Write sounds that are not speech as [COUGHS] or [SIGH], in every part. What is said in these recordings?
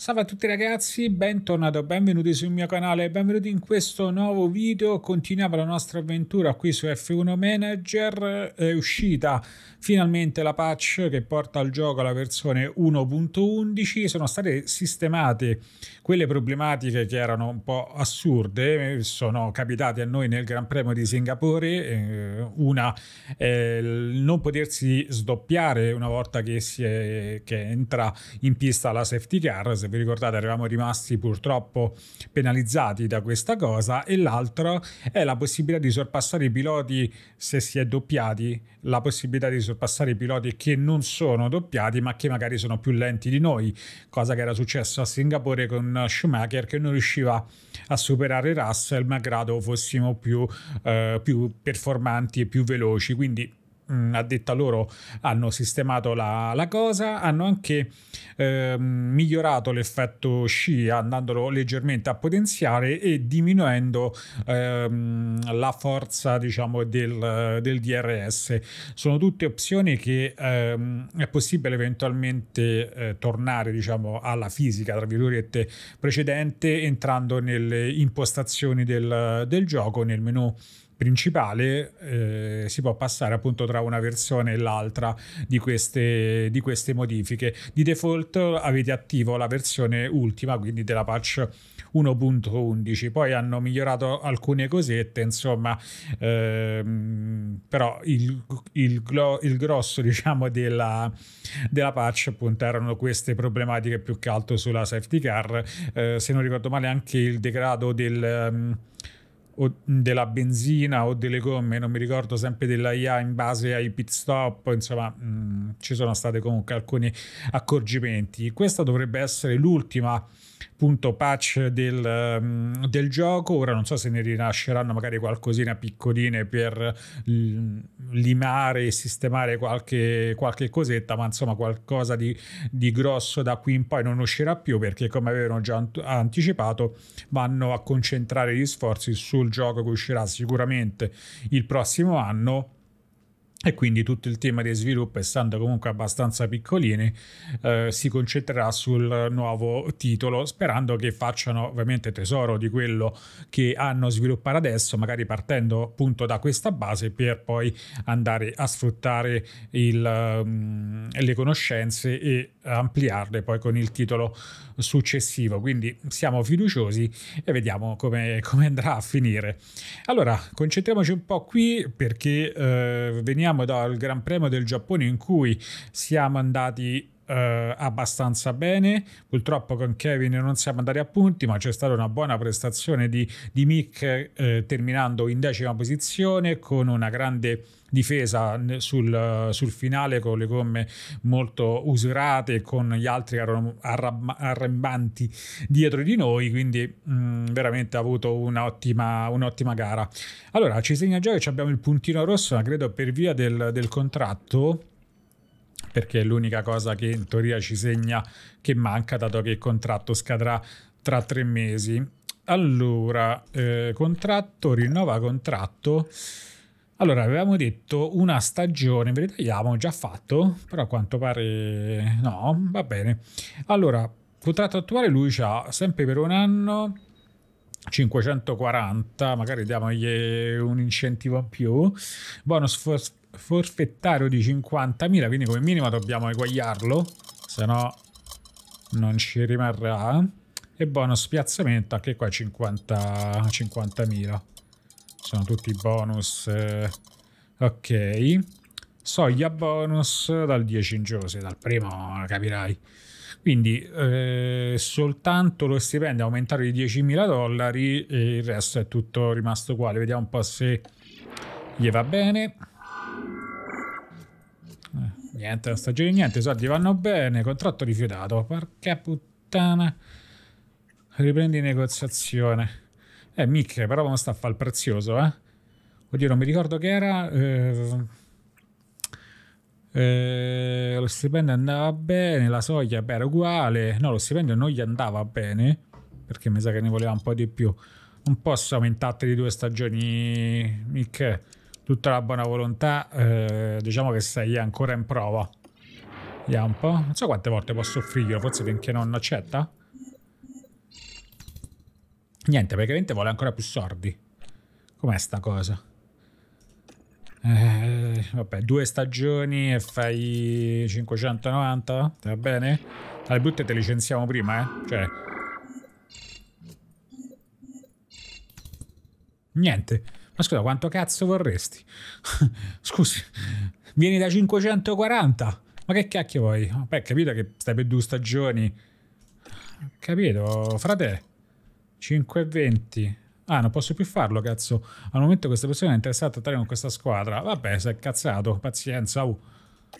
Salve a tutti ragazzi, bentornato, benvenuti sul mio canale, benvenuti in questo nuovo video, continuiamo la nostra avventura qui su F1 Manager, è uscita finalmente la patch che porta al gioco la versione 1.11, sono state sistemate quelle problematiche che erano un po' assurde, sono capitate a noi nel Gran Premio di Singapore, eh, una eh, non potersi sdoppiare una volta che, è, che entra in pista la safety car, vi ricordate eravamo rimasti purtroppo penalizzati da questa cosa e l'altro è la possibilità di sorpassare i piloti se si è doppiati, la possibilità di sorpassare i piloti che non sono doppiati ma che magari sono più lenti di noi, cosa che era successo a Singapore con Schumacher che non riusciva a superare Russell malgrado fossimo più, eh, più performanti e più veloci, quindi Mm, a detta loro hanno sistemato la, la cosa, hanno anche eh, migliorato l'effetto scia andandolo leggermente a potenziare e diminuendo eh, la forza diciamo, del, del, DRS. Sono tutte opzioni che eh, è possibile eventualmente eh, tornare diciamo, alla fisica tra virgolette precedente entrando nelle impostazioni del, del gioco, nel menu principale eh, si può passare appunto tra una versione e l'altra di queste, di queste modifiche. Di default avete attivo la versione ultima, quindi della patch 1.11. Poi hanno migliorato alcune cosette, insomma, ehm, però il, il, il, grosso, [LAUGHS] diciamo, della, della, patch appunto erano queste problematiche più che altro sulla safety car. Eh, se non ricordo male, anche il degrado del. Um, o della benzina o delle gomme, non mi ricordo sempre della IA in base ai pit stop, insomma mh, mm, ci sono stati comunque alcuni accorgimenti. Questa dovrebbe essere l'ultima punto patch del, ehm, del, gioco. Ora non so se ne rilasceranno magari qualcosina piccoline per limare e sistemare qualche, qualche cosetta, ma insomma qualcosa di, di, grosso da qui in poi non uscirà più perché come avevano già anticipato vanno a concentrare gli sforzi sul gioco che uscirà sicuramente il prossimo anno e quindi tutto il tema di sviluppo, essendo comunque abbastanza piccolini, eh, si concentrerà sul nuovo titolo, sperando che facciano ovviamente tesoro di quello che hanno sviluppato adesso, magari partendo appunto da questa base per poi andare a sfruttare il, um, le conoscenze e ampliarle poi con il titolo successivo. Quindi siamo fiduciosi e vediamo come, come andrà a finire. Allora, concentriamoci un po' qui perché eh, veniamo dal Gran Premio del Giappone in cui siamo andati eh, abbastanza bene. Purtroppo con Kevin non siamo andati a punti, ma c'è stata una buona prestazione di, di Mick eh, terminando in decima posizione con una grande difesa sul, sul, finale con le gomme molto usurate con gli altri che erano arrembanti dietro di noi quindi mh, mm, veramente ha avuto un'ottima, un'ottima gara allora ci segna già che abbiamo il puntino rosso ma credo per via del, del contratto perché è l'unica cosa che in teoria ci segna che manca, dato che il contratto scadrà tra tre mesi. Allora, eh, contratto, rinnova contratto. Allora, avevamo detto una stagione, in verità abbiamo già fatto, però a quanto pare no, va bene. Allora, contratto attuale lui ha sempre per un anno 540, magari diamogli un incentivo in più. Bonus for, forfettario di 50.000, quindi come minimo dobbiamo eguagliarlo, se no non ci rimarrà. E bonus piazzamento, anche qua 50.000. Sono tutti bonus. Eh, ok. Soglia bonus dal 10 in giù, se dal primo capirai. Quindi eh, soltanto lo stipendio è aumentato di 10.000 dollari e il resto è tutto rimasto uguale. Vediamo un po' se gli va bene. Niente, non sta giro niente, i soldi vanno bene, contratto rifiutato. Porca puttana. Riprendi negoziazione. Eh, micche, però non sta a fare il prezioso, eh. Oddio, non mi ricordo che era... Eh, eh, lo stipendio andava bene, la soglia beh, era uguale. No, lo stipendio non gli andava bene, perché mi sa che ne voleva un po' di più. Non posso aumentarti di due stagioni, micche tutta la buona volontà, eh, diciamo che sei ancora in prova. Vediamo un po'. Non so quante volte posso offrirglielo, forse finché non accetta. Niente, praticamente vuole ancora più sordi. Com'è sta cosa? Eh, vabbè, due stagioni e fai 590, va bene? Alle brutte te licenziamo prima, eh? Cioè... Niente. Ma scusa, quanto cazzo vorresti? [LAUGHS] Scusi, vieni da 540. Ma che cacchio vuoi? Ah, beh, capito che stai per due stagioni. Capito, frate. 5,20. Ah, non posso più farlo, cazzo. Al momento questa persona è interessata a stare con questa squadra. Vabbè, sei è cazzato. Pazienza, uh.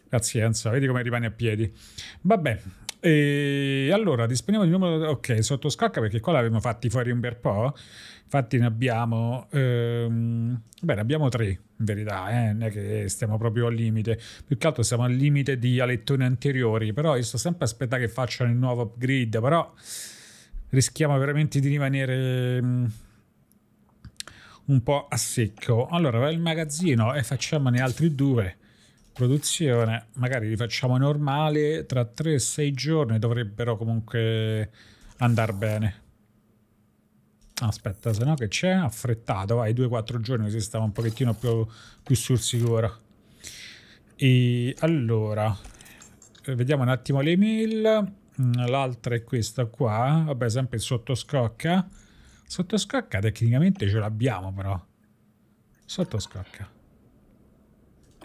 Pazienza, vedi come rimane a piedi. Vabbè. E allora, disponiamo di numero... Ok, sotto scocca perché qua l'avevamo fatti fuori un bel po'. Infatti ne abbiamo, ehm, beh, ne abbiamo tre in verità, eh? non è che stiamo proprio al limite, più che altro siamo al limite di alettoni anteriori, però io sto sempre aspettando che facciano il nuovo upgrade, però rischiamo veramente di rimanere um, un po' a secco. Allora, va il magazzino e facciamone altri due. Produzione, magari li facciamo normale, tra 3-6 giorni dovrebbero comunque andare bene. Aspetta, se no che c'è? Affrettato, vai, 2-4 giorni si stava un pochettino più, più sul sicuro. E allora, eh, vediamo un attimo le mail. Mm, l'altra è questa qua, vabbè sempre sottoscocca. Sottoscocca tecnicamente ce l'abbiamo però. Sottoscocca.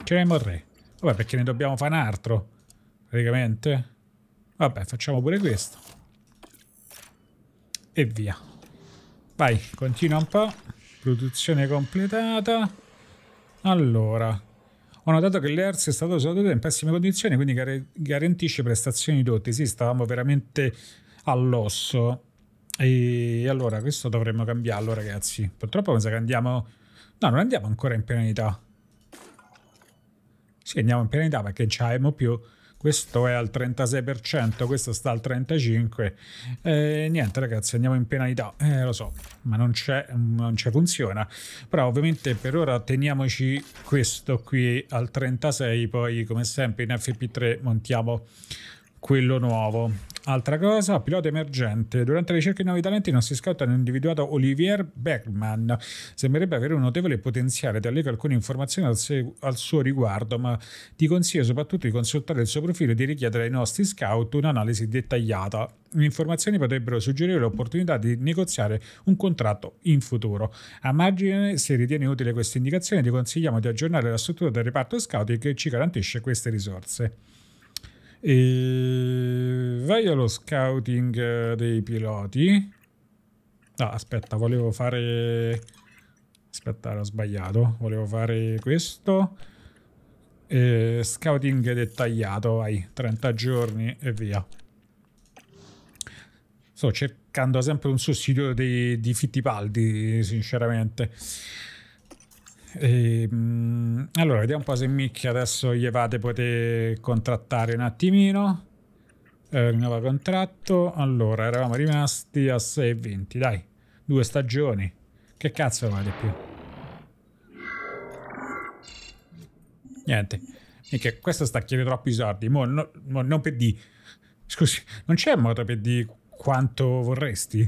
Ce ne vorrei. Vabbè perché ne dobbiamo fare un altro, praticamente. Vabbè facciamo pure questo. E via. Vai, continua un po'. Produzione completata. Allora, ho notato che l'ERS è stato usato in pessime condizioni, quindi gar garantisce prestazioni dotte. Sì, stavamo veramente all'osso. E allora, questo dovremmo cambiarlo, ragazzi. Purtroppo penso che andiamo... No, non andiamo ancora in penalità. Sì, andiamo in penalità perché non c'avevamo più questo è al 36%, questo sta al 35%. Eh, niente ragazzi, andiamo in penalità, eh, lo so, ma non c'è, non c'è funziona. Però ovviamente per ora teniamoci questo qui al 36, poi come sempre in FP3 montiamo quello nuovo. Altra cosa, pilota emergente. Durante la ricerca di nuovi talenti i nostri scout hanno individuato Olivier Bergman. Sembrerebbe avere un notevole potenziale, ti allego alcune informazioni al, se- al, suo riguardo, ma ti consiglio soprattutto di consultare il suo profilo e di richiedere ai nostri scout un'analisi dettagliata. Le informazioni potrebbero suggerire l'opportunità di negoziare un contratto in futuro. A margine, se ritieni utile questa indicazione, ti consigliamo di aggiornare la struttura del reparto scouting che ci garantisce queste risorse. E vai allo scouting eh, dei piloti. No, aspetta, volevo fare... Aspetta, ho sbagliato. Volevo fare questo. E scouting dettagliato, vai. 30 giorni e via. Sto cercando sempre un sussidio di, di Fittipaldi, sinceramente. E, ehm, mh, allora, vediamo un po' se Micchi adesso gli evade poter contrattare un attimino. Eh, nuovo contratto. Allora, eravamo rimasti a 6,20. Dai, due stagioni. Che cazzo vale più? Niente. Mica, questo sta chiedendo troppi soldi. Mo, no, mo, non per di... Scusi, non c'è modo per di quanto vorresti? [LAUGHS]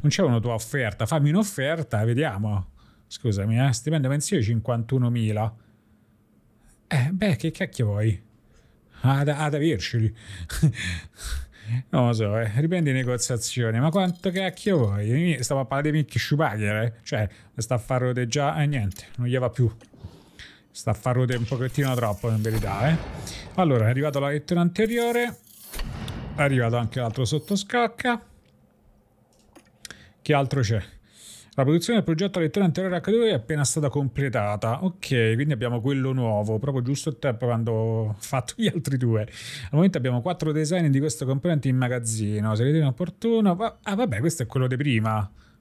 non c'è una tua offerta. Fammi un'offerta, vediamo. Scusami, eh, stipendio mensile 51.000. Eh, beh, che cacchio vuoi? Ad, ad averceli. [LAUGHS] non lo so, eh. riprendi negoziazione, ma quanto cacchio vuoi? Stavo a parlare di Mickey Schumacher, eh? cioè, sta a far già, e eh, niente, non gli va più. Sta a far rodeggiare un pochettino troppo, in verità, eh. Allora, è arrivato la lettura anteriore, è arrivato anche l'altro sottoscacca. Che altro c'è? La produzione del progetto all'interno anteriore H2 è appena stata completata. Ok, quindi abbiamo quello nuovo, proprio giusto il tempo quando ho fatto gli altri due. Al momento abbiamo quattro design di questo componente in magazzino. Se ritiene opportuno... Ah vabbè, questo è quello di prima.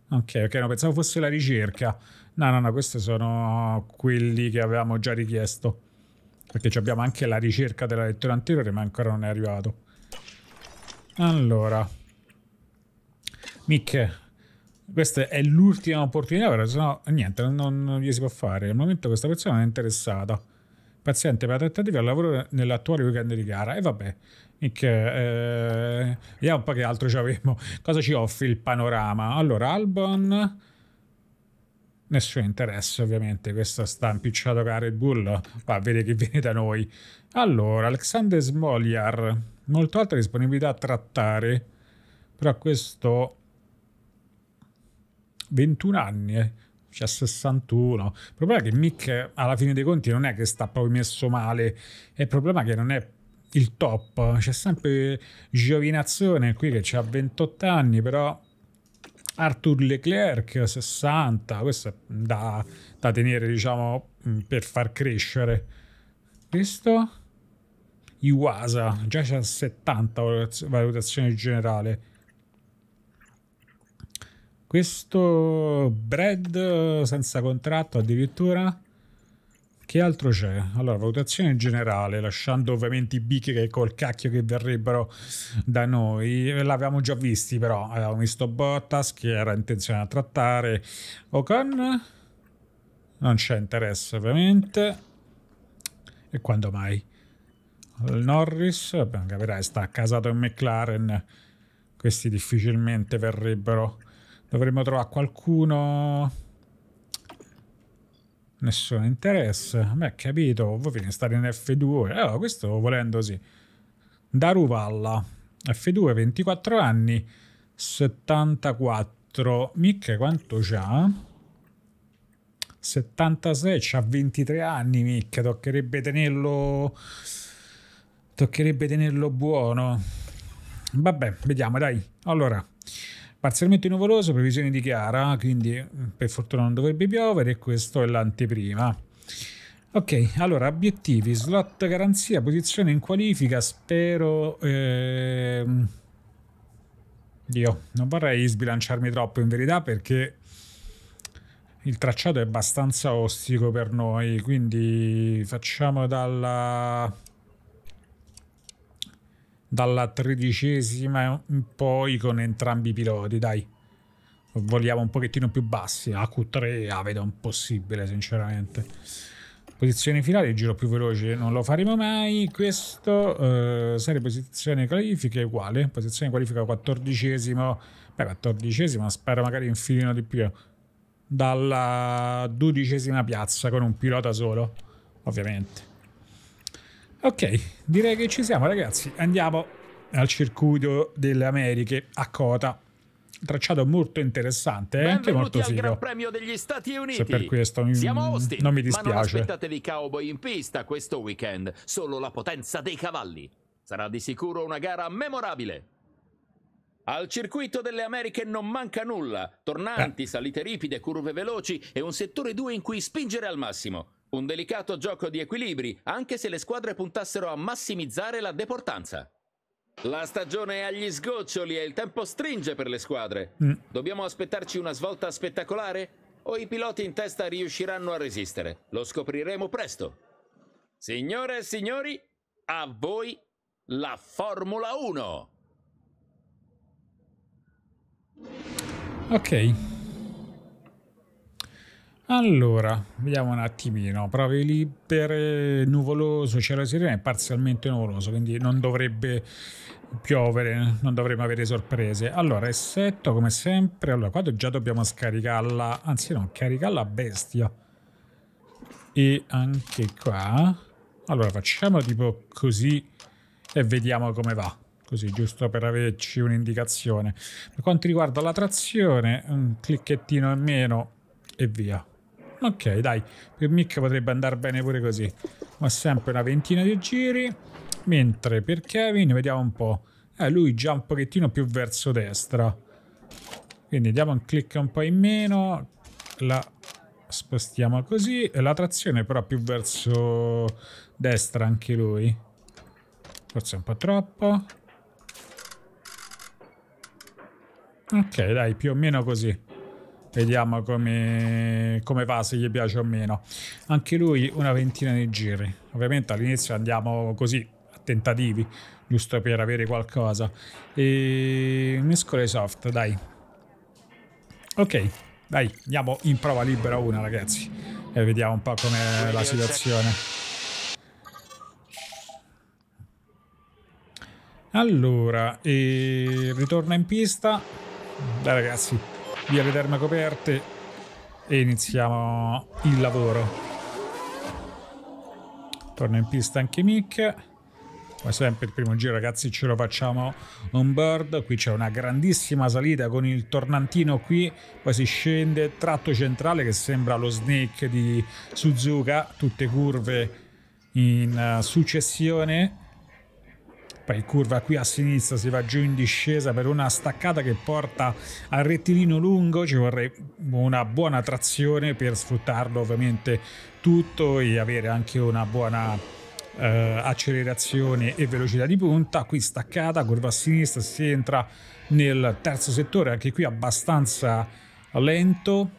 Ok, ok, no, pensavo fosse la ricerca. No, no, no, questi sono quelli che avevamo già richiesto. Perché abbiamo anche la ricerca della lettura anteriore, ma ancora non è arrivato. Allora... Mick, questa è l'ultima opportunità, però se no niente, non, non gli si può fare. Al momento questa persona è interessata. Paziente per la trattativa al lavoro nell'attuale weekend di gara. E vabbè, che, eh, vediamo un po' che altro ci avevamo. Cosa ci offre il panorama? Allora, Albon nessun interesse ovviamente questo sta impicciato con Red Bull va a vedere chi viene da noi allora Alexander Smoliar molto alta disponibilità a trattare però questo 21 anni, eh. c'ha cioè, 61. Il problema è che Mick alla fine dei conti non è che sta proprio messo male, il problema è che non è il top, c'è sempre Giovinazione qui che ha 28 anni, però Arthur Leclerc 60, questo è da, da tenere diciamo mm, per far crescere. Questo? Iwasa, già c'è 70 valutazione generale. Questo Brad eh, senza contratto addirittura. Che altro c'è? Allora, valutazione generale, lasciando ovviamente i bicchi che col cacchio che verrebbero da noi. Eh, l'abbiamo già visti però, avevamo visto Bottas che era intenzione a trattare. Ocon? Non c'è interesse ovviamente. E quando mai? Il Norris? Beh, capirai, sta casato in McLaren. Questi difficilmente verrebbero Dovremmo trovare qualcuno... Nessun interesse. Beh, capito. Voi finite stare in F2. Eh, questo volendo sì. Daruvalla. F2, 24 anni, 74. Mica quanto c'ha? 76, c'ha 23 anni, mica. Toccherebbe tenerlo... Toccherebbe tenerlo buono. Vabbè, vediamo, dai. Allora... Parzialmente nuvoloso, previsione di chiara, quindi eh, per fortuna non dovrebbe piovere e questo è l'anteprima. Ok, allora obiettivi, slot garanzia, posizione in qualifica, spero... Ehm... Dio, non vorrei sbilanciarmi troppo in verità perché il tracciato è abbastanza ostico per noi, quindi facciamo dalla dalla tredicesima in poi con entrambi i piloti, dai. Vogliamo un pochettino più bassi, a Q3 la vedo impossibile sinceramente. Posizione finale, il giro più veloce non lo faremo mai, questo eh, serie posizione qualifica è uguale, posizione qualifica 14 beh 14 spero magari un filino di più, dalla dodicesima piazza con un pilota solo, ovviamente. Ok, direi che ci siamo ragazzi. Andiamo al circuito delle Americhe a Cota. Tracciato molto interessante e eh? anche molto figo. Gran Premio degli Stati Uniti. Se per questo mi, Austin, non mi dispiace. Ma non aspettatevi cowboy in pista questo weekend, solo la potenza dei cavalli. Sarà di sicuro una gara memorabile. Al circuito delle Americhe non manca nulla, tornanti, eh. salite ripide, curve veloci e un settore 2 in cui spingere al massimo. Un delicato gioco di equilibri, anche se le squadre puntassero a massimizzare la deportanza. La stagione è agli sgoccioli e il tempo stringe per le squadre. Mm. Dobbiamo aspettarci una svolta spettacolare? O i piloti in testa riusciranno a resistere? Lo scopriremo presto. Signore e signori, a voi la Formula 1. Ok. Allora, vediamo un attimino, prove libere, nuvoloso, cielo sereno è parzialmente nuvoloso, quindi non dovrebbe piovere, non dovremmo avere sorprese. Allora, assetto come sempre, allora qua già dobbiamo scaricarla, anzi no, caricarla a bestia. E anche qua, allora facciamo tipo così e vediamo come va così giusto per averci un'indicazione. Per quanto riguarda la trazione, un clicchettino in meno e via. Ok, dai, per Mick potrebbe andare bene pure così. Ma sempre una ventina di giri, mentre per Kevin vediamo un po'. Eh, lui già un pochettino più verso destra. Quindi diamo un clic un po' in meno, la spostiamo così, E la trazione però più verso destra anche lui. Forse un po' troppo. Ok, dai, più o meno così. Vediamo come, come, va, se gli piace o meno. Anche lui una ventina di giri. Ovviamente all'inizio andiamo così, a tentativi, giusto per avere qualcosa. E mescole soft, dai. Ok, dai, andiamo in prova libera una, ragazzi. E vediamo un po' com'è la situazione. Allora, e... ritorna in pista. Dai ragazzi, via le derme coperte e iniziamo il lavoro. Torna in pista anche Mick. Come sempre il primo giro ragazzi ce lo facciamo on board. Qui c'è una grandissima salita con il tornantino qui. Poi si scende tratto centrale che sembra lo snake di Suzuka. Tutte curve in eh, successione poi curva qui a sinistra, si va giù in discesa per una staccata che porta al rettilineo lungo, ci vorrebbe una buona trazione per sfruttarlo ovviamente tutto e avere anche una buona eh, accelerazione e velocità di punta, qui staccata, curva a sinistra, si entra nel terzo settore, anche qui abbastanza lento,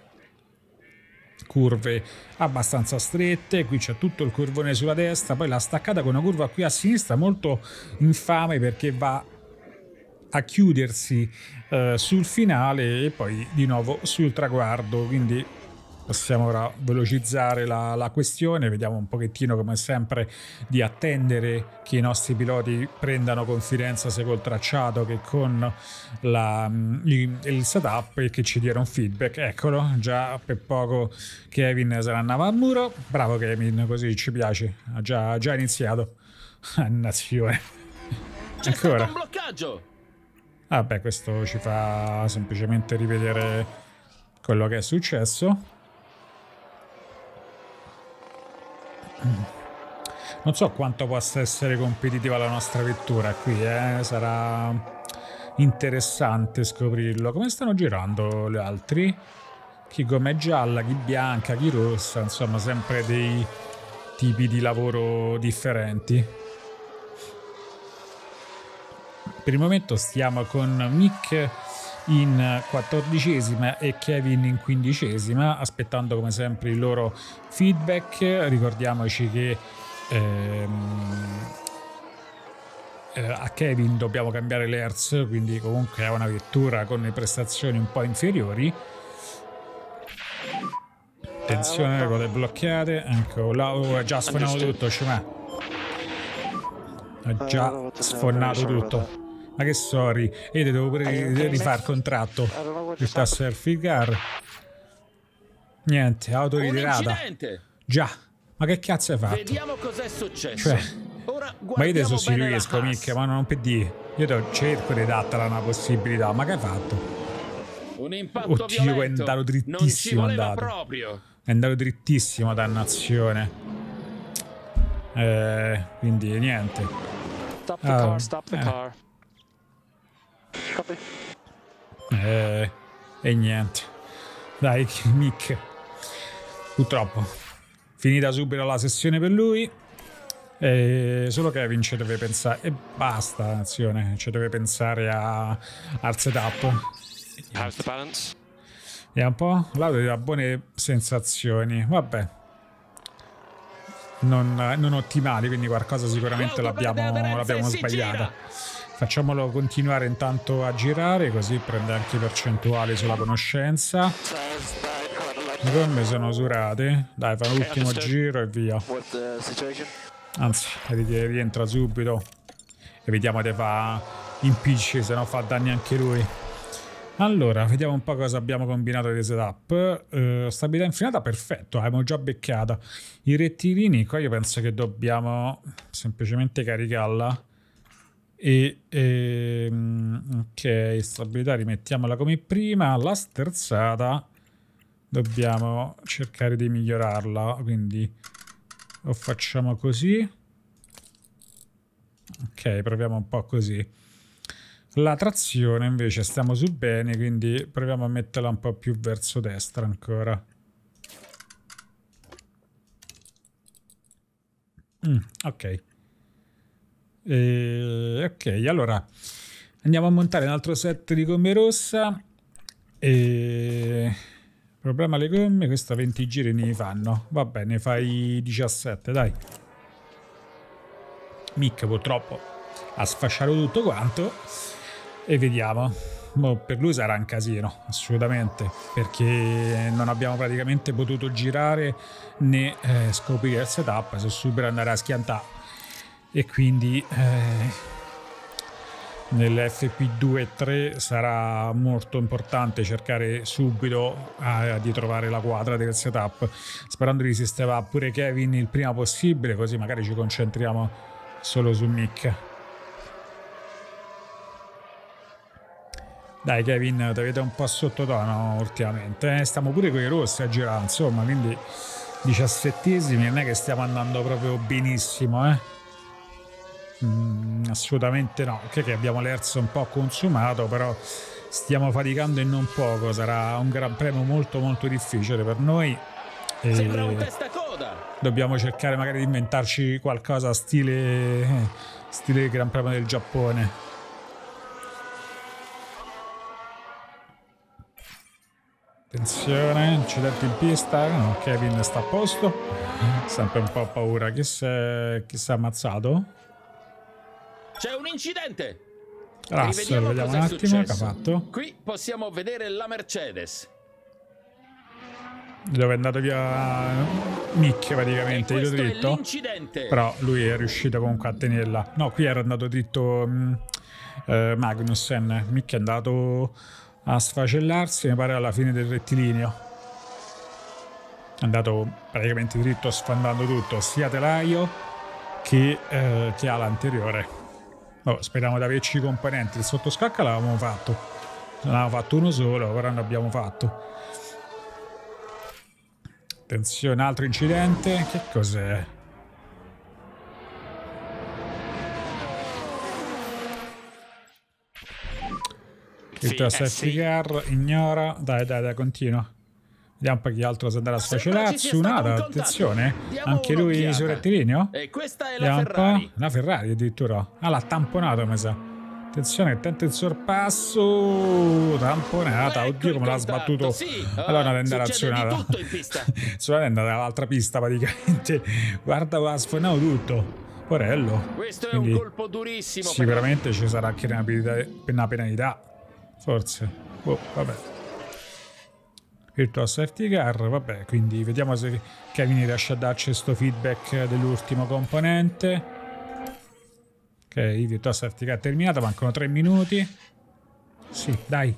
curve abbastanza strette, qui c'è tutto il curvone sulla destra, poi la staccata con una curva qui a sinistra molto infame perché va a chiudersi eh, sul finale e poi di nuovo sul traguardo, quindi Possiamo ora velocizzare la, la questione, vediamo un pochettino come sempre di attendere che i nostri piloti prendano confidenza sia col tracciato che con la, mm, il, setup e che ci diano un feedback. Eccolo, già per poco Kevin se l'annava al muro. Bravo Kevin, così ci piace, ha già, già iniziato. Annazione. C'è Ancora. un bloccaggio. Vabbè, ah questo ci fa semplicemente rivedere quello che è successo. Non so quanto possa essere competitiva la nostra vettura qui, eh? sarà interessante scoprirlo. Come stanno girando gli altri? Chi gomma è gialla, chi bianca, chi rossa, insomma sempre dei tipi di lavoro differenti. Per il momento stiamo con Mick in quattordicesima e Kevin in quindicesima, aspettando come sempre il loro feedback. Ricordiamoci che ehm, eh, a Kevin dobbiamo cambiare l'Hertz, quindi comunque è una vettura con le prestazioni un po' inferiori. Attenzione, con le ruote bloccate, ecco, là, già sfondiamo tutto, Ha già sfondato tutto. Ma che sorry, vedi, devo pure rifare il contratto. Il tasso del figar. Niente, autoritirata. Già, ma che cazzo hai fatto? Vediamo cos'è successo. Cioè, ma io adesso ci riesco, minchia, ma non per dire. Io te cerco di dartela una possibilità, ma che hai fatto? Un impatto Oddio, violento. è andato drittissimo, è andato. Proprio. È andato drittissimo, dannazione. Eh, quindi niente. Stop the car, ah, stop the eh. car. Eh, e niente. Dai, [LAUGHS] Mick. Purtroppo. Finita subito la sessione per lui. E solo Kevin ci deve pensare. E basta, azione. Ci deve pensare a, al setup. How's the balance? Vediamo un po'. L'auto ti dà buone sensazioni. Vabbè. Non, non ottimali, quindi qualcosa sicuramente l'abbiamo sbagliata. Facciamolo continuare intanto a girare, così prende anche i percentuali sulla conoscenza. Le gomme sono usurate. Dai, fa l'ultimo giro e via. Anzi, rientra subito. E vediamo se fa impicci, se no fa danni anche lui. Allora, vediamo un po' cosa abbiamo combinato di setup. Uh, stabilità infinita, perfetto, abbiamo già beccato. I rettilini, qua io penso che dobbiamo semplicemente caricarla e ehm, ok stabilità rimettiamola come prima la sterzata dobbiamo cercare di migliorarla quindi lo facciamo così ok proviamo un po' così la trazione invece stiamo su bene quindi proviamo a metterla un po' più verso destra ancora mm, ok e, eh, ok, allora andiamo a montare un altro set di gomme rossa. E... Problema le gomme, questa 20 giri ne fanno. Va bene, fai 17, dai. Mick purtroppo ha sfasciato tutto quanto. E vediamo. Mo per lui sarà un casino, assolutamente, perché non abbiamo praticamente potuto girare né eh, scoprire il setup. Se supera andare a schiantare e quindi eh, nell'FP2-3 e sarà molto importante cercare subito eh, di trovare la quadra del setup sperando di sistemare pure Kevin il prima possibile così magari ci concentriamo solo su Mick Dai Kevin, ti avete un po' sottotono ultimamente. Eh? Stiamo pure con i rossi a girare, insomma, quindi diciassettesimi non è che stiamo andando proprio benissimo, eh. Mm, assolutamente no, che, che abbiamo l'erzo un po' consumato, però stiamo faticando e non poco, sarà un gran premio molto molto difficile per noi. E Sembra un testacoda. Dobbiamo cercare magari di inventarci qualcosa stile, stile Gran Premio del Giappone. Attenzione, incidenti in pista, no, Kevin sta a posto, sempre un po' paura, chi si è ammazzato? C'è un incidente! Russell, vediamo un attimo che ha fatto. Qui possiamo vedere la Mercedes. Dove è andato via Mick praticamente, io dritto. Però lui è riuscito comunque a tenerla. No, qui era andato dritto mm, eh, Magnussen. Mick è andato a sfacellarsi, mi pare alla fine del rettilineo. È andato praticamente dritto sfandando tutto, sia telaio che, eh, che ala anteriore. Vabbè, speriamo di averci i componenti. Il sottoscacca l'avevamo fatto. Ne avevamo fatto uno solo, ora ne abbiamo fatto. Attenzione, altro incidente. Che cos'è? Il sì, tuo eh, safety car ignora. Dai, dai, dai, continua. Vediamo poi che altro si andrà a sfacelare. Tsunada, attenzione. Anche lui sul rettilineo. E questa è la Ferrari. la Ferrari. addirittura. Ah, l'ha tamponato, mi sa. Attenzione, che tenta il sorpasso. Tamponata. Ecco Oddio, come l'ha sbattuto. Sì. Eh, allora deve andare a Tsunada. Tsunada è andata dall'altra [LAUGHS] pista, praticamente. Guarda, ha sfornato tutto. Porello. Questo Quindi, è un colpo durissimo. Sicuramente ci sarà anche una penalità. Forse. Oh, vabbè. Virtual Safety Car, vabbè, quindi vediamo se Kevin riesce a darci questo feedback dell'ultimo componente. Ok, Virtual Safety Car terminata, mancano 3 minuti. Sì, dai.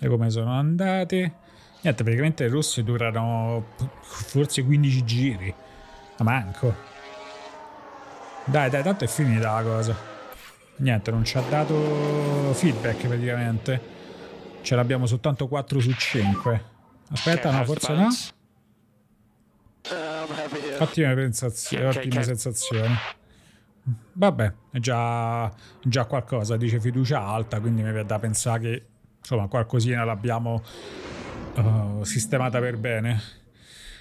E come sono andati? Niente, praticamente i russi durano forse 15 giri. Ma manco. Dai, dai, tanto è finita la cosa niente, non ci ha dato feedback praticamente. Ce l'abbiamo soltanto 4 su 5. Aspetta, no, forse no. Ottima sensazione, ottima sensazione. Vabbè, è già, già qualcosa, dice fiducia alta, quindi mi viene da pensare che insomma qualcosina l'abbiamo uh, sistemata per bene.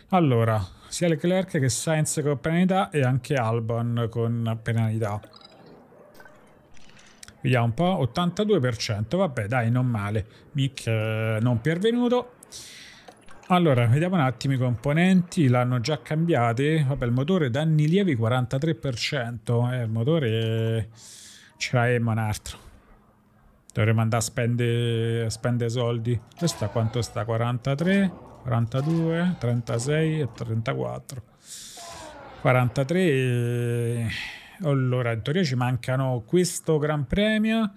Allora, sia Leclerc che Sainz con penalità e anche Albon con penalità. Vediamo un po', 82%, vabbè dai, non male. Mic eh, non pervenuto. Allora, vediamo un attimo i componenti, l'hanno già cambiate. Vabbè, il motore danni lievi 43%, eh, il motore ce l'ha Emma un altro. Dovremmo andare a spendere, a spendere soldi. Questa quanto sta? 43, 42, 36 e 34. 43 e... Allora, in teoria ci mancano questo Gran Premio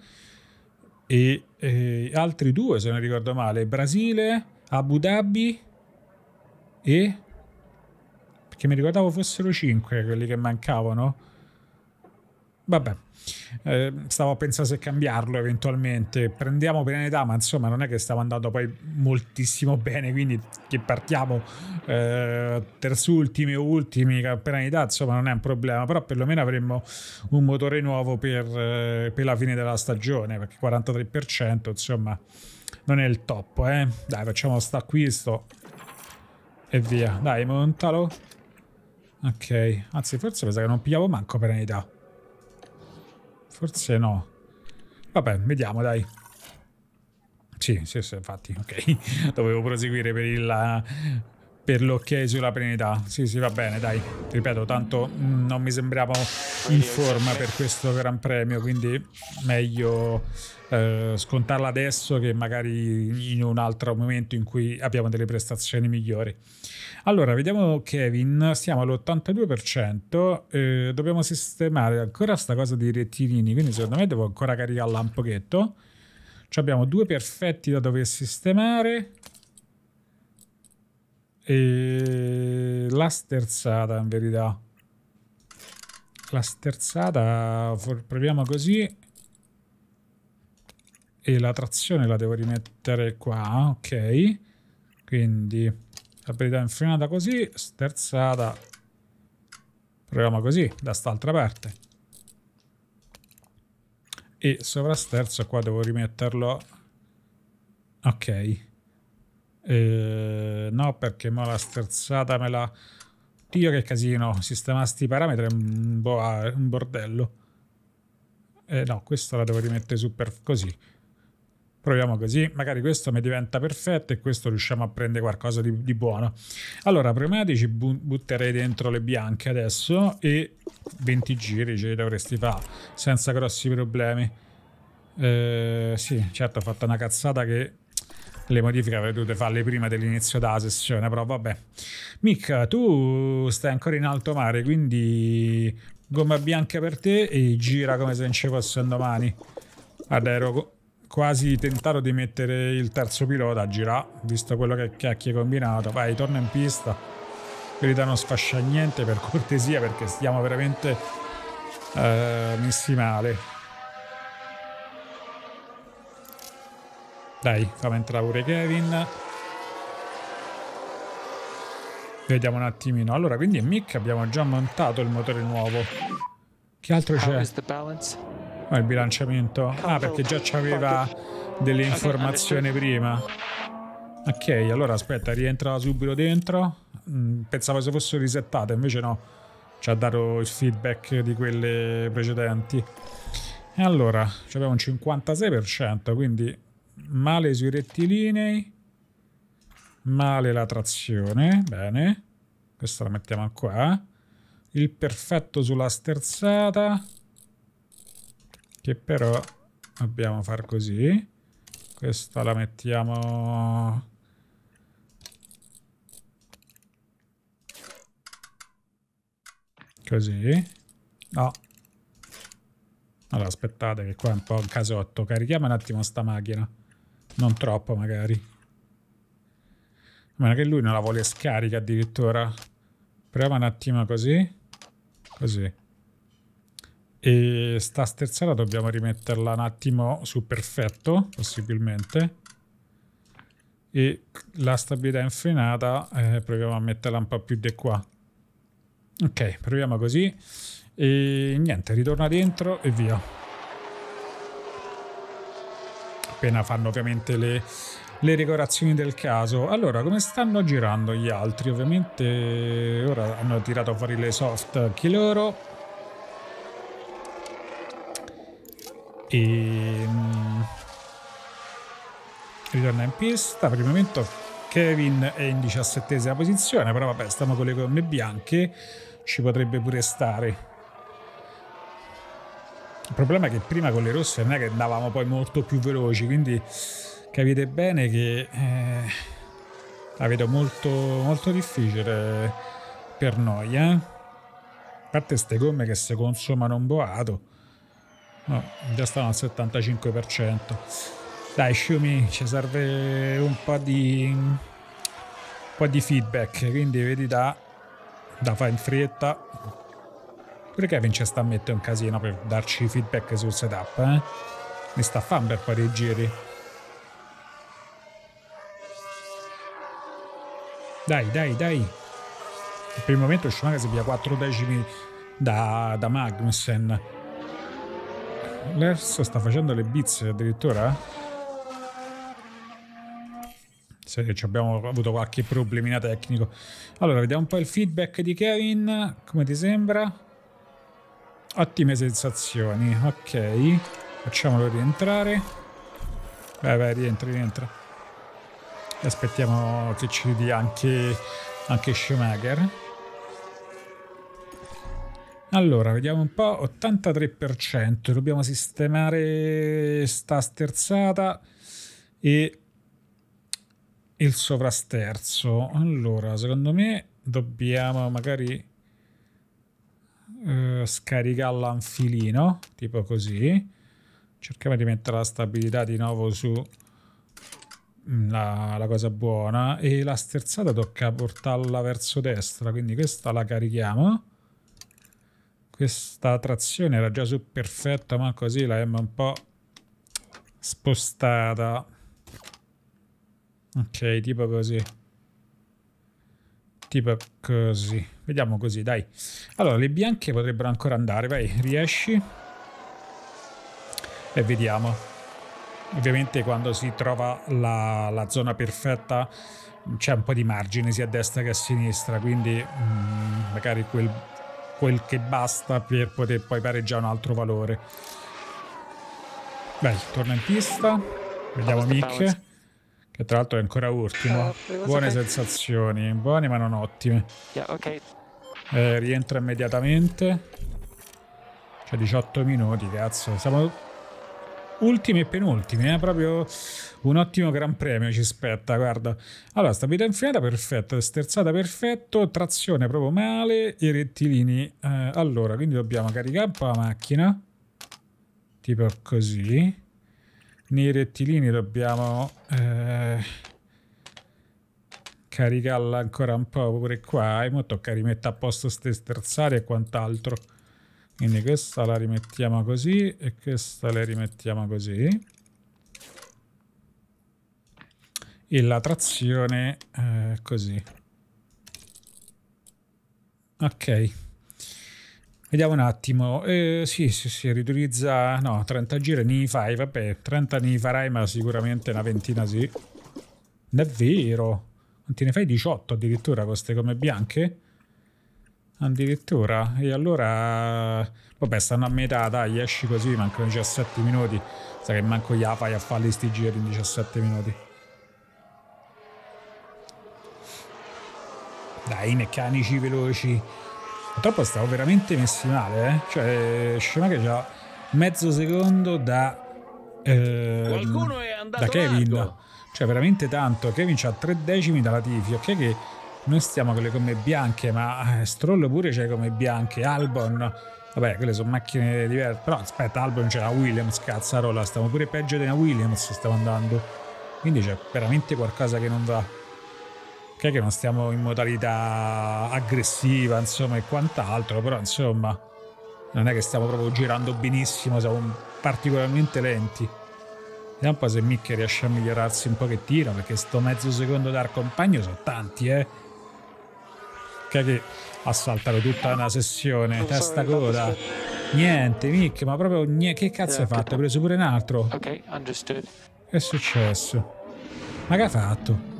e eh, altri due, se non ricordo male, Brasile, Abu Dhabi e... perché mi ricordavo fossero cinque quelli che mancavano. Vabbè, eh, stavo pensando se cambiarlo eventualmente. Prendiamo Pianeta, ma insomma non è che stava andando poi moltissimo [LAUGHS] bene, quindi che partiamo eh, terzultimi o ultimi, Pianeta insomma non è un problema, però perlomeno avremmo un motore nuovo per, eh, per la fine della stagione, perché 43% insomma non è il top, eh. Dai, facciamo sta acquisto e via. Dai, montalo. Ok, anzi forse pensa che non pigliavo manco Pianeta. Forse no. Vabbè, vediamo dai. Sì, sì, sì, infatti, ok. [LAUGHS] Dovevo proseguire per il... Per l'ok sulla pianeta. Sì, sì, va bene, dai. Ripeto, tanto mm, non mi sembrava in forma per questo Gran Premio, quindi meglio eh, scontarla adesso che magari in un altro momento in cui abbiamo delle prestazioni migliori. Allora, vediamo Kevin, siamo all'82%, eh, dobbiamo sistemare ancora sta cosa di rettilinei, quindi secondo me devo ancora caricarla un pochetto. Ci cioè, abbiamo due perfetti da dover sistemare. E la sterzata, in verità. La sterzata, proviamo così. E la trazione la devo rimettere qua, ok. Quindi Abilità infrenata così, sterzata. Proviamo così, da st'altra parte. E sovrasterzo qua devo rimetterlo. Ok. Eh, no, perché mo la sterzata me la... Dio che casino, sistemasti i parametri è un, bo ah, un bordello. Eh, no, questa la devo rimettere su per così proviamo così, magari questo mi diventa perfetto e questo riusciamo a prendere qualcosa di, di buono. Allora, prematici bu- butterei dentro le bianche adesso e 20 giri ce li dovresti fare senza grossi problemi. Eh, sì, certo, ho fatto una cazzata che le modifiche avrei dovuto farle prima dell'inizio della sessione, però vabbè. Mica, tu stai ancora in alto mare, quindi gomma bianca per te e gira come se non ci fosse un domani. Guarda, ero quasi tentato di mettere il terzo pilota a girare, visto quello che cacchio hai combinato. Vai, torna in pista. Verità non sfascia niente per cortesia perché stiamo veramente eh, messi male. Dai, fammi entrare pure Kevin. Vediamo un attimino. Allora, quindi in MIC abbiamo già montato il motore nuovo. Che altro c'è? Ma il bilanciamento? Ah, perché già ci aveva delle informazioni prima. Ok, allora aspetta, rientra subito dentro. Mm, pensavo se fosse risettata, invece no. Ci ha dato il feedback di quelle precedenti. E allora, abbiamo un 56%, quindi male sui rettilinei, male la trazione, bene. Questa la mettiamo qua. Il perfetto sulla sterzata. Che però dobbiamo far così. Questa la mettiamo... Così. No. Allora, aspettate che qua è un po' un casotto. Carichiamo un attimo sta macchina. Non troppo, magari. A meno che lui non la vuole scarica addirittura. Proviamo un attimo così. Così. E sta sterzata dobbiamo rimetterla un attimo su perfetto, possibilmente. E la stabilità infrenata eh, proviamo a metterla un po' più di qua. Ok, proviamo così. E niente, ritorna dentro e via. Appena fanno ovviamente le, le ricorazioni del caso. Allora, come stanno girando gli altri? Ovviamente ora hanno tirato fuori le soft anche loro E... Mm, ritorna in pista, per il momento Kevin è in 17esima posizione, però vabbè, stiamo con le gomme bianche, ci potrebbe pure stare. Il problema è che prima con le rosse non è che andavamo poi molto più veloci, quindi capite bene che eh, la vedo molto, molto difficile per noi. Eh? A parte queste gomme che si consumano un boato. No, già stavano al 75%. Dai, Xiumi, ci serve un po' di, un po' di feedback, quindi vedi da, da fare in fretta. Perché Vince ci sta a mettere un casino per darci feedback sul setup, eh? Mi sta a fare un bel po' di giri. Dai, dai, dai. Per il momento Schumacher si via 4 decimi da, da Magnussen L'Erso sta facendo le bizze addirittura? Se ci abbiamo avuto qualche problemina tecnico. Allora, vediamo un po' il feedback di Kevin. Come ti sembra? Ottime sensazioni. Ok. Facciamolo rientrare. Vai, vai, rientra, rientra. E Aspettiamo che ci dia anche, anche Schumacher. Allora, vediamo un po', 83%, dobbiamo sistemare sta sterzata e il sovrasterzo. Allora, secondo me dobbiamo magari eh, scaricarla un filino, tipo così. Cerchiamo di mettere la stabilità di nuovo su mm, la, la cosa buona e la sterzata tocca portarla verso destra, quindi questa la carichiamo questa trazione era già su perfetta, ma così la M un po' spostata. Ok, tipo così. Tipo così. Vediamo così, dai. Allora, le bianche potrebbero ancora andare, vai, riesci? E vediamo. Ovviamente quando si trova la, la zona perfetta c'è un po' di margine sia a destra che a sinistra, quindi mh, mm, magari quel quel che basta per poter poi pareggiare un altro valore. Beh, torna in pista. Vediamo Mick, che tra l'altro è ancora ultimo. Eh, buone sensazioni, buone ma non ottime. Eh, rientra immediatamente. C'è 18 minuti, cazzo. Siamo ultimi e penultimi, eh? proprio un ottimo gran premio ci spetta, guarda. Allora, stabilità infinita perfetto, sterzata perfetto, trazione proprio male, i rettilini. Eh, allora, quindi dobbiamo caricare un po' la macchina, tipo così. Nei rettilini dobbiamo eh, caricarla ancora un po' pure qua, e mo tocca rimettere a posto ste sterzate e quant'altro quindi questa la rimettiamo così e questa la rimettiamo così e la trazione eh, così ok vediamo un attimo eh, sì sì sì riutilizza no 30 giri ne fai vabbè 30 ne farai ma sicuramente una ventina sì davvero è non te ne fai 18 addirittura queste come bianche Addirittura? E allora... Vabbè, stanno a metà, dai, esci così, mancano 17 minuti. Sa che manco gli fai a fare sti giri in 17 minuti. Dai, meccanici veloci. Purtroppo stavo veramente messi male, eh. Cioè, scema che già mezzo secondo da... Ehm, da Kevin. Largo. Cioè, veramente tanto. Kevin c'ha tre decimi dalla Tifi, ok che noi stiamo con le gomme bianche, ma eh, Stroll pure c'è gomme bianche, Albon, vabbè, quelle sono macchine diverse, però aspetta, Albon c'è la Williams, cazzarola, stiamo pure peggio della Williams, stiamo andando, quindi c'è veramente qualcosa che non va, che, che non stiamo in modalità aggressiva, insomma, e quant'altro, però insomma, non è che stiamo proprio girando benissimo, siamo particolarmente lenti. Vediamo un po' se Mick riesce a migliorarsi un pochettino, perché sto mezzo secondo dal compagno sono tanti, eh che ha saltato tutta una sessione, testa coda. Niente, Mick, ma proprio niente. Che cazzo hai fatto? Hai preso pure un altro? Che è successo? Ma che ha fatto?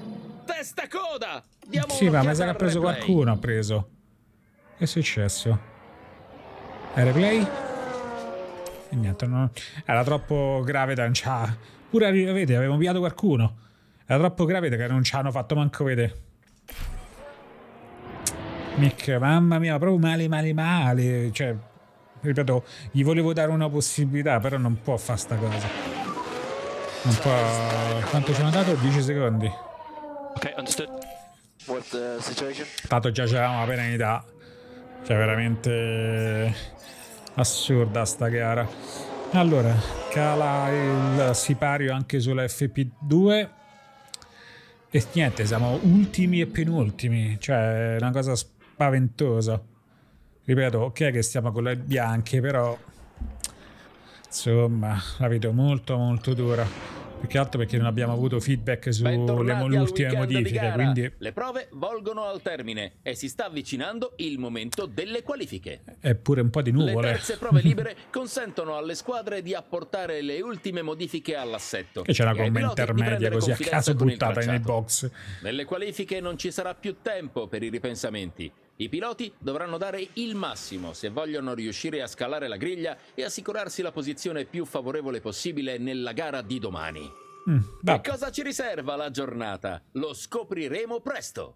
Testa coda! Diamo sì, ma mi sa preso replay. qualcuno, ha preso. Che è successo? È replay? E niente, non... era troppo grave da... Pure, avete avevo inviato qualcuno. Era troppo grave che non ci hanno fatto manco vedere. Mick, mamma mia, proprio male, male, male. Cioè, ripeto, gli volevo dare una possibilità, però non può fare sta cosa. Non può... Quanto ci hanno dato? 10 secondi. Ok, understood. What's the situation? Tanto già c'eravamo la penalità. Cioè, veramente assurda sta gara. Allora, cala il sipario anche sulla FP2. E niente, siamo ultimi e penultimi. Cioè, è una cosa spaventosa spaventoso. Ripeto, ok che stiamo con le bianche, però insomma la vedo molto molto dura. Più che altro perché non abbiamo avuto feedback sulle ultime modifiche. Quindi... Le prove volgono al termine e si sta avvicinando il momento delle qualifiche. Eppure un po' di nuvole. Le terze prove libere consentono alle squadre di apportare le ultime modifiche all'assetto. Che c'è una gomma intermedia così a caso buttata nei box. Nelle qualifiche non ci sarà più tempo per i ripensamenti. I piloti dovranno dare il massimo se vogliono riuscire a scalare la griglia e assicurarsi la posizione più favorevole possibile nella gara di domani. Mm, e cosa ci riserva la giornata? Lo scopriremo presto.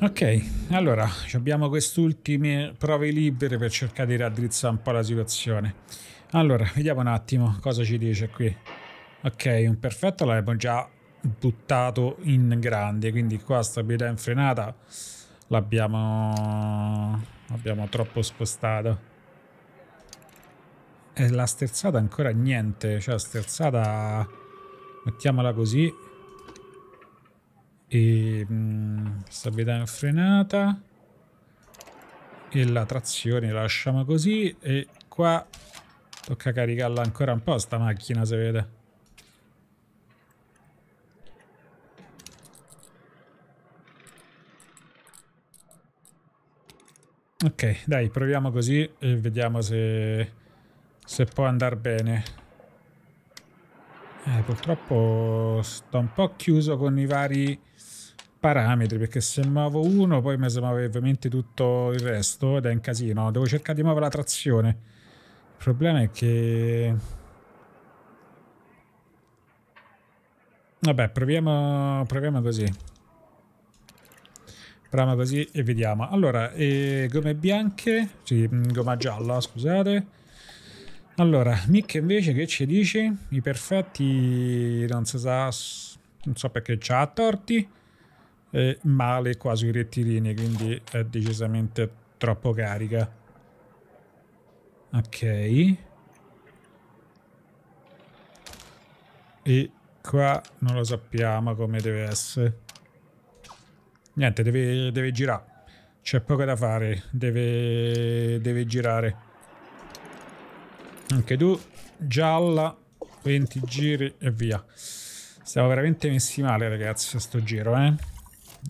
Ok, allora abbiamo queste ultime prove libere per cercare di raddrizzare un po' la situazione. Allora, vediamo un attimo cosa ci dice qui. Ok, un perfetto l'abbiamo già buttato in grande, quindi qua stabilità in frenata l'abbiamo abbiamo troppo spostato E la sterzata ancora niente, cioè sterzata mettiamola così. E mh, mm, stabilità frenata e la trazione la lasciamo così e qua tocca caricarla ancora un po' sta macchina, se vede. Ok, dai, proviamo così e vediamo se, se può andare bene. Eh, purtroppo sto un po' chiuso con i vari parametri perché se muovo uno poi mi si muove ovviamente tutto il resto ed è un casino. Devo cercare di muovere la trazione. Il problema è che... Vabbè, proviamo, proviamo così. Rama così e vediamo. Allora, eh, gomme bianche, sì, mm, gomma gialla, scusate. Allora, Mick invece che ci dice? I perfetti non si sa, non so perché ci ha torti, eh, male qua sui rettilini, quindi è decisamente troppo carica. Ok. E qua non lo sappiamo come deve essere niente, deve, deve girare. C'è poco da fare, deve, deve girare. Anche tu, gialla, 20 giri e via. Siamo veramente messi male, ragazzi, a sto giro, eh.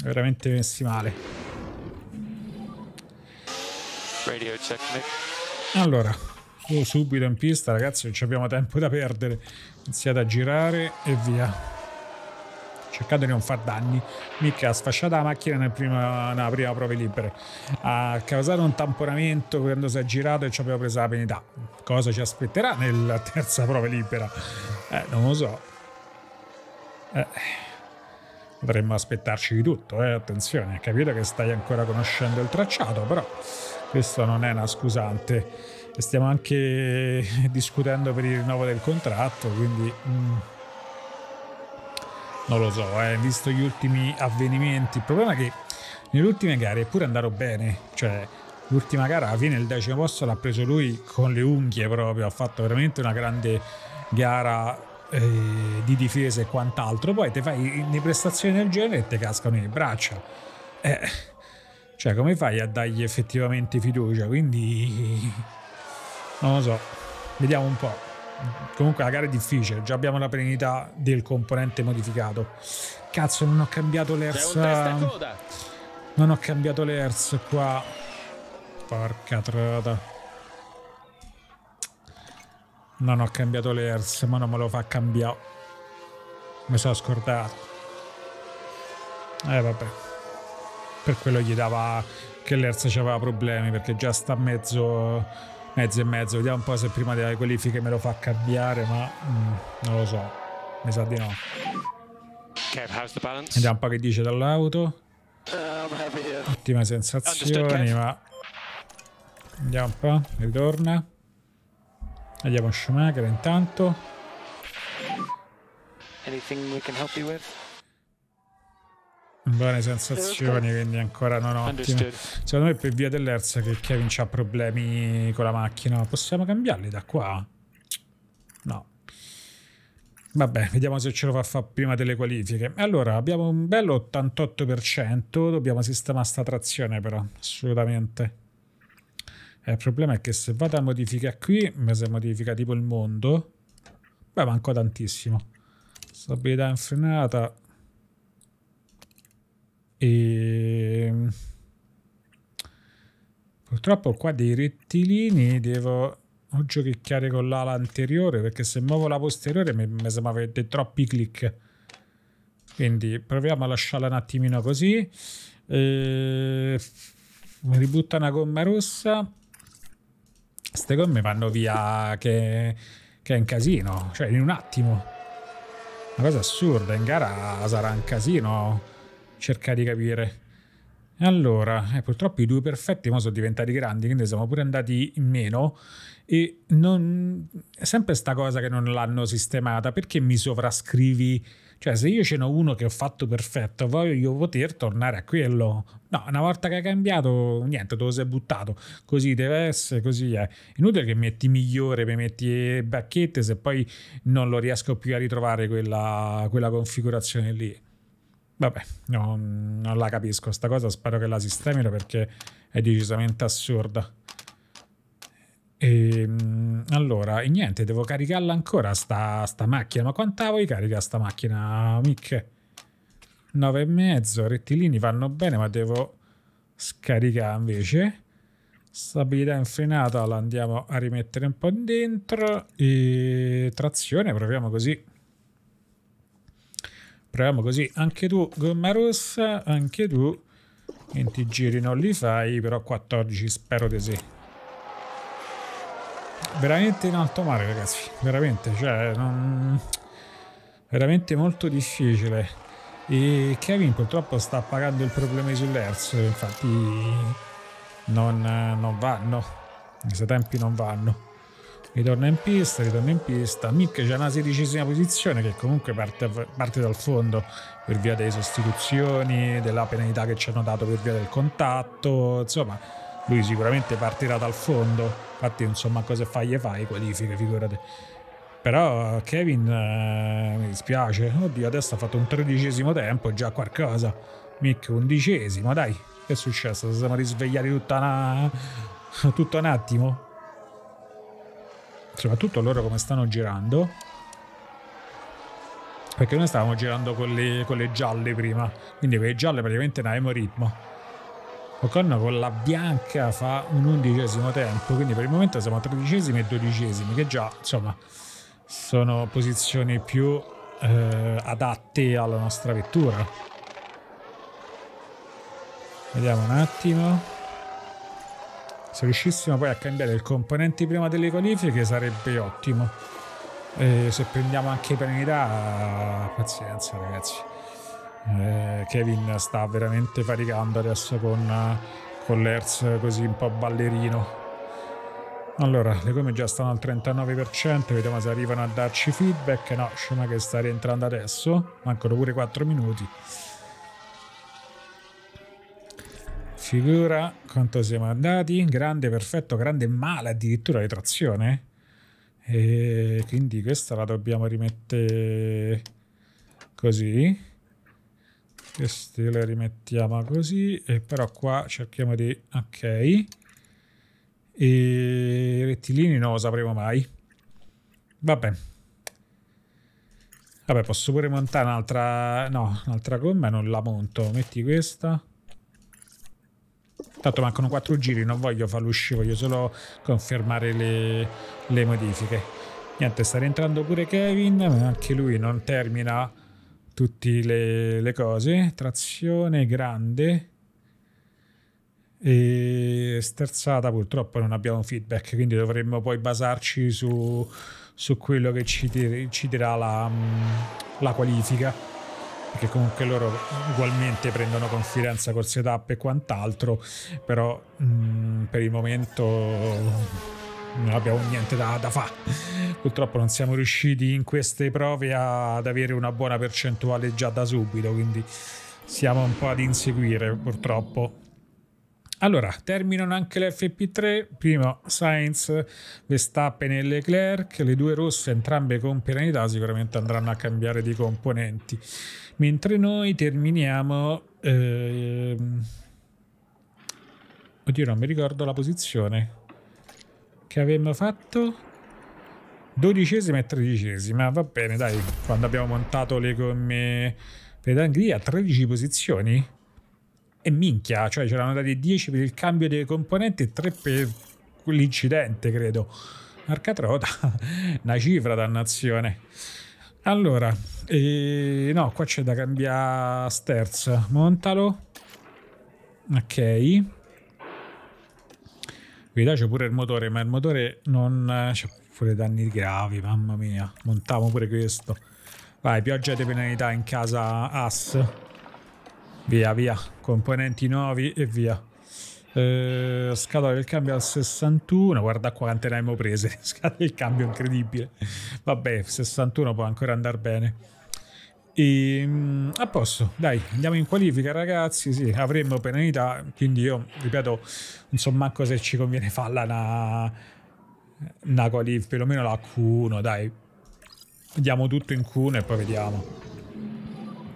Veramente messi male. Allora, subito in pista, ragazzi, non abbiamo tempo da perdere. Iniziate a girare e via cercando di non far danni. Mick ha sfasciato la macchina nella prima, nella prima prova libera, ha causato un tamponamento quando si è girato e ci aveva preso la penità. Cosa ci aspetterà nella [LAUGHS] terza prova libera? Eh, non lo so. Eh, dovremmo aspettarci di tutto, eh? attenzione, capito che stai ancora conoscendo il tracciato, però questo non è una scusante. Stiamo anche [LAUGHS] discutendo per il rinnovo del contratto, quindi... Mm, non lo so, eh, visto gli ultimi avvenimenti. Il problema è che nelle ultime gare è pure andato bene. Cioè, l'ultima gara alla fine il decimo posto l'ha preso lui con le unghie proprio. Ha fatto veramente una grande gara eh, di difesa e quant'altro. Poi te fai le prestazioni del genere e te cascano le braccia. Eh, cioè, come fai a dargli effettivamente fiducia? Quindi, non lo so, vediamo un po' comunque la gara è difficile, già abbiamo la plenità del componente modificato. Cazzo, non ho cambiato l'ERS. Non ho cambiato l'ERS qua. Porca trota. Non ho cambiato l'ERS, ma non me lo fa cambiare. Mi sono scordato. Eh vabbè. Per quello gli dava che l'ERS aveva problemi, perché già sta mezzo mezzo e mezzo. Vediamo un po' se prima delle qualifiche me lo fa cambiare, ma mm, non lo so. Mi sa di no. Kev, how's the balance? Vediamo un po' che dice dall'auto. Uh, oh, Ottima sensazione, ma... Andiamo un po', ritorna. Vediamo Schumacher intanto. Anything we can help you with? buone sensazioni, quindi ancora non ottime. Secondo me per via dell'Erz che Kevin ha problemi con la macchina, possiamo cambiarli da qua? No. Vabbè, vediamo se ce lo fa fare prima delle qualifiche. Allora, abbiamo un bello 88%, dobbiamo sistemare sta trazione però, assolutamente. Eh, il problema è che se vado a modificare qui, mi si modifica tipo il mondo. Beh, manco tantissimo. Stabilità in frenata, e... Ehm, purtroppo qua dei rettilini devo giochicchiare con l'ala anteriore perché se muovo la posteriore mi, mi sembra che dei troppi click. Quindi proviamo a lasciarla un attimino così. E... Ehm, mi ributta una gomma rossa. Queste gomme vanno via che, che è un casino, cioè in un attimo. Una cosa assurda, in gara sarà un casino cercare di capire. Allora, eh, purtroppo i due perfetti sono diventati grandi, quindi siamo pure andati in meno e non... è sempre sta cosa che non l'hanno sistemata, perché mi sovrascrivi? Cioè, se io ce n'ho uno che ho fatto perfetto, voglio poter tornare a quello. No, una volta che hai cambiato, niente, te lo sei buttato. Così deve essere, così è. Inutile che metti migliore, mi metti bacchette, se poi non lo riesco più a ritrovare quella, quella configurazione lì. Vabbè, no, non la capisco sta cosa, spero che la sistemino perché è decisamente assurda. E, ehm, allora, e niente, devo caricarla ancora sta, sta macchina. Ma quanta vuoi carica sta macchina, e mezzo, rettilini vanno bene, ma devo scaricare invece. Stabilità infrenata la andiamo a rimettere un po' dentro. E trazione, proviamo così. Proviamo così. Anche tu, gomma rossa, anche tu. 20 giri non li fai, però 14 spero di sì. Veramente in alto mare, ragazzi. Veramente, cioè... Non... Veramente molto difficile. E Kevin purtroppo sta pagando il problema sull'Erso, infatti non, non vanno. I suoi tempi non vanno ritorna in pista, ritorna in pista. Mick c'è una sedicesima posizione che comunque parte, parte, dal fondo per via delle sostituzioni, della penalità che ci hanno dato per via del contatto. Insomma, lui sicuramente partirà dal fondo. Infatti, insomma, cose fai e fai, qualifica, figurate. Però Kevin eh, mi dispiace, oddio, adesso ha fatto un tredicesimo tempo, già qualcosa. Mick undicesimo, dai, che è successo? Ci siamo risvegliati tutta una... tutto un attimo? soprattutto loro come stanno girando perché noi stavamo girando con le, con le gialle prima quindi con le gialle praticamente ne avevamo ritmo Ocon con la bianca fa un undicesimo tempo quindi per il momento siamo a tredicesimi e dodicesimi che già insomma sono posizioni più eh, adatte alla nostra vettura vediamo un attimo se riuscissimo poi a cambiare il componente prima delle qualifiche sarebbe ottimo e se prendiamo anche penalità pazienza ragazzi eh, Kevin sta veramente faticando adesso con, con l'Hertz così un po' ballerino allora, le gomme già stanno al 39%, vediamo se arrivano a darci feedback. No, Schumacher sta rientrando adesso, mancano pure 4 minuti. Figura quanto siamo andati. Grande, perfetto, grande male addirittura di trazione. E quindi questa la dobbiamo rimettere così. Queste le rimettiamo così. E però qua cerchiamo di... Ok. E i rettilini non lo sapremo mai. Vabbè. Vabbè, posso pure montare un'altra... No, un'altra gomma e non la monto. Metti questa. Tanto mancano quattro giri, non voglio farlo uscire, voglio solo confermare le, le modifiche. Niente, sta rientrando pure Kevin, ma anche lui non termina tutte le, le cose. Trazione grande. E sterzata purtroppo non abbiamo feedback, quindi dovremmo poi basarci su, su quello che ci, ci dirà la, la qualifica perché comunque loro ugualmente prendono confidenza col setup e quant'altro, però mh, mm, per il momento non abbiamo niente da, da fare. Purtroppo non siamo riusciti in queste prove ad avere una buona percentuale già da subito, quindi siamo un po' ad inseguire purtroppo. Allora, terminano anche le fp 3 prima Sainz, Verstappen e Leclerc, le due rosse entrambe con penalità sicuramente andranno a cambiare di componenti, mentre noi terminiamo... Ehm... Oddio, non mi ricordo la posizione che avevamo fatto. Dodicesima e tredicesima, va bene, dai, quando abbiamo montato le gomme pedangria, 13 posizioni e minchia, cioè c'erano dati 10 per il cambio dei componenti e 3 per quell'incidente, credo. Arcatrota, [LAUGHS] una cifra dannazione. Allora, eh, no, qua c'è da cambiare sterzo. Montalo. Ok. Guida c'è pure il motore, ma il motore non... C'è pure danni gravi, mamma mia. Montavo pure questo. Vai, pioggia di penalità in casa AS. Via, via. Componenti nuovi e via. Eh, scatola del cambio al 61. Guarda quante ne abbiamo prese. [LAUGHS] Scatola del cambio incredibile. Vabbè, 61 può ancora andare bene. E, ehm, a posto, dai, andiamo in qualifica ragazzi, sì, avremmo penalità, quindi io, ripeto, non so manco se ci conviene farla una, una qualifica, perlomeno la Q1, dai. Diamo tutto in Q1 e poi vediamo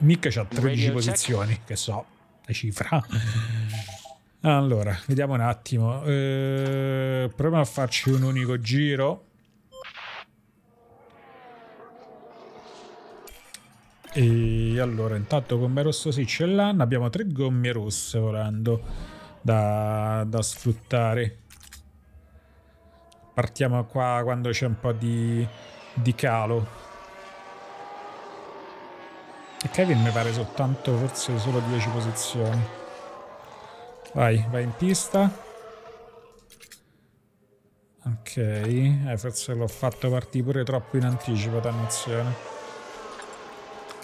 mica c'ha 13 Radio posizioni, check. che so, la cifra. [LAUGHS] Allora, vediamo un attimo. Eh, proviamo a farci un unico giro. E allora, intanto gomme rosso sì ce l'hanno. Abbiamo tre gomme rosse volando da, da sfruttare. Partiamo qua quando c'è un po' di, di calo. E Kevin mi pare soltanto forse solo 10 posizioni. Vai, vai in pista. Ok, eh, forse l'ho fatto partire pure troppo in anticipo, dannazione.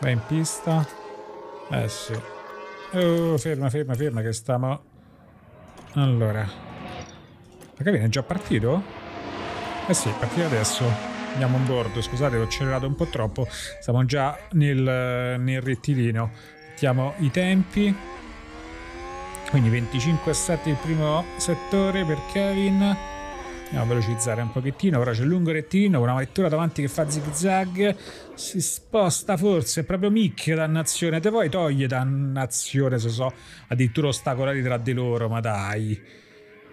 Vai in pista. Eh sì. Oh, ferma, ferma, ferma che stiamo... Allora. Ma Kevin è già partito? Eh sì, è partito adesso andiamo on board, scusate, ho accelerato un po' troppo, siamo già nel, nel rettilineo. Mettiamo i tempi, quindi 25 a 7 il primo settore per Kevin. Andiamo a velocizzare un pochettino, però c'è il lungo rettilineo con una vettura davanti che fa zig zag, si sposta forse, è proprio micchia dannazione, te vuoi toglie dannazione se so, addirittura ostacolati tra di loro, ma dai.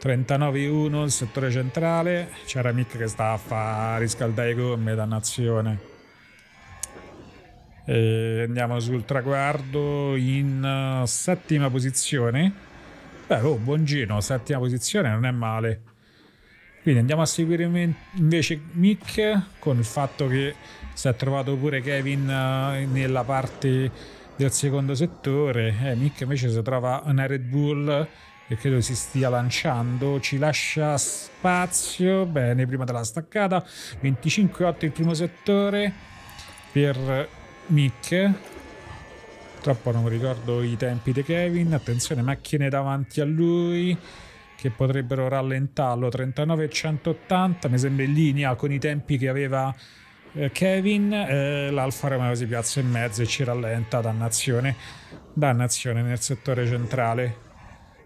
39-1 il settore centrale, c'era Mick che stava a fare riscaldare i gomme, dannazione. E andiamo sul traguardo in uh, settima posizione. Beh, oh, buongiorno, settima posizione non è male. Quindi andiamo a seguire invece Mick con il fatto che si è trovato pure Kevin uh, nella parte del secondo settore. Eh, Mick invece si trova una Red Bull che credo si stia lanciando, ci lascia spazio, bene, prima della staccata, 25-8 il primo settore per Mick, purtroppo non ricordo i tempi di Kevin, attenzione macchine davanti a lui che potrebbero rallentarlo, 39 180 mi sembra in linea con i tempi che aveva eh, Kevin, eh, l'Alfa Romeo si piazza in mezzo e ci rallenta, dannazione, dannazione nel settore centrale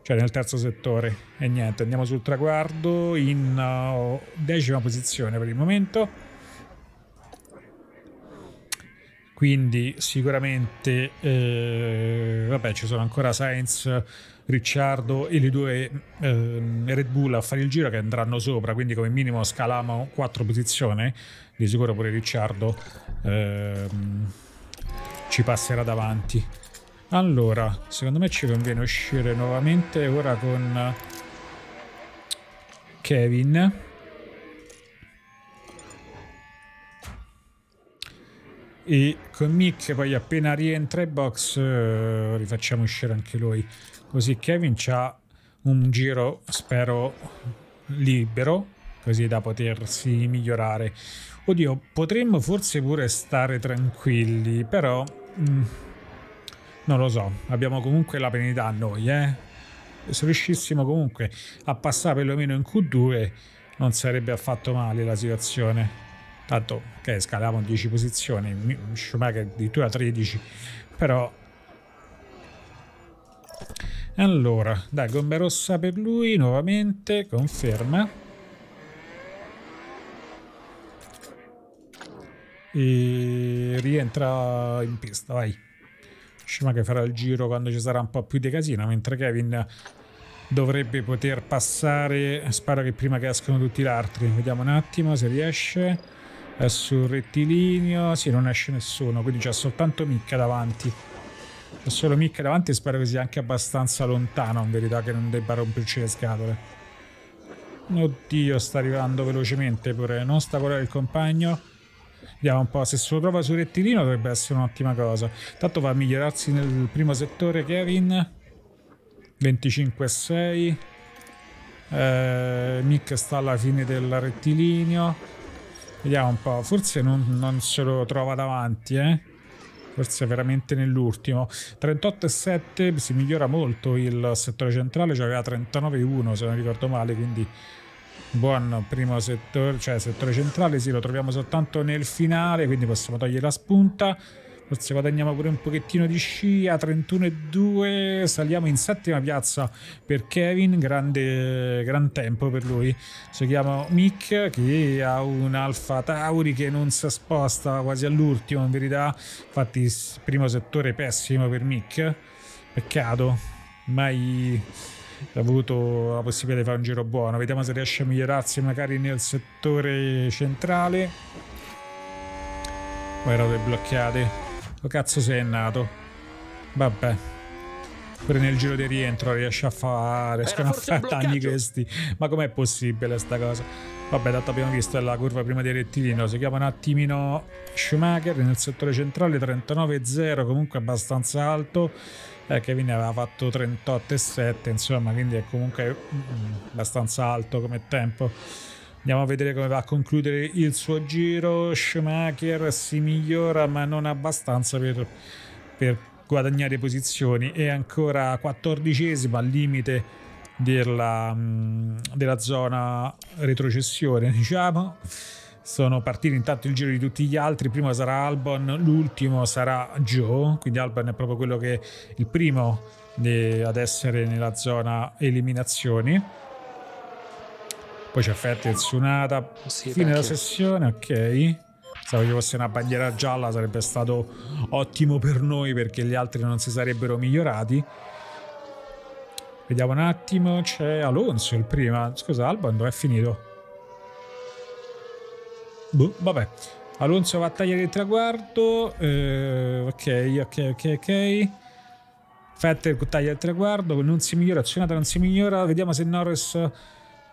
cioè nel terzo settore. E niente, andiamo sul traguardo in uh, decima posizione per il momento. Quindi sicuramente, eh, vabbè, ci sono ancora Sainz, Ricciardo e le due eh, Red Bull a fare il giro che andranno sopra, quindi come minimo scalamo quattro posizioni, di sicuro pure Ricciardo eh, ci passerà davanti. Allora, secondo me ci conviene uscire nuovamente ora con eh, Kevin. E con Mick poi appena rientra i box eh, rifacciamo uscire anche lui. Così Kevin ha un giro, spero, libero, così da potersi migliorare. Oddio, potremmo forse pure stare tranquilli, però... Mh, mm, non lo so, abbiamo comunque la penalità a noi, eh? Se riuscissimo comunque a passare perlomeno in Q2 non sarebbe affatto male la situazione. Tanto che okay, scalavamo 10 posizioni, Schumacher addirittura 13, però... Allora, dai, gomma rossa per lui, nuovamente, conferma. E rientra in pista, vai. Scima che farà il giro quando ci sarà un po' più di casino, mentre Kevin dovrebbe poter passare, spero che prima che escono tutti gli altri. Vediamo un attimo se riesce. È sul rettilineo, sì, non esce nessuno, quindi c'è soltanto Mick davanti. C'è solo Mick davanti e spero che sia anche abbastanza lontano, in verità, che non debba romperci le scatole. Oddio, sta arrivando velocemente pure, non sta correndo il compagno. Vediamo un po', se se lo trova su rettilineo dovrebbe essere un'ottima cosa. Tanto va a migliorarsi nel primo settore Kevin. 25,6. Eh, Mick sta alla fine del rettilineo. Vediamo un po', forse non, non se lo trova davanti, eh? forse veramente nell'ultimo 38,7 si migliora molto il settore centrale, cioè aveva 39,1 se non ricordo male, quindi buon primo settore, cioè settore centrale, sì, lo troviamo soltanto nel finale, quindi possiamo togliere la spunta. Forse guadagniamo pure un pochettino di scia, 31,2, saliamo in settima piazza per Kevin, grande, gran tempo per lui. Seguiamo Mick che ha un Alfa Tauri che non si sposta quasi all'ultimo in verità, infatti primo settore pessimo per Mick, peccato, mai ha avuto la possibilità di fare un giro buono. Vediamo se riesce a migliorarsi magari nel settore centrale. Poi erano bloccati. Lo cazzo sei nato? Vabbè. Pure nel giro di rientro riesce a fare, riescono a fare danni questi. Ma com'è possibile sta cosa? Vabbè, tanto abbiamo visto la curva prima di rettilino. Si chiama un attimino Schumacher nel settore centrale 39-0, comunque abbastanza alto eh, quindi aveva fatto 38,7 insomma quindi è comunque mm, abbastanza alto come tempo Andiamo a vedere come va a concludere il suo giro. Schumacher si migliora, ma non abbastanza per, per guadagnare posizioni. E ancora 14 al limite della, mm, della zona retrocessione, diciamo sono partiti intanto il giro di tutti gli altri. Primo sarà Albon, l'ultimo sarà Joe. Quindi Albon è proprio quello che è il primo eh, ad essere nella zona eliminazioni. Poi c'è Fette e Tsunada. Sì, Fine della sessione, ok. Pensavo ci fosse una bandiera gialla sarebbe stato ottimo per noi perché gli altri non si sarebbero migliorati. Vediamo un attimo, c'è Alonso il prima. Scusa, Albon dove è finito? Boh, vabbè. Alonso battaglia del traguardo. Eh, ok, ok, ok, ok. Vettel taglia il traguardo, non si migliora, Azionata non si migliora, vediamo se Norris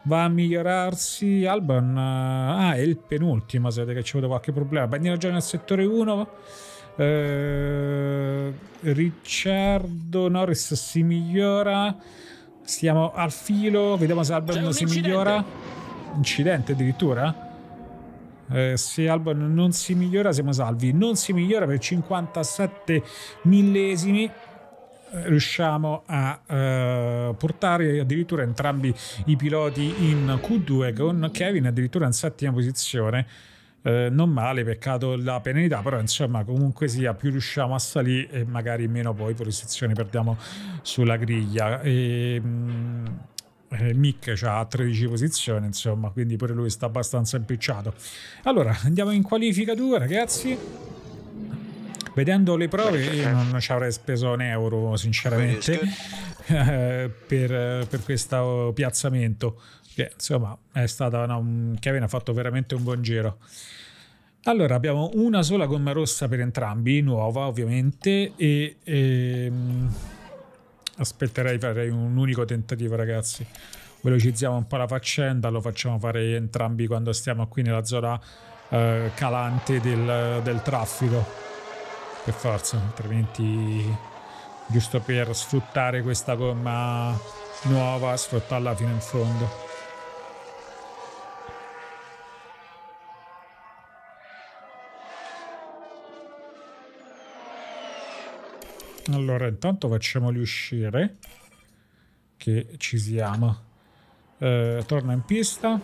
va a migliorarsi, Alban, eh, ah è il penultimo, se vedete che c'è avuto qualche problema, bandiera già nel settore 1, eh, Ricciardo, Norris si migliora, stiamo al filo, vediamo se Alban si incidente. migliora, incidente addirittura, eh, se Albon non si migliora siamo salvi, non si migliora per 57 millesimi eh, riusciamo a eh, portare addirittura entrambi i piloti in Q2 con Kevin addirittura in settima posizione eh, non male, peccato la penalità, però insomma comunque sia più riusciamo a salire e magari meno poi posizioni perdiamo sulla griglia. E, ehm, mh, eh, Mick ha 13 posizioni, insomma, quindi pure lui sta abbastanza impicciato. Allora, andiamo in qualifica 2, ragazzi. Vedendo le prove, io eh. non ci avrei speso un euro, sinceramente, [LAUGHS] per, per questo piazzamento. Che, insomma, è stata no, Kevin ha fatto veramente un buon giro. Allora, abbiamo una sola gomma rossa per entrambi, nuova ovviamente, e, e ehm, Aspetterei, farei un unico tentativo, ragazzi. Velocizziamo un po' la faccenda, lo facciamo fare entrambi quando stiamo qui nella zona eh, calante del, del traffico. Per forza, altrimenti giusto per sfruttare questa gomma nuova, sfruttarla fino in fondo. Allora, intanto facciamoli uscire, che ci siamo. Eh, torna in pista.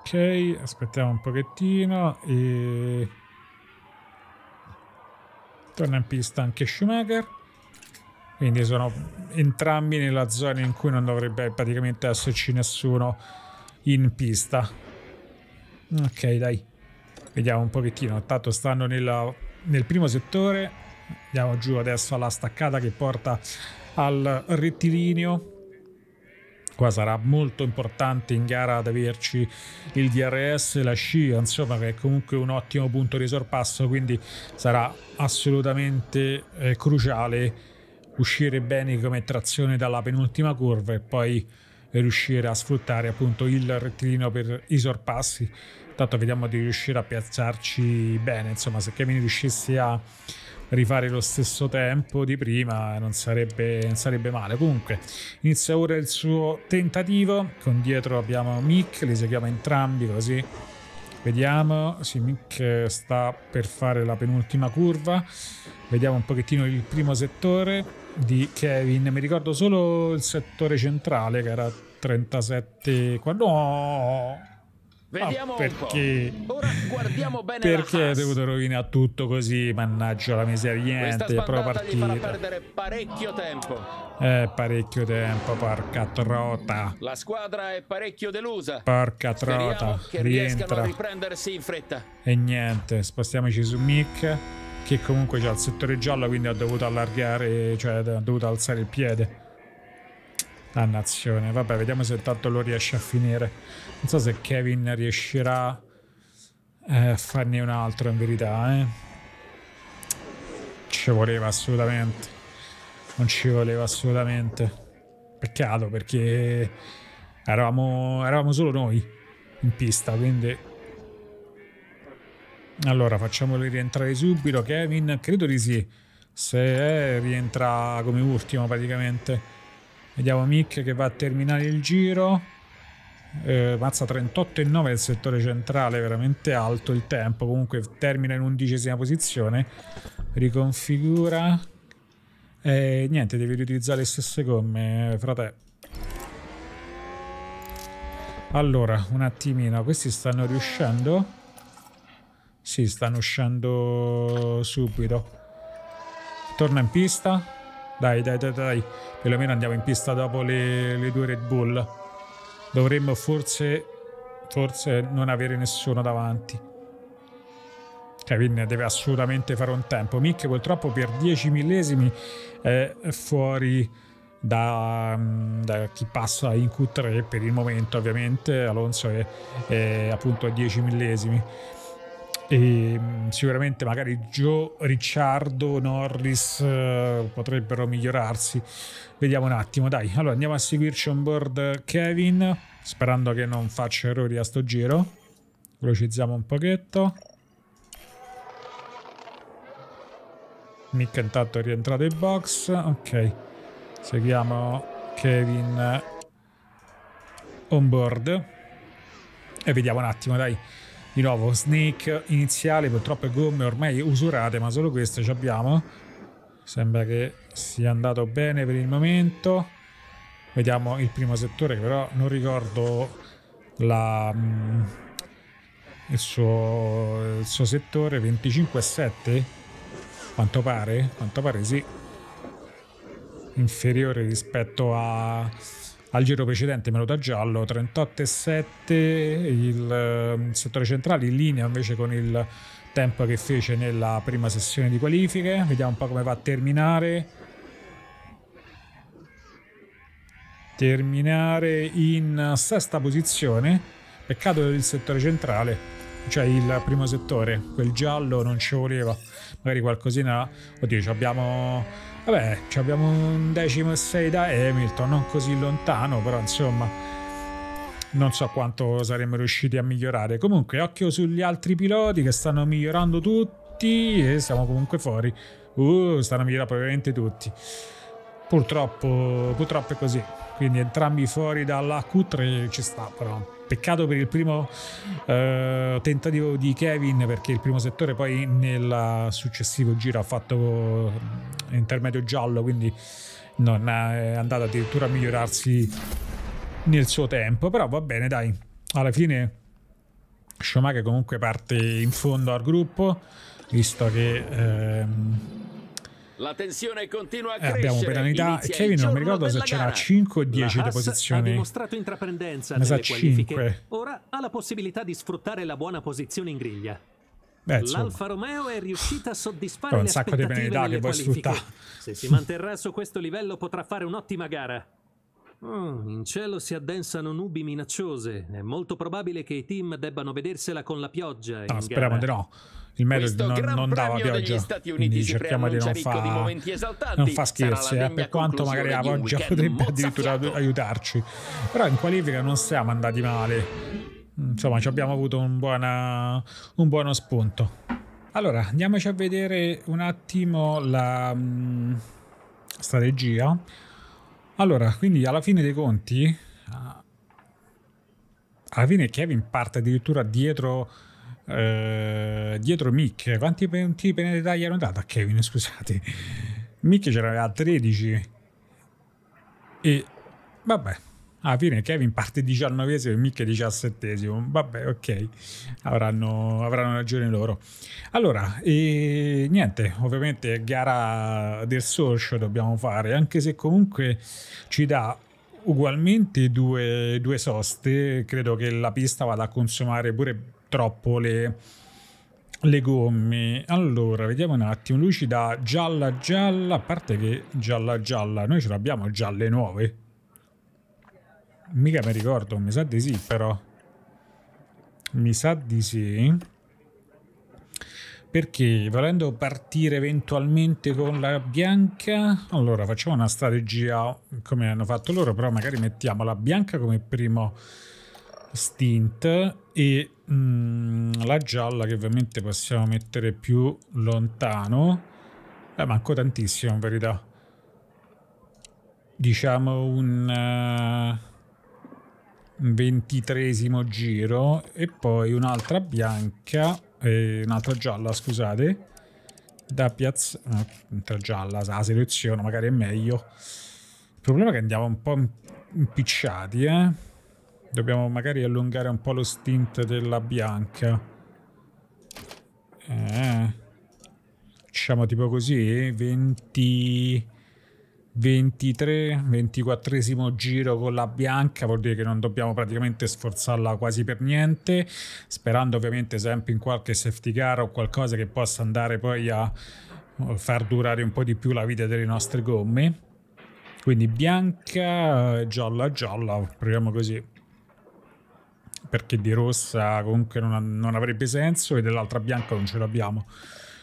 Ok, aspettiamo un pochettino e... Torna in pista anche Schumacher. Quindi sono entrambi nella zona in cui non dovrebbe praticamente esserci nessuno in pista. Ok, dai. Vediamo un pochettino. Tanto stanno nella nel primo settore andiamo giù adesso alla staccata che porta al rettilineo qua sarà molto importante in gara ad averci il DRS la scia insomma che è comunque un ottimo punto di sorpasso quindi sarà assolutamente eh, cruciale uscire bene come trazione dalla penultima curva e poi riuscire a sfruttare appunto il rettilineo per i sorpassi Tanto vediamo di riuscire a piazzarci bene. Insomma, se Kevin riuscisse a rifare lo stesso tempo di prima non sarebbe, non sarebbe, male. Comunque, inizia ora il suo tentativo. Con dietro abbiamo Mick, li seguiamo entrambi così. Vediamo, sì, Mick sta per fare la penultima curva. Vediamo un pochettino il primo settore di Kevin. Mi ricordo solo il settore centrale che era 37 qua. No! Vediamo ah, perché, Ora guardiamo bene perché è dovuto rovinare tutto così, mannaggia la miseria, niente, è proprio partita. Gli perdere parecchio tempo. Eh, parecchio tempo, porca trota. La squadra è parecchio delusa. Porca trota, Speriamo rientra. a riprendersi in fretta. E niente, spostiamoci su Mick, che comunque c'ha il settore giallo, quindi ha dovuto allargare, cioè ha dovuto alzare il piede. Dannazione, vabbè, vediamo se tanto lo riesce a finire. Non so se Kevin riuscirà eh, a farne un altro in verità, eh. Ci voleva assolutamente. Non ci voleva assolutamente. Peccato perché eravamo, eravamo solo noi in pista, quindi... Allora, facciamoli rientrare subito. Kevin, credo di sì. Se è, rientra come ultimo praticamente. Vediamo Mick che va a terminare il giro. Eh, mazza 38 e 9 il settore centrale, veramente alto il tempo. Comunque termina in undicesima posizione. Riconfigura. E eh, niente, devi riutilizzare le stesse gomme, frate. Allora, un attimino, questi stanno riuscendo? Sì, stanno uscendo subito. Torna in pista. Dai, dai, dai, dai. Perlomeno andiamo in pista dopo le, le due Red Bull. Dovremmo forse, forse non avere nessuno davanti. Kevin deve assolutamente fare un tempo. Mick purtroppo per 10 millesimi è fuori da, da chi passa in Q3 per il momento ovviamente. Alonso è, è appunto a 10 millesimi. E mm, sicuramente magari Joe, Ricciardo, Norris eh, potrebbero migliorarsi. Vediamo un attimo, dai. Allora andiamo a seguirci on board eh, Kevin, sperando che non faccia errori a sto giro. Velocizziamo un pochetto. Mick intanto è rientrato in box. Ok, seguiamo Kevin eh, on board. E vediamo un attimo, dai. Di nuovo, snake iniziale, purtroppo gomme ormai usurate, ma solo queste ci abbiamo. Sembra che sia andato bene per il momento. Vediamo il primo settore, però non ricordo la, mm, il, suo, il suo settore 25,7 quanto pare, quanto pare sì, inferiore rispetto a al giro precedente Menuta Giallo 38 e 7 il ehm, settore centrale in linea invece con il tempo che fece nella prima sessione di qualifiche vediamo un po' come va a terminare terminare in sesta posizione peccato il settore centrale cioè il primo settore quel giallo non ci voleva magari qualcosina oddio abbiamo Vabbè, abbiamo un decimo e sei da Hamilton, non così lontano, però insomma non so quanto saremmo riusciti a migliorare. Comunque, occhio sugli altri piloti che stanno migliorando tutti e siamo comunque fuori. Uh, stanno migliorando probabilmente tutti. Purtroppo, purtroppo è così. Quindi entrambi fuori dalla Q3 ci sta però. Peccato per il primo eh, tentativo di Kevin perché il primo settore poi nel successivo giro ha fatto eh, intermedio giallo, quindi non è andato addirittura a migliorarsi nel suo tempo, però va bene dai, alla fine Schumacher comunque parte in fondo al gruppo, visto che... Ehm, la tensione continua a eh, crescere. Abbiamo penalità. Kevin, non mi ricordo se c'era 5 o 10 la deposizioni. Ha dimostrato intraprendenza nelle 5. Ora ha la possibilità di sfruttare la buona posizione in griglia. Beh, L'Alfa Romeo è riuscita a soddisfare un sacco di penalità che vuoi sfruttare. Se si manterrà su questo livello potrà fare un'ottima gara. Oh, in cielo si addensano nubi minacciose. È molto probabile che i team debbano vedersela con la pioggia. No, speriamo di no il Merrill non, non dava pioggia, quindi cerchiamo di non, fa, non fa scherzi, eh, per quanto magari la pioggia potrebbe addirittura aiutarci. Però in qualifica non siamo andati male. Insomma, ci abbiamo avuto un, buona, un buono spunto. Allora, andiamoci a vedere un attimo la mh, mm, strategia. Allora, quindi alla fine dei conti, ah, alla fine Kevin parte addirittura dietro eh, dietro Mick, quanti punti di penalità hanno dato a Kevin? [LAUGHS] Scusate, Mick ce l'aveva 13 e vabbè. Alla fine Kevin parte 19esimo e Mick 17esimo. Vabbè, ok, avranno, avranno ragione loro. Allora, e niente, ovviamente gara del socio dobbiamo fare, anche se comunque ci dà ugualmente due, due soste. Credo che la pista vada a consumare pure troppo le, le gomme. Allora, vediamo un attimo. Lucida gialla gialla, a parte che gialla gialla, noi ce l'abbiamo gialle nuove. Mica mi ricordo, mi sa di sì però. Mi sa di sì. Perché volendo partire eventualmente con la bianca, allora facciamo una strategia come hanno fatto loro, però magari mettiamo la bianca come primo stint e mh, mm, la gialla che ovviamente possiamo mettere più lontano eh, manco tantissimo in verità diciamo un eh, ventitresimo uh, giro e poi un'altra bianca eh, un'altra gialla scusate da piazzare un'altra gialla la seleziono magari è meglio il problema è che andiamo un po' impicciati eh Dobbiamo magari allungare un po' lo stint della bianca. Eh. Facciamo tipo così, 20... 23, 24 giro con la bianca, vuol dire che non dobbiamo praticamente sforzarla quasi per niente, sperando ovviamente sempre in qualche safety car o qualcosa che possa andare poi a far durare un po' di più la vita delle nostre gomme. Quindi bianca, eh, gialla, gialla, proviamo così perché di rossa comunque non, non avrebbe senso e dell'altra bianca non ce l'abbiamo.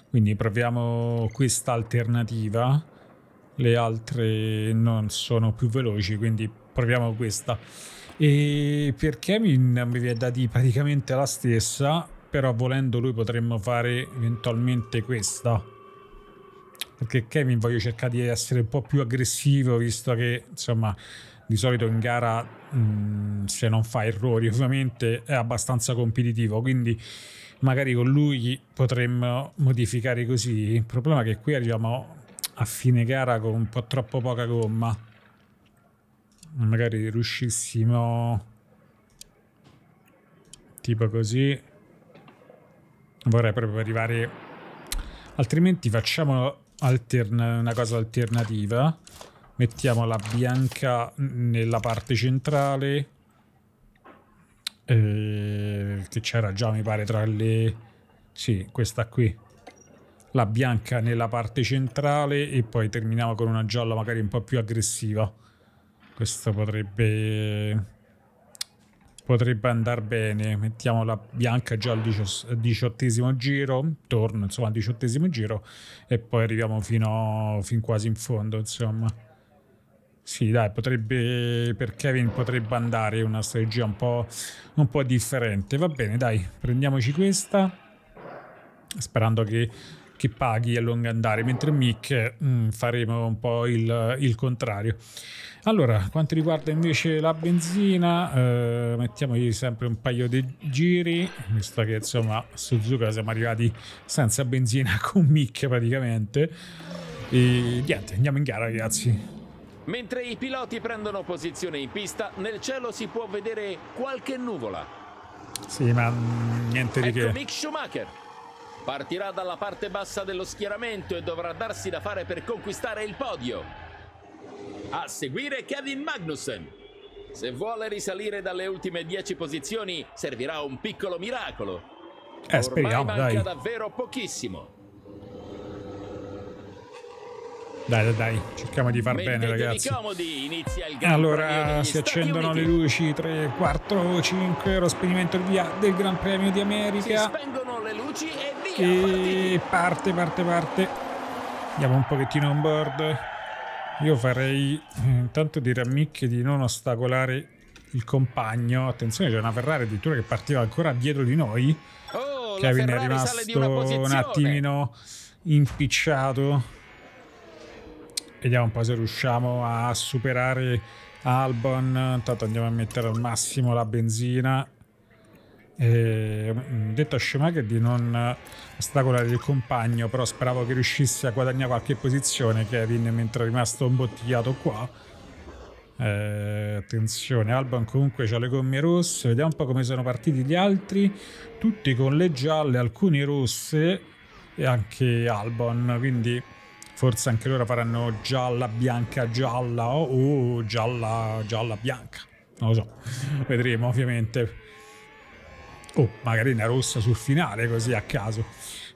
Quindi proviamo questa alternativa. Le altre non sono più veloci, quindi proviamo questa. E perché mi, mi viene dati praticamente la stessa, però volendo lui potremmo fare eventualmente questa perché Kevin voglio cercare di essere un po' più aggressivo visto che insomma di solito in gara Mm, se non fa errori ovviamente, è abbastanza competitivo, quindi magari con lui potremmo modificare così. Il problema è che qui arriviamo a fine gara con un po' troppo poca gomma. Magari riuscissimo tipo così. Vorrei proprio arrivare... Altrimenti facciamo una cosa alternativa. Mettiamo la bianca nella parte centrale. Eh, che c'era già, mi pare, tra le... Sì, questa qui. La bianca nella parte centrale e poi terminiamo con una gialla magari un po' più aggressiva. Questo potrebbe potrebbe andare bene. Mettiamo la bianca già al diciottesimo giro, torno insomma al diciottesimo giro e poi arriviamo fino, fin quasi in fondo, insomma. Sì, dai, potrebbe, per Kevin potrebbe andare una strategia un po', un po' differente. Va bene, dai, prendiamoci questa, sperando che, che paghi a lungo andare, mentre Mick mh, mm, faremo un po' il, il, contrario. Allora, quanto riguarda invece la benzina, eh, mettiamogli sempre un paio di giri, visto che insomma Suzuka siamo arrivati senza benzina [LAUGHS] con Mick praticamente. E niente, andiamo in gara ragazzi. Mentre i piloti prendono posizione in pista, nel cielo si può vedere qualche nuvola. Sì, ma niente di ecco che. Mick Schumacher. Partirà dalla parte bassa dello schieramento e dovrà darsi da fare per conquistare il podio. A seguire Kevin Magnussen. Se vuole risalire dalle ultime 10 posizioni, servirà un piccolo miracolo. Eh, Ormai speriamo, manca dai. davvero pochissimo. Dai, dai, dai, cerchiamo di far Mettetevi bene, ragazzi. Comodi, eh, allora, si accendono Stati le luci 3, 4, 5, lo spegnimento il via del Gran Premio di America. e, via, e parte, parte, parte. Andiamo un pochettino on board. Io farei eh, intanto dire a Mick di non ostacolare il compagno. Attenzione, c'è una Ferrari addirittura che partiva ancora dietro di noi. Oh, Kevin è rimasto un attimino impicciato Vediamo un po' se riusciamo a superare Albon. Intanto andiamo a mettere al massimo la benzina. E, mm, detto a Schumacher di non ostacolare il compagno, però speravo che riuscisse a guadagnare qualche posizione Kevin mentre è rimasto imbottigliato qua. Eh, attenzione, Albon comunque ha le gomme rosse, vediamo un po' come sono partiti gli altri, tutti con le gialle, alcuni rosse e anche Albon, quindi Forse anche loro faranno gialla, bianca, gialla o oh, oh, gialla, gialla, bianca. Non lo so, vedremo ovviamente. Oh, magari una rossa sul finale così a caso.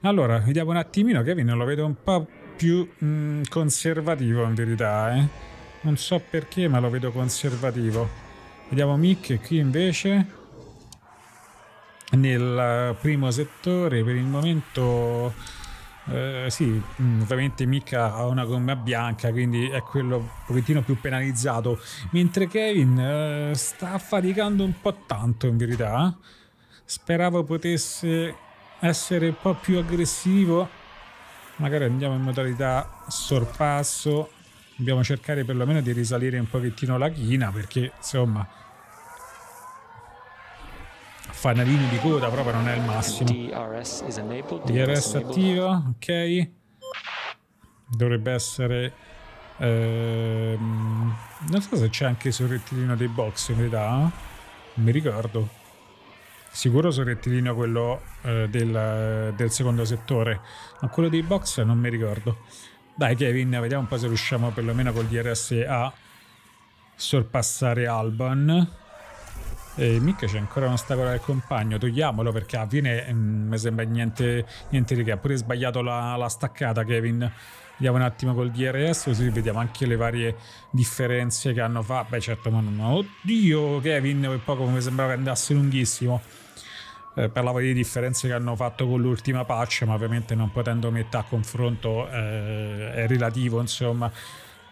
Allora, vediamo un attimino, Kevin lo vedo un po' più mh, mm, conservativo in verità, eh. Non so perché, ma lo vedo conservativo. Vediamo Mick qui invece nel eh, primo settore per il momento eh, sì, mm, ovviamente Mika ha una gomma bianca, quindi è quello un pochettino più penalizzato, mentre Kevin eh, sta faticando un po' tanto in verità. Speravo potesse essere un po' più aggressivo, magari andiamo in modalità sorpasso, dobbiamo cercare perlomeno di risalire un pochettino la china perché insomma fanalini di coda, proprio non è il massimo. DRS attiva, ok. Dovrebbe essere... Ehm, non so se c'è anche il sorrettilino dei box in realtà, non mi ricordo. Sicuro sorrettilino quello eh, del, del secondo settore, ma quello dei box non mi ricordo. Dai Kevin, vediamo un po' se riusciamo perlomeno col DRS a sorpassare Alban. E eh, mica c'è ancora un ostacolo del compagno, togliamolo perché alla fine mm, mi sembra niente, niente di che. Ha pure sbagliato la, la staccata Kevin. Vediamo un attimo col DRS così vediamo anche le varie differenze che hanno fatto. Beh certo, ma non... Oddio Kevin, per poco mi sembrava che andasse lunghissimo. Eh, parlavo di differenze che hanno fatto con l'ultima patch, ma ovviamente non potendo mettere a confronto eh, è relativo, insomma.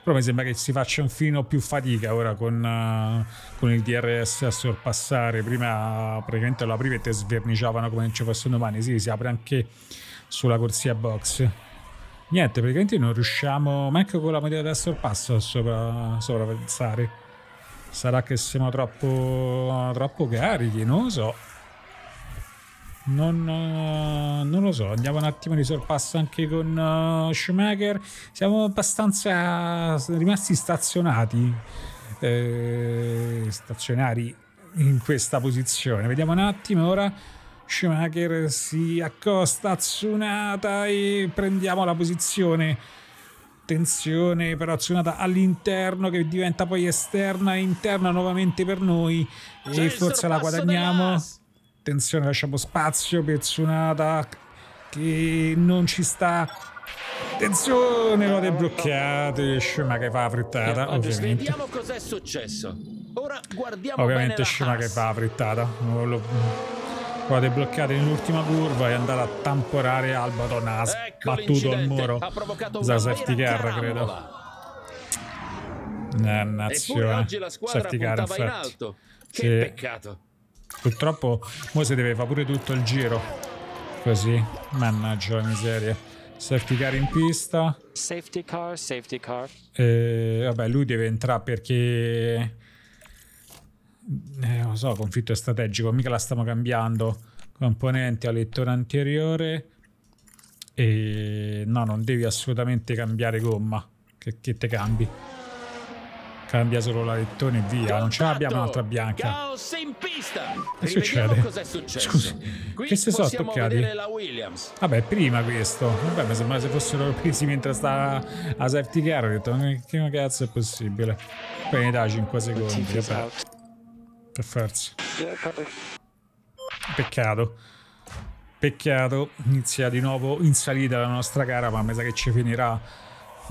Però mi sembra che si faccia un filo più fatica ora con, uh, con il DRS a sorpassare. Prima praticamente lo aprivi e te sverniciavano come non ci fosse domani. Sì, si apre anche sulla corsia box. Niente, praticamente non riusciamo neanche con la modalità da sorpasso a sopra, sopravversare. Sarà che siamo troppo, troppo carichi, non lo so. Non, uh, non, lo so, andiamo un attimo di sorpasso anche con uh, Schumacher. Siamo abbastanza rimasti stazionati, eh, stazionari in questa posizione. Vediamo un attimo ora. Schumacher si accosta a Tsunata e prendiamo la posizione. Attenzione, però Tsunata all'interno che diventa poi esterna, interna nuovamente per noi e forse la guadagniamo. Attenzione, lasciamo spazio per Tsunada che non ci sta. Attenzione, lo deblocchiate. Scema che fa frittata, ovviamente. Vediamo cos'è successo. Ora guardiamo Ovviamente scema che fa frittata. Lo, lo nell'ultima curva e andate a tamporare Alba Ha sbattuto al muro. Ha provocato una safety car, credo. Dannazione. Eh. Safety car, infatti. Che sì. peccato. Purtroppo mo si deve fare pure tutto il giro. Così. Mannaggia la miseria. Safety car in pista. Safety car, safety car. E, eh, vabbè, lui deve entrare perché... Eh, lo so, conflitto strategico, mica la stiamo cambiando. Componenti a lettore anteriore. E no, non devi assolutamente cambiare gomma. Che, che te cambi. Cambia solo la lettone e via. Non ce l'abbiamo un'altra bianca. Che succede? Scusa, Qui che si sono toccati? Vabbè, prima questo. Vabbè, mi sembra se fossero presi mentre sta a safety car. Ho detto, eh, che cazzo è possibile? Poi ne dà 5 secondi. Per forza. Peccato. Peccato. Inizia di nuovo in salita la nostra gara, ma mi sa che ci finirà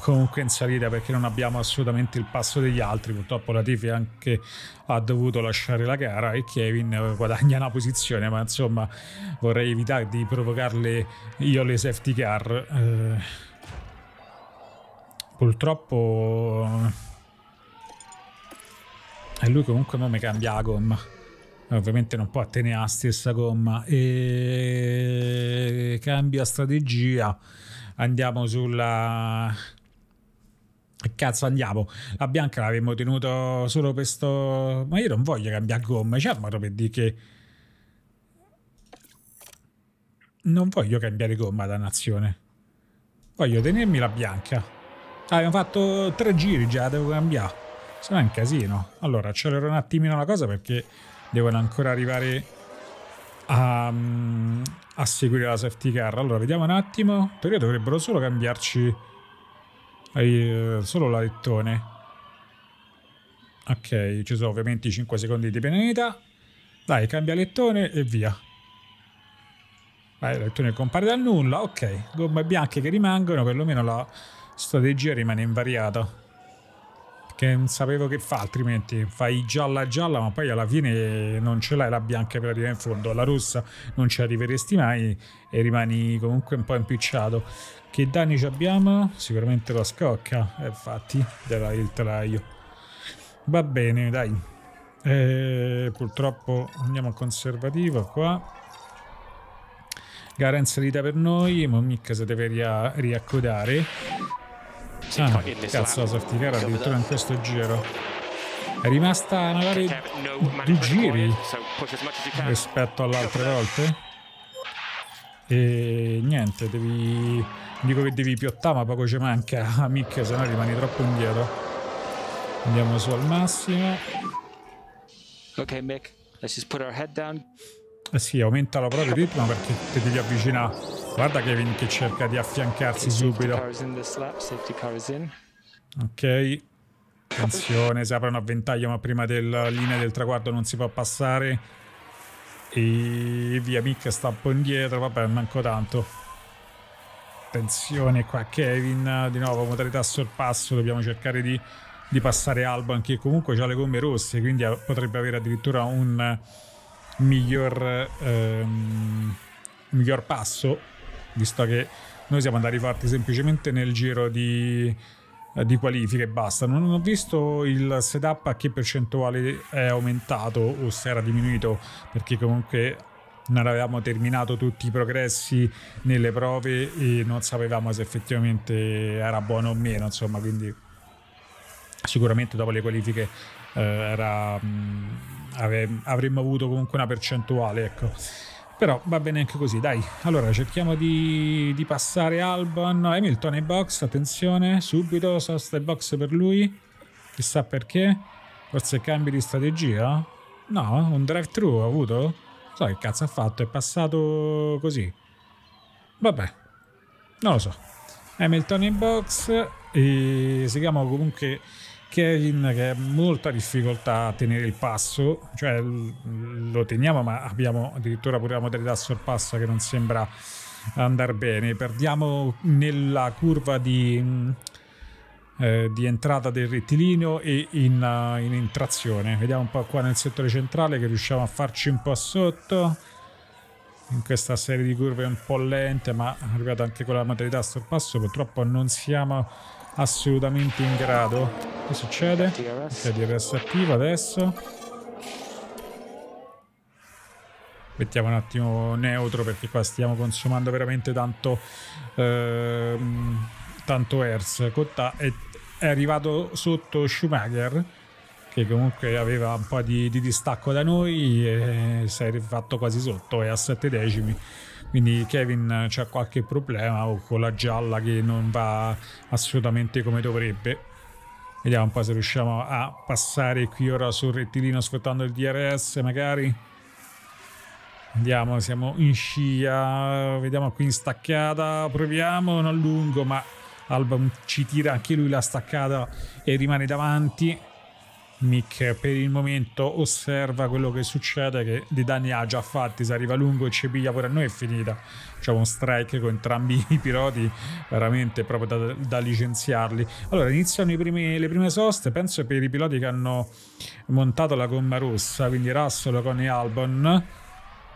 comunque in salita perché non abbiamo assolutamente il passo degli altri. Purtroppo Latifi anche ha dovuto lasciare la gara e Kevin guadagna una posizione, ma insomma vorrei evitare di provocarle io le safety car. Eh, purtroppo... Eh, e lui comunque non mi cambia la gomma. Ovviamente non può tenere la stessa gomma. E cambia strategia. Andiamo sulla Cazzo, andiamo. La bianca l'avremmo tenuto solo per sto. Ma io non voglio cambiare gomma. C'è modo per dire che. Non voglio cambiare gomma, dannazione. Voglio tenermi la bianca. Ah, abbiamo fatto tre giri già, devo cambiare. Se no è un casino. Allora, accelerò un attimino la cosa perché devono ancora arrivare a, mm, a seguire la safety car. Allora, vediamo un attimo. In teoria dovrebbero solo cambiarci hai eh, solo la lettone. Ok, ci sono ovviamente i 5 secondi di penalità. Dai, cambia lettone e via. Vai, lettone compare dal nulla. Ok, gomme bianche che rimangono, perlomeno la strategia rimane invariata. Perché non sapevo che fa, altrimenti fai gialla gialla, ma poi alla fine non ce l'hai la bianca per arrivare in fondo. La rossa non ci arriveresti mai e rimani comunque un po' impicciato. Che danni ci abbiamo? Sicuramente la scocca, eh, infatti, della il telaio. Va bene, dai. E eh, purtroppo andiamo a conservativo qua. Gara in salita per noi, ma mica si deve ria riaccodare. Ah, cazzo, la sorticara addirittura in questo giro. È rimasta magari due giri rispetto alle altre volte. E niente, devi Dico che devi piottare, ma poco ci manca, amica, se no rimani troppo indietro. Andiamo su al massimo. Ok, Mick, let's just put our head down. Eh sì, aumenta la proprio ritmo perché ti devi avvicinare. Guarda Kevin che cerca di affiancarsi subito. Ok. Attenzione, si aprono a ventaglio ma prima della linea del traguardo non si può passare. E via Mick sta un po' indietro, vabbè, manco tanto. Attenzione qua Kevin, di nuovo modalità sorpasso, dobbiamo cercare di, di passare Alban che comunque ha le gomme rosse, quindi potrebbe avere addirittura un miglior, ehm, miglior passo, visto che noi siamo andati fatti semplicemente nel giro di, eh, di qualifica e basta. Non ho visto il setup a che percentuale è aumentato o se era diminuito, perché comunque non avevamo terminato tutti i progressi nelle prove e non sapevamo se effettivamente era buono o meno, insomma, quindi sicuramente dopo le qualifiche eh, era, mh, ave, avremmo avuto comunque una percentuale, ecco. Però va bene anche così, dai. Allora cerchiamo di, di passare Albon. Hamilton in box, attenzione, subito, sosta in box per lui. Chissà perché. Forse cambi di strategia? No, un drive-thru ha avuto? So che cazzo ha fatto, è passato così. Vabbè, non lo so. Hamilton in box e si chiama comunque Kevin che ha molta difficoltà a tenere il passo, cioè lo teniamo ma abbiamo addirittura pure la modalità sorpasso che non sembra andare bene. Perdiamo nella curva di eh, di entrata del rettilineo e in, uh, in, in trazione. Vediamo un po' qua nel settore centrale che riusciamo a farci un po' sotto. In questa serie di curve un po' lente, ma arrivata anche con la modalità a sorpasso, purtroppo non siamo assolutamente in grado. Che succede? Ok, DRS attivo adesso. mettiamo un attimo neutro perché qua stiamo consumando veramente tanto ehm, tanto hertz cotta e è arrivato sotto Schumacher che comunque aveva un po' di, di distacco da noi e si è rifatto quasi sotto, è a sette decimi. Quindi Kevin c'ha qualche problema o con la gialla che non va assolutamente come dovrebbe. Vediamo un po' se riusciamo a passare qui ora sul rettilino sfruttando il DRS magari. Andiamo, siamo in scia, vediamo qui in staccata, proviamo, non lungo ma Alba ci tira anche lui la staccata e rimane davanti. Mick per il momento osserva quello che succede, che dei danni ha già fatti, se arriva lungo e ci piglia pure a noi è finita. Diciamo un strike con entrambi i piloti, veramente proprio da, da licenziarli. Allora iniziano primi, le prime soste, penso per i piloti che hanno montato la gomma rossa, quindi Russell con e Albon,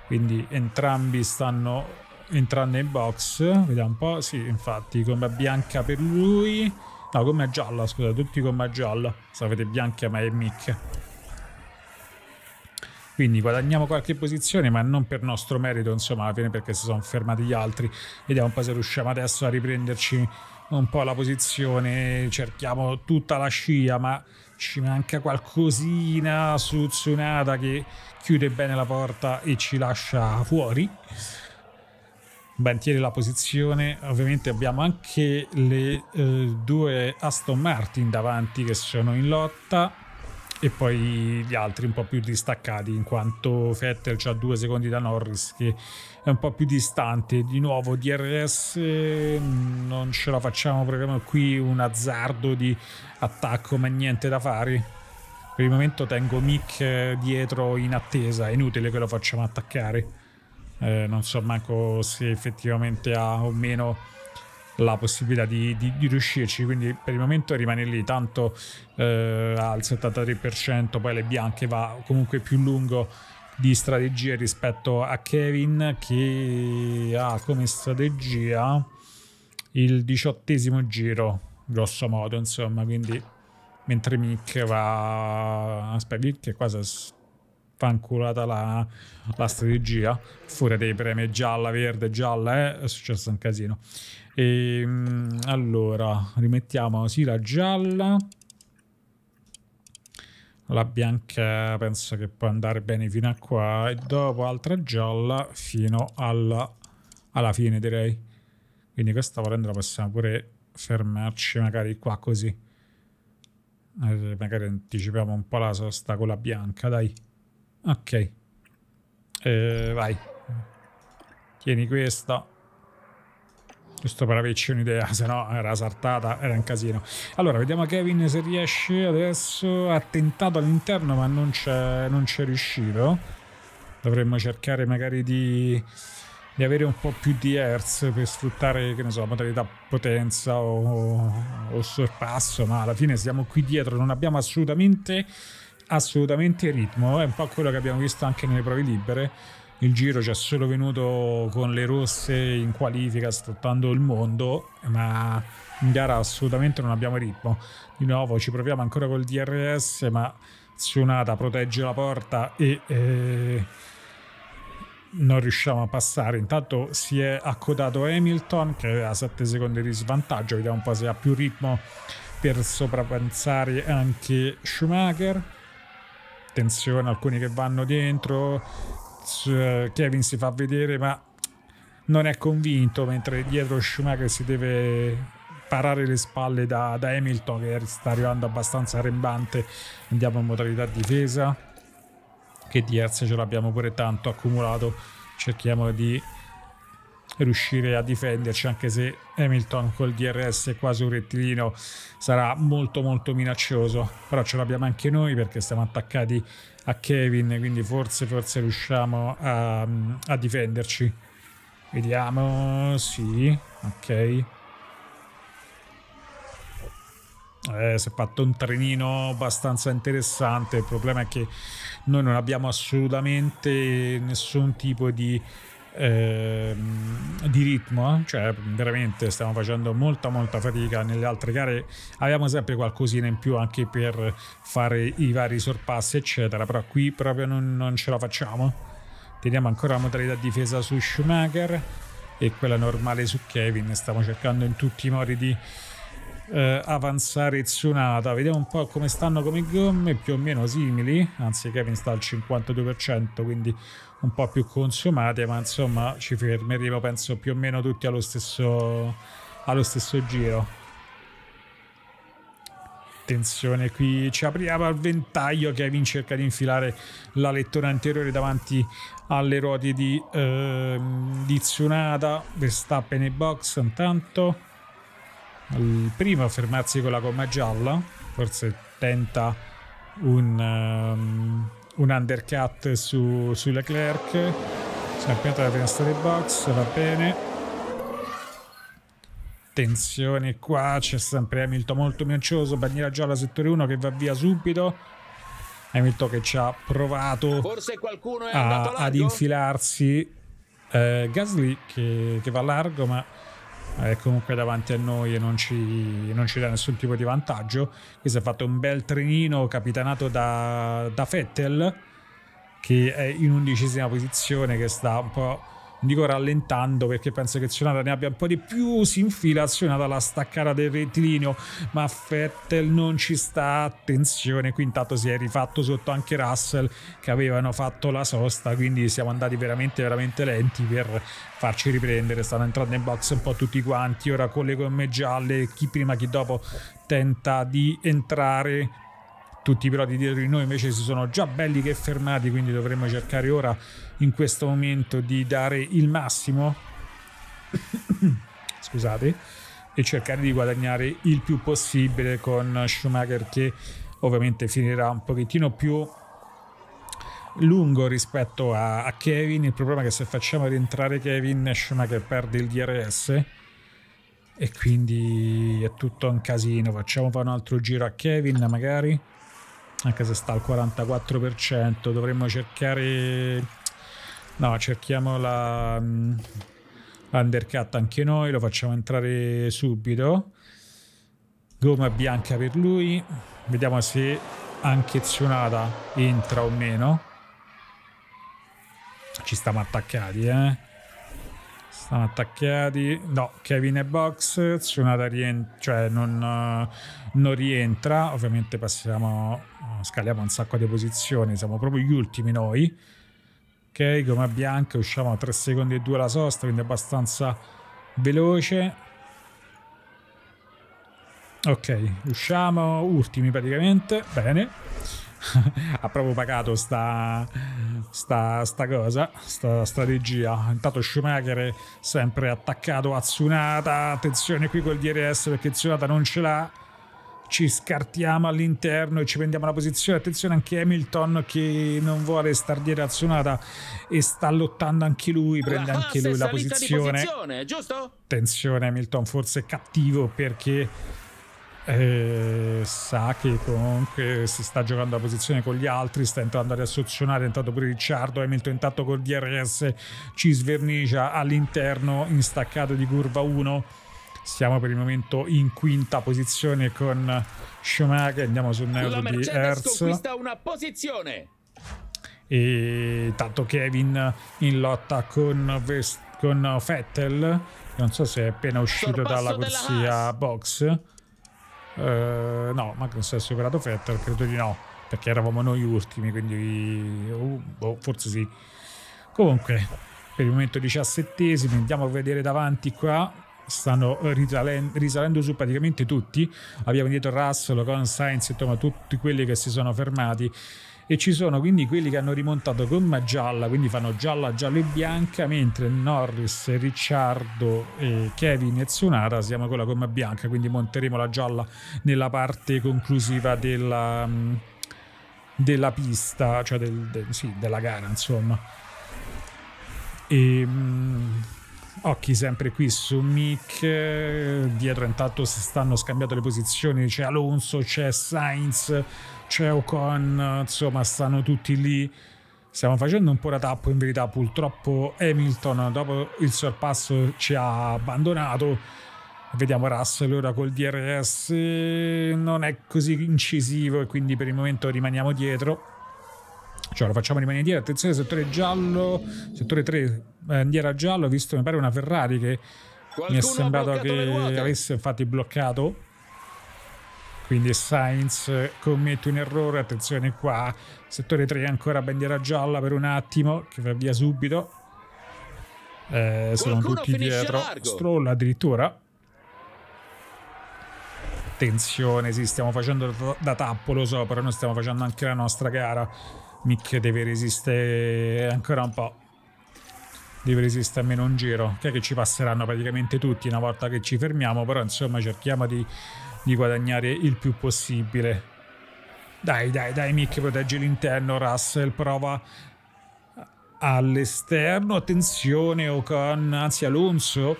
quindi entrambi stanno entrando in box, vediamo un po', sì, infatti, gomma bianca per lui, no, gomma gialla, scusa, tutti gomma gialla, sapete bianca ma è mic. Quindi guadagniamo qualche posizione, ma non per nostro merito, insomma, alla fine perché si sono fermati gli altri. Vediamo un po' se riusciamo adesso a riprenderci un po' la posizione, cerchiamo tutta la scia, ma ci manca qualcosina su Tsunada che chiude bene la porta e ci lascia fuori ben la posizione ovviamente abbiamo anche le eh, due Aston Martin davanti che sono in lotta e poi gli altri un po' più distaccati in quanto Vettel ha due secondi da Norris che è un po' più distante di nuovo DRS non ce la facciamo proviamo qui un azzardo di attacco ma niente da fare per il momento tengo Mick eh, dietro in attesa è inutile che lo facciamo attaccare eh, non so manco se effettivamente ha o meno la possibilità di, di, di, riuscirci quindi per il momento rimane lì tanto eh, al 73% poi le bianche va comunque più lungo di strategie rispetto a Kevin che ha come strategia il diciottesimo giro grosso modo insomma quindi mentre Mick va aspetta che qua si spanculata la, la strategia. Fuori dei premi gialla, verde, gialla, eh? è successo un casino. E, ehm, allora, rimettiamo sì la gialla. La bianca penso che può andare bene fino a qua e dopo altra gialla fino alla, alla fine direi. Quindi questa volendo la possiamo pure fermarci magari qua così. Eh, magari anticipiamo un po' la sosta con la bianca, dai. Ok. Eh, vai. Tieni questo. Giusto per averci un'idea, se no era saltata, era un casino. Allora, vediamo Kevin se riesce adesso. Ha tentato all'interno, ma non c'è, riuscito. Dovremmo cercare magari di, di, avere un po' più di hertz per sfruttare, che ne so, modalità potenza o, o sorpasso. Ma alla fine siamo qui dietro, non abbiamo assolutamente assolutamente ritmo, è un po' quello che abbiamo visto anche nelle prove libere. Il giro ci è solo venuto con le rosse in qualifica, sfruttando il mondo, ma in gara assolutamente non abbiamo ritmo. Di nuovo ci proviamo ancora col DRS, ma Tsunada protegge la porta e eh, non riusciamo a passare. Intanto si è accodato Hamilton che aveva 7 secondi di svantaggio, vediamo un po' se ha più ritmo per sopravanzare anche Schumacher attenzione, alcuni che vanno dentro, Kevin si fa vedere ma non è convinto, mentre dietro Schumacher si deve parare le spalle da, da Hamilton che sta arrivando abbastanza rembante, andiamo in modalità difesa, che di Hertz ce l'abbiamo pure tanto accumulato, cerchiamo di riuscire a difenderci anche se Hamilton col DRS è quasi un rettilino sarà molto molto minaccioso però ce l'abbiamo anche noi perché stiamo attaccati a Kevin quindi forse forse riusciamo a, a difenderci vediamo sì ok eh, si è fatto un trenino abbastanza interessante il problema è che noi non abbiamo assolutamente nessun tipo di ehm, di ritmo, eh? cioè veramente stiamo facendo molta molta fatica, nelle altre gare abbiamo sempre qualcosina in più anche per fare i vari sorpassi eccetera, però qui proprio non, non ce la facciamo. Teniamo ancora la modalità difesa su Schumacher e quella normale su Kevin, stiamo cercando in tutti i modi di eh, avanzare Tsunata. Vediamo un po' come stanno come gomme, più o meno simili, anzi Kevin sta al 52%, quindi un po' più consumate, ma insomma ci fermeremo penso più o meno tutti allo stesso, allo stesso giro. Attenzione qui, ci apriamo al ventaglio. Kevin cerca di infilare la lettura anteriore davanti alle ruote di, eh, di Tsunada. Verstappen e box intanto prima fermarsi con la gomma gialla, forse tenta un, um, un undercut su, su Leclerc, serpente la finestra dei box, va bene. Attenzione qua, c'è sempre Hamilton molto minaccioso, bandiera gialla settore 1 che va via subito. Hamilton che ci ha provato a, ad infilarsi. Eh, Gasly che, che va largo ma è eh, comunque davanti a noi e non ci, non ci dà nessun tipo di vantaggio. Qui si è fatto un bel trenino capitanato da, da Fettel che è in undicesima posizione che sta un po' dico rallentando perché penso che Sionata ne abbia un po' di più, si infila Sionata alla staccata del rettilineo, ma Fettel non ci sta, attenzione, qui intanto si è rifatto sotto anche Russell che avevano fatto la sosta, quindi siamo andati veramente veramente lenti per farci riprendere, stanno entrando in box un po' tutti quanti, ora con le gomme gialle, chi prima chi dopo tenta di entrare tutti i piloti dietro di noi invece si sono già belli che fermati, quindi dovremmo cercare ora in questo momento di dare il massimo. [COUGHS] Scusate e cercare di guadagnare il più possibile con Schumacher che ovviamente finirà un pochettino più lungo rispetto a, a Kevin il problema è che se facciamo rientrare Kevin Schumacher perde il DRS e quindi è tutto un casino facciamo fare un altro giro a Kevin magari anche se sta al 44%, dovremmo cercare... No, cerchiamo la... Mm, undercut anche noi, lo facciamo entrare subito. Gomma bianca per lui. Vediamo se anche Zionata entra o meno. Ci stiamo attaccati, eh. Stanno attaccati. No, Kevin è box. Tsunata rientra, cioè non, eh, non, rientra. Ovviamente passiamo, eh, scaliamo un sacco di posizioni. Siamo proprio gli ultimi noi. Ok, come bianca usciamo a 3 secondi e 2 la sosta, quindi abbastanza veloce. Ok, usciamo ultimi praticamente. Bene. [LAUGHS] ha proprio pagato sta sta, sta cosa, sta, strategia. Intanto Schumacher sempre attaccato a Tsunata, attenzione qui col DRS perché Tsunata non ce l'ha. Ci scartiamo all'interno e ci prendiamo la posizione. Attenzione anche Hamilton che non vuole star dietro a Tsunata e sta lottando anche lui, prende ah, anche lui la posizione. posizione. Attenzione Hamilton, forse cattivo perché sa che comunque si sta giocando la posizione con gli altri sta entrando a riassozionare è entrato pure Ricciardo Hamilton intanto col DRS ci svernicia all'interno in staccato di curva 1 siamo per il momento in quinta posizione con Schumacher andiamo sul nervo di Hertz conquista una posizione e tanto Kevin in lotta con, Vest con Vettel non so se è appena uscito dalla corsia box eh, no, ma non si è superato Vettel credo di no, perché eravamo noi ultimi, quindi uh, boh, forse sì. Comunque, per il momento 17 andiamo a vedere davanti qua, stanno risalendo, risalendo su praticamente tutti, abbiamo dietro Russell, con Sainz, insomma tutti quelli che si sono fermati e ci sono quindi quelli che hanno rimontato gomma gialla, quindi fanno gialla, giallo e bianca, mentre Norris, Ricciardo, eh, Kevin e Tsunara siamo con la gomma bianca, quindi monteremo la gialla nella parte conclusiva della, mm, della pista, cioè del, del, sì, della gara insomma. E, mh, mm, occhi sempre qui su Mick dietro intanto si stanno scambiando le posizioni c'è Alonso c'è Sainz Ceocon, insomma, stanno tutti lì. Stiamo facendo un po' da tappo, in verità purtroppo Hamilton dopo il sorpasso ci ha abbandonato. Vediamo Russell ora col DRS, non è così incisivo e quindi per il momento rimaniamo dietro. Cioè lo facciamo rimanere dietro, attenzione settore giallo, settore 3 eh, bandiera indiera giallo, visto mi pare una Ferrari che Qualcuno mi è sembrato che avesse infatti bloccato quindi Sainz commette un errore, attenzione qua, settore 3 ancora bandiera gialla per un attimo, che va via subito. Eh, sono tutti dietro, largo. Stroll addirittura. Attenzione, sì, stiamo facendo da tappo, lo so, però noi stiamo facendo anche la nostra gara. Mick deve resistere ancora un po' deve resistere almeno un giro, che, è che ci passeranno praticamente tutti una volta che ci fermiamo, però insomma cerchiamo di di guadagnare il più possibile. Dai, dai, dai, Mick, protegge l'interno, Russell, prova all'esterno, attenzione Ocon, anzi Alonso,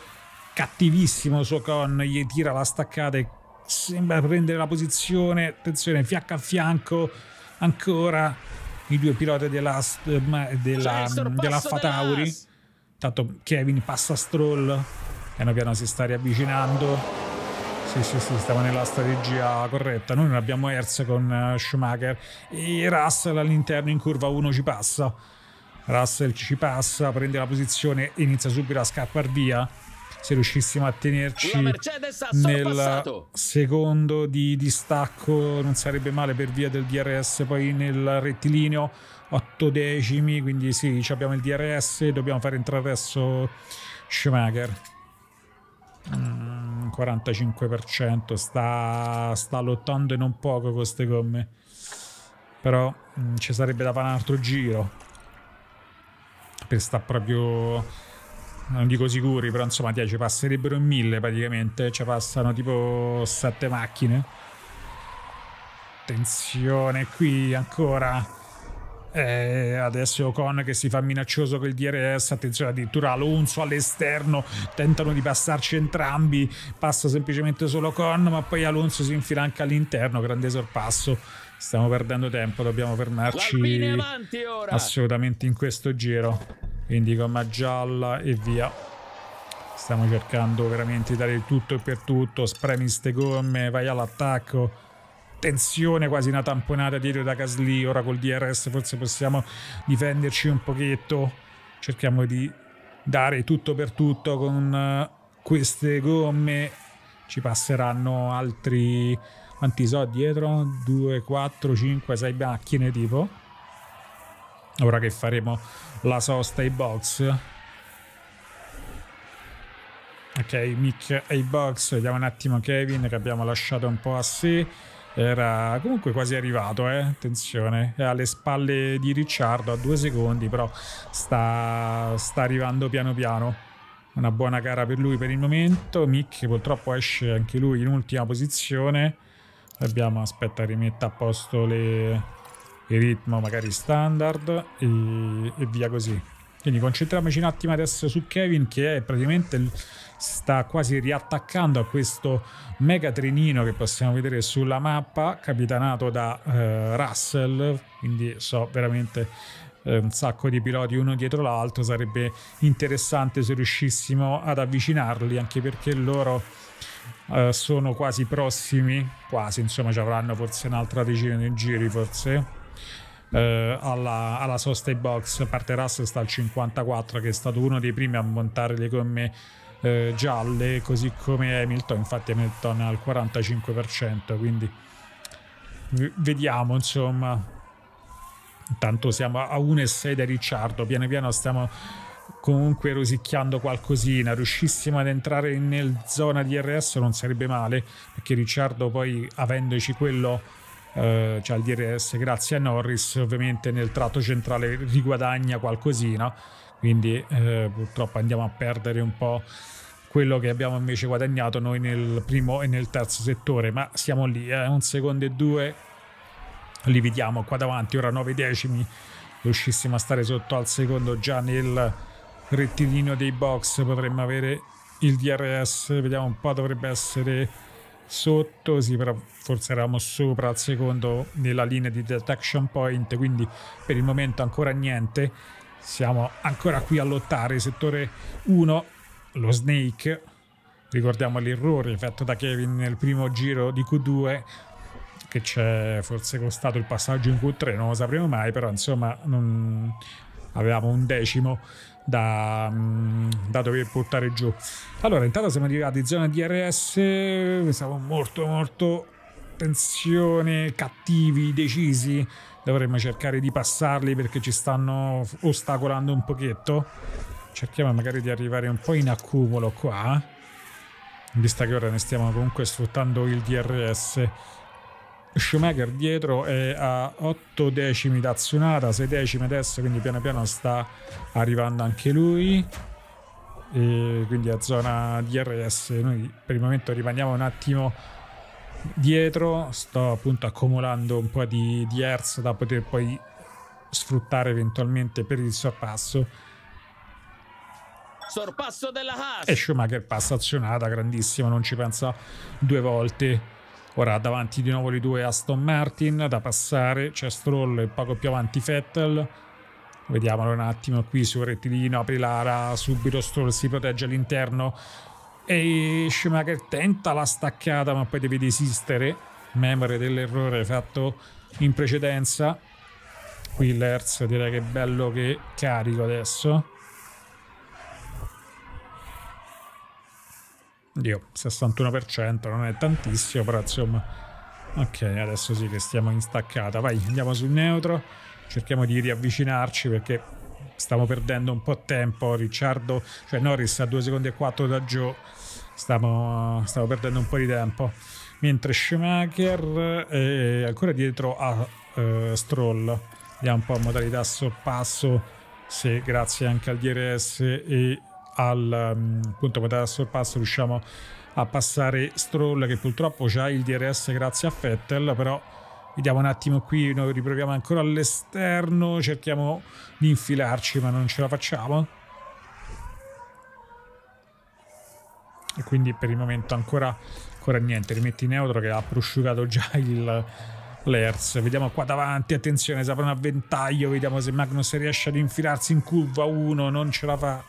cattivissimo su Ocon, gli tira la staccata e sembra prendere la posizione, attenzione, fiacco a fianco, ancora i due piloti della, della, cioè, della Fatauri, Intanto, Kevin passa a Stroll, piano piano si sta riavvicinando, sì, sì, sì, stava nella strategia corretta. Noi non abbiamo Hertz con eh, Schumacher e Russell all'interno in curva 1 ci passa. Russell ci passa, prende la posizione e inizia subito a scappare via. Se riuscissimo a tenerci nel secondo di distacco non sarebbe male per via del DRS, poi nel rettilineo 8 decimi, quindi sì, abbiamo il DRS, dobbiamo fare entrare adesso Schumacher. Mm 45%, sta, sta lottando e non poco con queste gomme. Però mh, mm, ci sarebbe da fare un altro giro. Per sta proprio, non dico sicuri, però insomma tia, ci passerebbero mille praticamente, ci passano tipo sette macchine. Attenzione qui ancora eh, adesso Con che si fa minaccioso col DRS attenzione addirittura Alonso all'esterno tentano di passarci entrambi passa semplicemente solo Con ma poi Alonso si infila anche all'interno grande sorpasso stiamo perdendo tempo dobbiamo fermarci assolutamente in questo giro quindi gomma gialla e via stiamo cercando veramente di dare il tutto e per tutto spremi ste gomme vai all'attacco tensione quasi una tamponata dietro da Gasly, ora col DRS forse possiamo difenderci un pochetto, cerchiamo di dare tutto per tutto con eh, queste gomme, ci passeranno altri, quanti so dietro? 2, 4, 5, 6 macchine tipo, ora che faremo la sosta ai box. Ok, Mick ai box, vediamo un attimo Kevin che abbiamo lasciato un po' a sé. Era comunque quasi arrivato, eh? attenzione, è alle spalle di Ricciardo a due secondi, però sta, sta arrivando piano piano. Una buona gara per lui per il momento. Mick purtroppo esce anche lui in ultima posizione. Abbiamo, aspetta, rimetta a posto le, il ritmo magari standard e, e via così. Quindi concentriamoci un attimo adesso su Kevin che praticamente sta quasi riattaccando a questo mega trenino che possiamo vedere sulla mappa, capitanato da eh, Russell, quindi so veramente eh, un sacco di piloti uno dietro l'altro, sarebbe interessante se riuscissimo ad avvicinarli anche perché loro eh, sono quasi prossimi, quasi insomma ci avranno forse un'altra decina di giri forse eh, alla, alla sosta in box. Parte Russell sta al 54, che è stato uno dei primi a montare le gomme eh, gialle, così come Hamilton. Infatti, Hamilton è al 45%. Quindi v- vediamo, insomma. Intanto siamo a 1,6 da Ricciardo. Piano piano stiamo comunque rosicchiando qualcosina. Riuscissimo ad entrare nel zona di RS non sarebbe male, perché Ricciardo poi avendoci quello eh, cioè il DRS grazie a Norris ovviamente nel tratto centrale riguadagna qualcosina, quindi eh, purtroppo andiamo a perdere un po' quello che abbiamo invece guadagnato noi nel primo e nel terzo settore, ma siamo lì, eh, un secondo e due li vediamo qua davanti, ora 9 decimi, riuscissimo a stare sotto al secondo già nel rettilineo dei box, potremmo avere il DRS, vediamo un po', dovrebbe essere sotto, sì però forse eravamo sopra al secondo nella linea di detection point, quindi per il momento ancora niente. Siamo ancora qui a lottare. Settore 1, lo Snake. Ricordiamo l'errore fatto da Kevin nel primo giro di Q2 che c'è forse costato il passaggio in Q3, non lo sapremo mai, però insomma non... avevamo un decimo da, mm, da, dover portare giù. Allora, intanto siamo arrivati in zona DRS, siamo molto molto attenzione, cattivi, decisi, dovremmo cercare di passarli perché ci stanno ostacolando un pochetto. Cerchiamo magari di arrivare un po' in accumulo qua, vista che ora ne stiamo comunque sfruttando il DRS. Schumacher dietro è a 8 decimi da Tsunada, 6 decimi adesso, quindi piano piano sta arrivando anche lui. E quindi a zona DRS noi per il momento rimaniamo un attimo dietro sto appunto accumulando un po' di, di hertz da poter poi sfruttare eventualmente per il sorpasso sorpasso della Haas e Schumacher passa azionata grandissima non ci pensa due volte ora davanti di nuovo le due Aston Martin da passare c'è Stroll e poco più avanti Vettel vediamolo un attimo qui sul rettilineo, apre l'ara subito Stroll si protegge all'interno e Schumacher tenta la staccata, ma poi deve desistere. Memore dell'errore fatto in precedenza. Qui l'Hertz direi che è bello che carico adesso. Dio, 61% non è tantissimo, però insomma... Ok, adesso sì che stiamo in staccata. Vai, andiamo sul neutro. Cerchiamo di riavvicinarci perché stiamo perdendo un po' tempo. Ricciardo, cioè Norris a 2 secondi e 4 da giù, stiamo, stiamo perdendo un po' di tempo. Mentre Schumacher è eh, ancora dietro a uh, Stroll, vediamo un po' modalità sorpasso. Se grazie anche al DRS e al um, mm, punto modalità sorpasso riusciamo a passare Stroll che purtroppo ha il DRS grazie a Fettel, però Vediamo un attimo qui, noi riproviamo ancora all'esterno, cerchiamo di infilarci ma non ce la facciamo. E quindi per il momento ancora, ancora niente, rimetti neutro che ha prosciugato già il l'Hertz. Vediamo qua davanti, attenzione, si apre un avventaglio, vediamo se Magnus riesce ad infilarsi in curva 1, non ce la fa.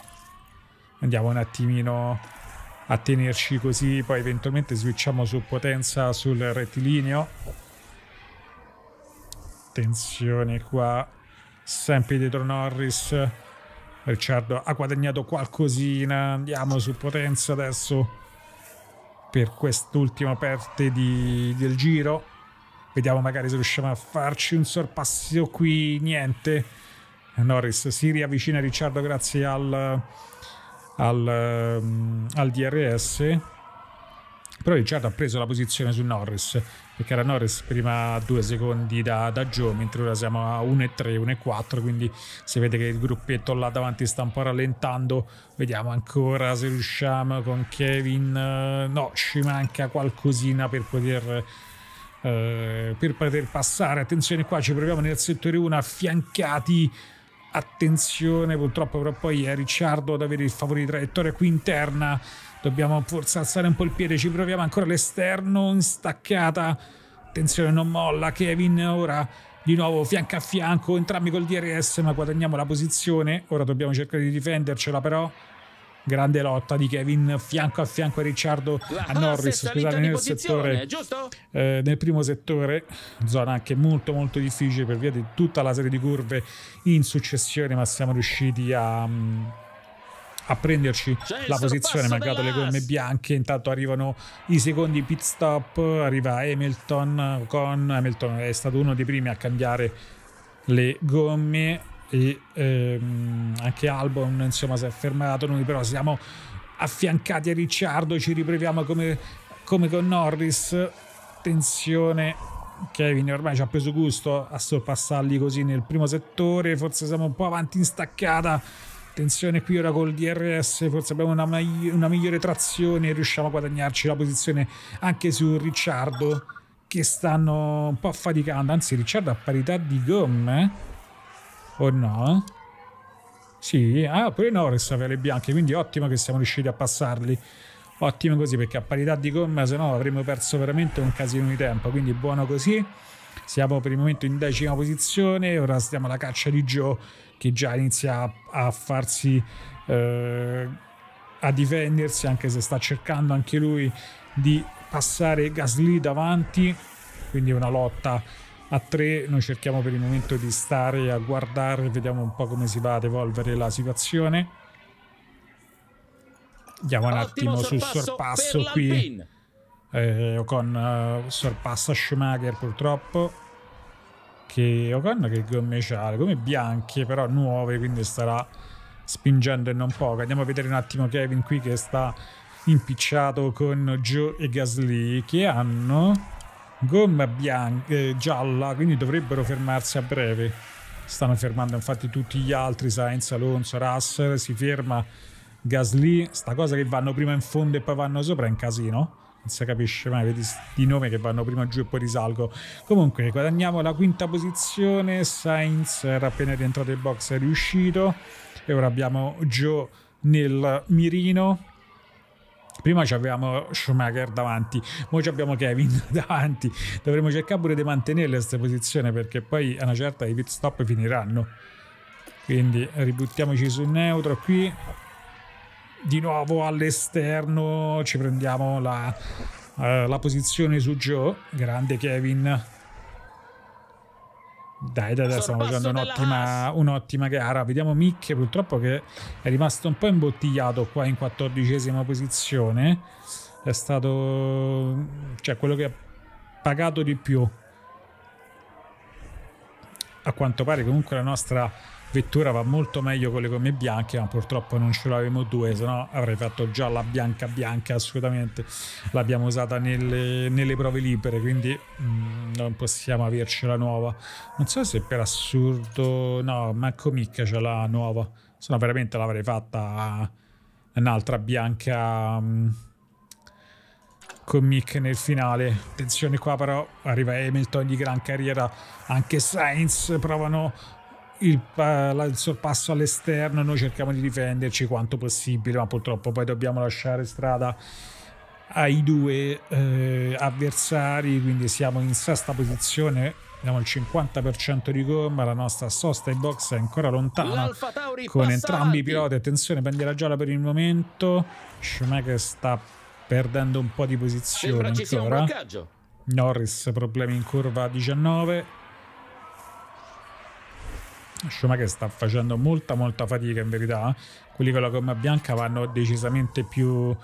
Andiamo un attimino a tenerci così, poi eventualmente switchiamo su potenza sul rettilineo. Attenzione qua, sempre dietro Norris. Ricciardo ha guadagnato qualcosina, andiamo su potenza adesso per quest'ultima parte di, del giro. Vediamo magari se riusciamo a farci un sorpasso qui, niente. Norris si riavvicina a Ricciardo grazie al, al, mm, al DRS. Però Ricciardo ha preso la posizione su Norris perché era Norris prima a due secondi da, da Joe, mentre ora siamo a 1,3, 1,4, quindi si vede che il gruppetto là davanti sta un po' rallentando, vediamo ancora se riusciamo con Kevin, eh, no, ci manca qualcosina per poter... Eh, per poter passare, attenzione qua ci proviamo nel settore 1 affiancati attenzione purtroppo però poi è Ricciardo ad avere il favore di traiettoria qui interna Dobbiamo forse alzare un po' il piede, ci proviamo ancora all'esterno in staccata. Attenzione, non molla Kevin ora di nuovo fianco a fianco, entrambi col DRS, ma guadagniamo la posizione. Ora dobbiamo cercare di difendercela però. Grande lotta di Kevin fianco a fianco a Ricciardo a Norris, scusate, nel settore eh, nel primo settore, zona anche molto molto difficile per via di tutta la serie di curve in successione, ma siamo riusciti a mm, a prenderci cioè, la posizione, mancato le gomme bianche. Intanto arrivano i secondi pit stop, arriva Hamilton con Hamilton è stato uno dei primi a cambiare le gomme e ehm, anche Albon insomma si è fermato, noi però siamo affiancati a Ricciardo, ci riproviamo come, come con Norris. Attenzione. Kevin ormai ci ha preso gusto a sorpassarli così nel primo settore, forse siamo un po' avanti in staccata Attenzione qui ora col DRS, forse abbiamo una, una migliore trazione e riusciamo a guadagnarci la posizione anche su Ricciardo che stanno un po' faticando. Anzi, Ricciardo a parità di gomme? O no? Sì, ah, pure Norris aveva le bianche, quindi ottimo che siamo riusciti a passarli. Ottimo così, perché a parità di gomme, se no avremmo perso veramente un casino di tempo, quindi buono così. Siamo per il momento in decima posizione, ora stiamo alla caccia di Joe che già inizia a, farsi eh, a difendersi anche se sta cercando anche lui di passare Gasly davanti quindi è una lotta a tre noi cerchiamo per il momento di stare a guardare vediamo un po' come si va ad evolvere la situazione andiamo un attimo sul sorpasso qui eh, con uh, sorpassa Schumacher purtroppo che Ocon che gomme c'ha, gomme bianche però nuove, quindi starà spingendo e non poco. Andiamo a vedere un attimo Kevin qui che sta impicciato con Joe e Gasly che hanno gomma bianca, eh, gialla, quindi dovrebbero fermarsi a breve. Stanno fermando infatti tutti gli altri, Sainz, Alonso, Russell, si ferma Gasly, sta cosa che vanno prima in fondo e poi vanno sopra è un casino non si capisce mai, vedi di nome che vanno prima giù e poi risalgo. Comunque guadagniamo la quinta posizione, Sainz era appena rientrato in box, è riuscito e ora abbiamo Joe nel mirino. Prima ci avevamo Schumacher davanti, ora abbiamo Kevin [LAUGHS] davanti. Dovremmo cercare pure di mantenere questa posizione perché poi a una certa i pit stop finiranno. Quindi ributtiamoci sul neutro qui di nuovo all'esterno ci prendiamo la, uh, la posizione su Joe. Grande Kevin. Dai, dai, dai, stiamo facendo un'ottima, un'ottima gara. Vediamo Mick purtroppo che è rimasto un po' imbottigliato qua in quattordicesima posizione. È stato cioè quello che ha pagato di più. A quanto pare comunque la nostra vettura va molto meglio con le gomme bianche, ma purtroppo non ce l'avevamo due, sennò avrei fatto già la bianca bianca assolutamente. L'abbiamo usata nelle, nelle prove libere, quindi mh, mm, non possiamo avercela nuova. Non so se per assurdo, no, manco Micca ce l'ha nuova, se no veramente l'avrei fatta un'altra bianca. Mh, mm, con Mick nel finale. Attenzione qua però, arriva Hamilton di gran carriera, anche Sainz provano il, il, sorpasso all'esterno noi cerchiamo di difenderci quanto possibile, ma purtroppo poi dobbiamo lasciare strada ai due eh, avversari, quindi siamo in sesta posizione, abbiamo il 50% di gomma, la nostra sosta in box è ancora lontana con entrambi i piloti, attenzione bandiera gialla per il momento, Schumacher sta perdendo un po' di posizione ancora, Norris problemi in curva 19, Schumacher sta facendo molta molta fatica in verità, quelli con la gomma bianca vanno decisamente più,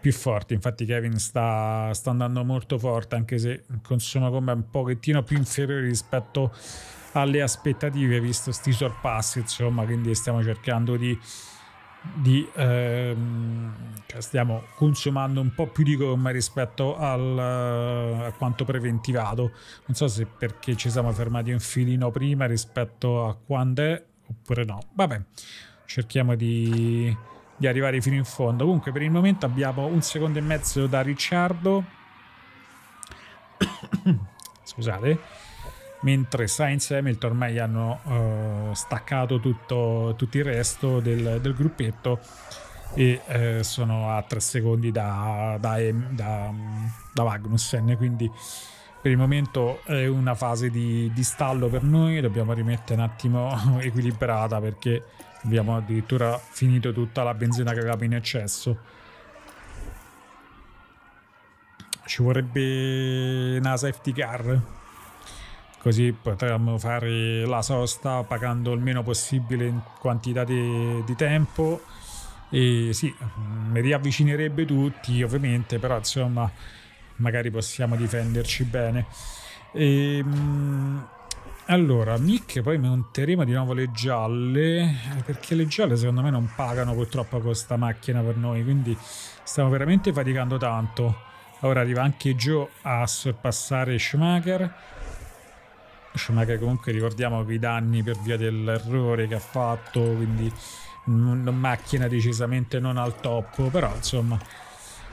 più forti, infatti Kevin sta, sta andando molto forte anche se consuma gomma un pochettino più inferiore rispetto alle aspettative visto questi sorpassi insomma quindi stiamo cercando di di, ehm, cioè stiamo consumando un po' più di gomma rispetto al, eh, a quanto preventivato. Non so se perché ci siamo fermati un filino prima rispetto a quando è oppure no. Vabbè, cerchiamo di, di arrivare fino in fondo. Comunque, per il momento abbiamo un secondo e mezzo da Ricciardo. [COUGHS] Scusate mentre Sainz e Hamilton ormai hanno uh, staccato tutto, tutto, il resto del, del gruppetto e eh, sono a 3 secondi da, da, da, da Magnussen quindi per il momento è una fase di, di, stallo per noi dobbiamo rimettere un attimo [LAUGHS] equilibrata perché abbiamo addirittura finito tutta la benzina che avevamo in eccesso ci vorrebbe una safety car così potremmo fare la sosta pagando il meno possibile in quantità di, di tempo e sì, mi riavvicinerebbe tutti ovviamente, però insomma magari possiamo difenderci bene. E, ehm, allora, Mick, poi monteremo di nuovo le gialle, perché le gialle secondo me non pagano purtroppo questa macchina per noi, quindi stiamo veramente faticando tanto. Ora arriva anche Joe a sorpassare Schumacher Schumacher cioè, comunque ricordiamo i danni per via dell'errore che ha fatto, quindi una macchina decisamente non al top, però insomma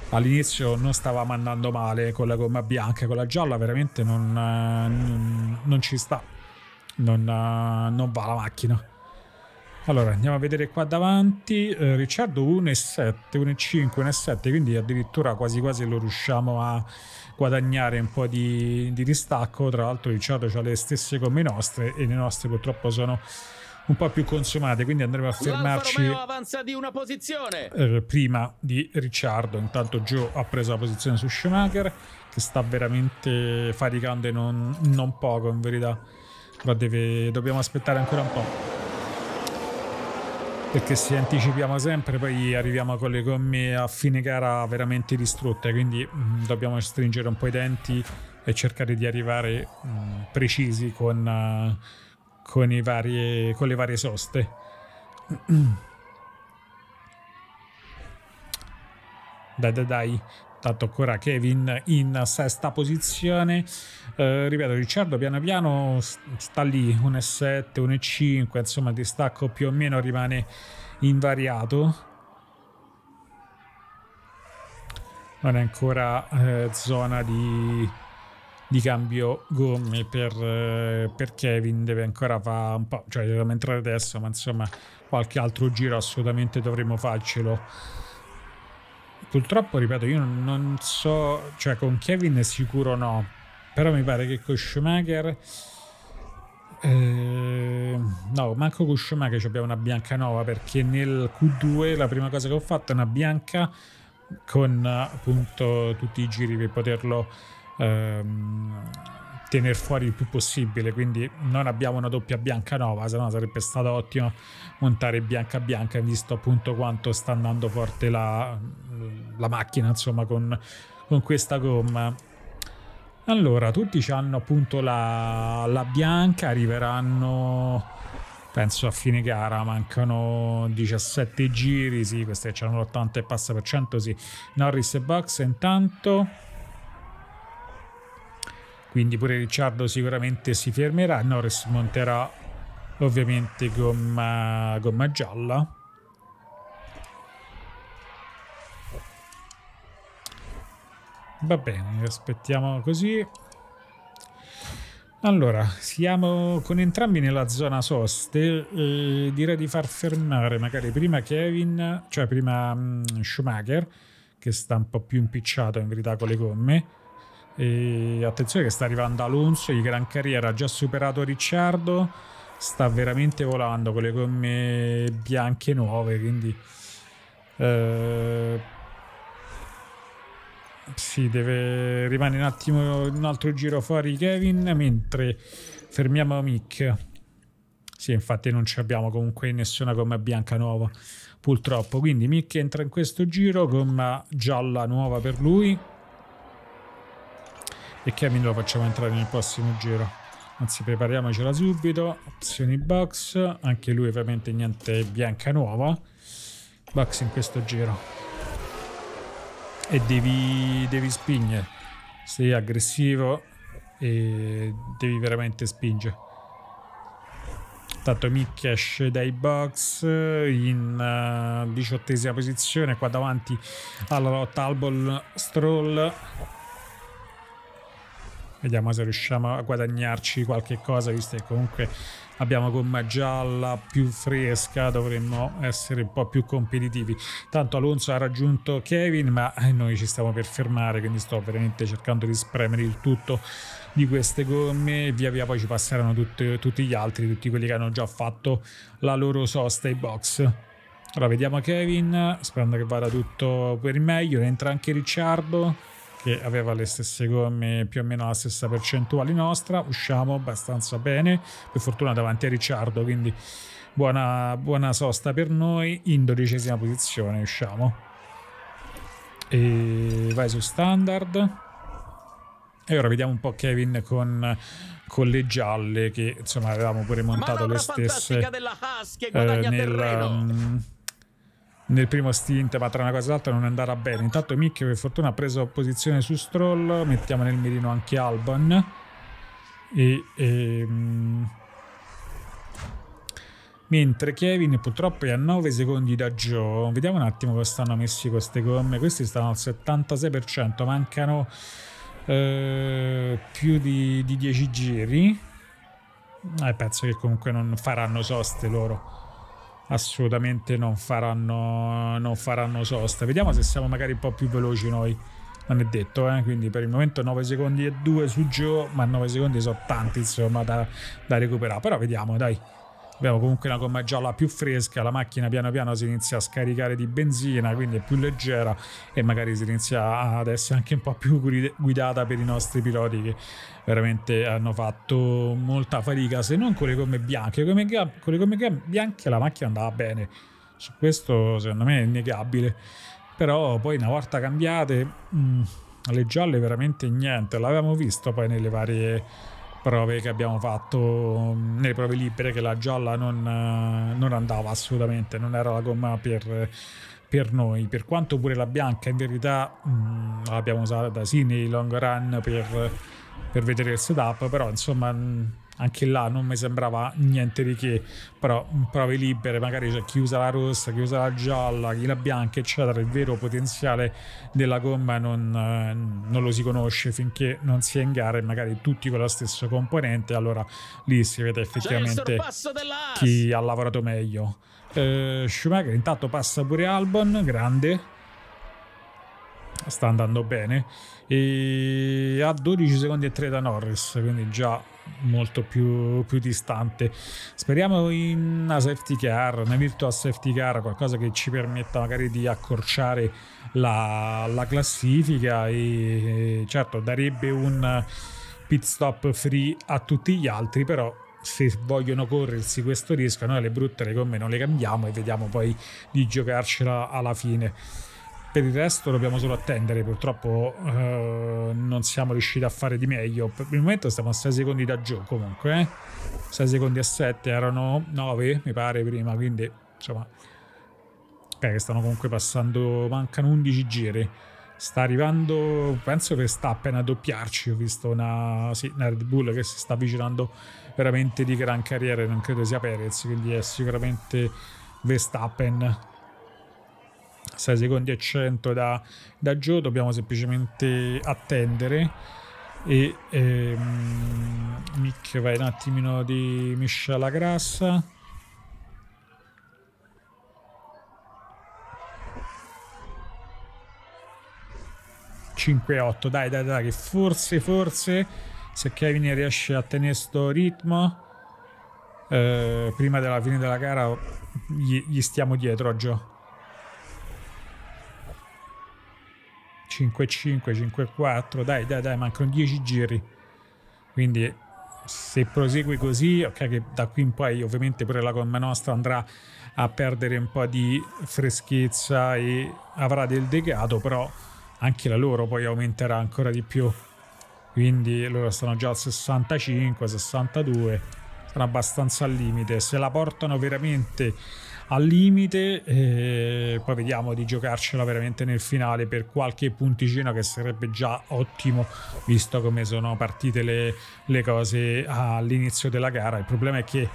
all'inizio non stavamo andando male con la gomma bianca, con la gialla veramente non, non, non ci sta, non, non, va la macchina. Allora andiamo a vedere qua davanti, eh, Ricciardo 1,7, 1,5, 1,7, quindi addirittura quasi quasi lo riusciamo a guadagnare un po' di, di distacco. Tra l'altro, Ricciardo ha le stesse gomme nostre e le nostre purtroppo sono un po' più consumate, quindi andremo a fermarci avanza di una posizione. Eh, prima di Ricciardo. Intanto Joe ha preso la posizione su Schumacher, che sta veramente faticando e non, non poco in verità, però deve, dobbiamo aspettare ancora un po' perché se anticipiamo sempre poi arriviamo con le gomme a fine gara veramente distrutte quindi mh, mm, dobbiamo stringere un po' i denti e cercare di arrivare mh, mm, precisi con, uh, con, i varie, con le varie soste [CLEARS THROAT] dai dai dai Tanto ancora Kevin in sesta posizione. Eh, ripeto, Ricciardo piano piano sta lì, 1,7, 1,5, insomma il distacco più o meno rimane invariato. Non è ancora eh, zona di, di, cambio gomme per, eh, per, Kevin, deve ancora fare un po', cioè dobbiamo entrare adesso, ma insomma qualche altro giro assolutamente dovremo farcelo. Purtroppo, ripeto, io non so, cioè con Kevin sicuro no, però mi pare che con Schumacher... Eh, no, manco con Schumacher abbiamo una bianca nuova perché nel Q2 la prima cosa che ho fatto è una bianca con appunto tutti i giri per poterlo ehm, tenere fuori il più possibile. Quindi non abbiamo una doppia bianca nuova, se no sarebbe stato ottimo montare bianca bianca, visto appunto quanto sta andando forte la, la macchina, insomma, con, con, questa gomma. Allora, tutti hanno appunto la, la bianca, arriveranno penso a fine gara mancano 17 giri sì queste c'erano l'80 e passa per cento sì Norris e Box intanto quindi pure Ricciardo sicuramente si fermerà Norris monterà ovviamente gomma, gomma gialla va bene aspettiamo così allora siamo con entrambi nella zona soste eh, direi di far fermare magari prima Kevin cioè prima mm, Schumacher che sta un po' più impicciato in verità con le gomme e attenzione che sta arrivando Alonso, il gran carriera ha già superato Ricciardo, sta veramente volando con le gomme bianche nuove, quindi... Eh, sì, deve rimanere un attimo un altro giro fuori Kevin, mentre fermiamo Mick. Sì, infatti non abbiamo comunque nessuna gomma bianca nuova, purtroppo. Quindi Mick entra in questo giro, gomma gialla nuova per lui e Kevin lo facciamo entrare nel prossimo giro. Anzi, prepariamocela subito. Opzioni box, anche lui ovviamente niente bianca nuova. Box in questo giro. E devi, devi spingere. Sei aggressivo e devi veramente spingere. Tanto Mick esce dai box in uh, diciottesima posizione, qua davanti alla lotta Albol Stroll Vediamo se riusciamo a guadagnarci qualche cosa, visto che comunque abbiamo gomma gialla più fresca, dovremmo essere un po' più competitivi. Tanto Alonso ha raggiunto Kevin, ma eh, noi ci stiamo per fermare, quindi sto veramente cercando di spremere il tutto di queste gomme e via via poi ci passeranno tutte, tutti gli altri, tutti quelli che hanno già fatto la loro sosta e box. Allora vediamo Kevin, sperando che vada tutto per il meglio, entra anche Ricciardo che aveva le stesse gomme più o meno la stessa percentuale nostra usciamo abbastanza bene per fortuna davanti a Ricciardo quindi buona, buona sosta per noi in dodicesima posizione usciamo e vai su standard e ora vediamo un po' Kevin con, con le gialle che insomma avevamo pure montato Manovra le stesse della Haas che guadagna eh, nel, terreno. Um, nel primo stint ma tra una cosa e l'altra non andrà bene. Intanto Mick per fortuna ha preso posizione su Stroll, mettiamo nel mirino anche Albon E, e, ehm, mentre Kevin purtroppo è a 9 secondi da Joe. Vediamo un attimo cosa stanno messi queste gomme. Questi stanno al 76%, mancano eh, più di, di 10 giri. Eh, penso che comunque non faranno soste loro assolutamente non faranno, non faranno sosta. Vediamo se siamo magari un po' più veloci noi. Non è detto, eh? quindi per il momento 9 secondi e 2 su Joe, ma 9 secondi sono tanti insomma da, da recuperare, però vediamo dai abbiamo comunque una gomma gialla più fresca, la macchina piano piano si inizia a scaricare di benzina, quindi è più leggera e magari si inizia ad essere anche un po' più guidata per i nostri piloti che veramente hanno fatto molta fatica, se non con le gomme bianche, con le gomme bianche la macchina andava bene, su questo secondo me è innegabile, però poi una volta cambiate... Mh, mm, le gialle veramente niente, l'avevamo visto poi nelle varie prove che abbiamo fatto mm, nelle prove libere che la gialla non, eh, non andava assolutamente, non era la gomma per, per, noi, per quanto pure la bianca in verità mh, mm, l'abbiamo usata sì nei long run per, per vedere il setup, però insomma... Mh, mm, anche là non mi sembrava niente di che, però mm, prove libere, magari c'è cioè, chi usa la rossa, chi usa la gialla, chi la bianca, eccetera, il vero potenziale della gomma non, eh, non lo si conosce finché non si è in gara e magari tutti con la stessa componente, allora lì si vede effettivamente chi ha lavorato meglio. Eh, Schumacher intanto passa pure Albon, grande sta andando bene e a 12 secondi e 3 da Norris quindi già molto più, più distante. Speriamo in una safety car, una virtual safety car, qualcosa che ci permetta magari di accorciare la, la classifica e certo darebbe un pit stop free a tutti gli altri, però se vogliono corrersi questo rischio, noi le brutte le gomme non le cambiamo e vediamo poi di giocarcela alla fine. Per il resto dobbiamo solo attendere, purtroppo uh, non siamo riusciti a fare di meglio. Per il momento stiamo a 6 secondi da giù comunque. 6 eh. secondi a 7 erano 9 mi pare prima, quindi insomma... Ok, eh, stanno comunque passando, mancano 11 giri. Sta arrivando, penso che sta appena a doppiarci, ho visto una, sì, una Red Bull che si sta avvicinando veramente di gran carriera, non credo sia Perez, quindi è sicuramente Verstappen 6 secondi e 100 da, da Joe, dobbiamo semplicemente attendere e ehm, Mick vai un attimino di miscela grassa Cinque, 8 dai, dai, dai, che forse, forse, se Kevin riesce a tenere sto ritmo, eh, prima della fine della gara gli, gli stiamo dietro Gio 5-5, 5-4, dai, dai, dai, mancano 10 giri. Quindi se prosegui così, ok, che da qui in poi ovviamente pure la gomma nostra andrà a perdere un po' di freschezza e avrà del degrado, però anche la loro poi aumenterà ancora di più. Quindi loro stanno già al 65, 62, sono abbastanza al limite. Se la portano veramente al limite eh, poi vediamo di giocarcela veramente nel finale per qualche punticino che sarebbe già ottimo visto come sono partite le, le cose all'inizio della gara il problema è che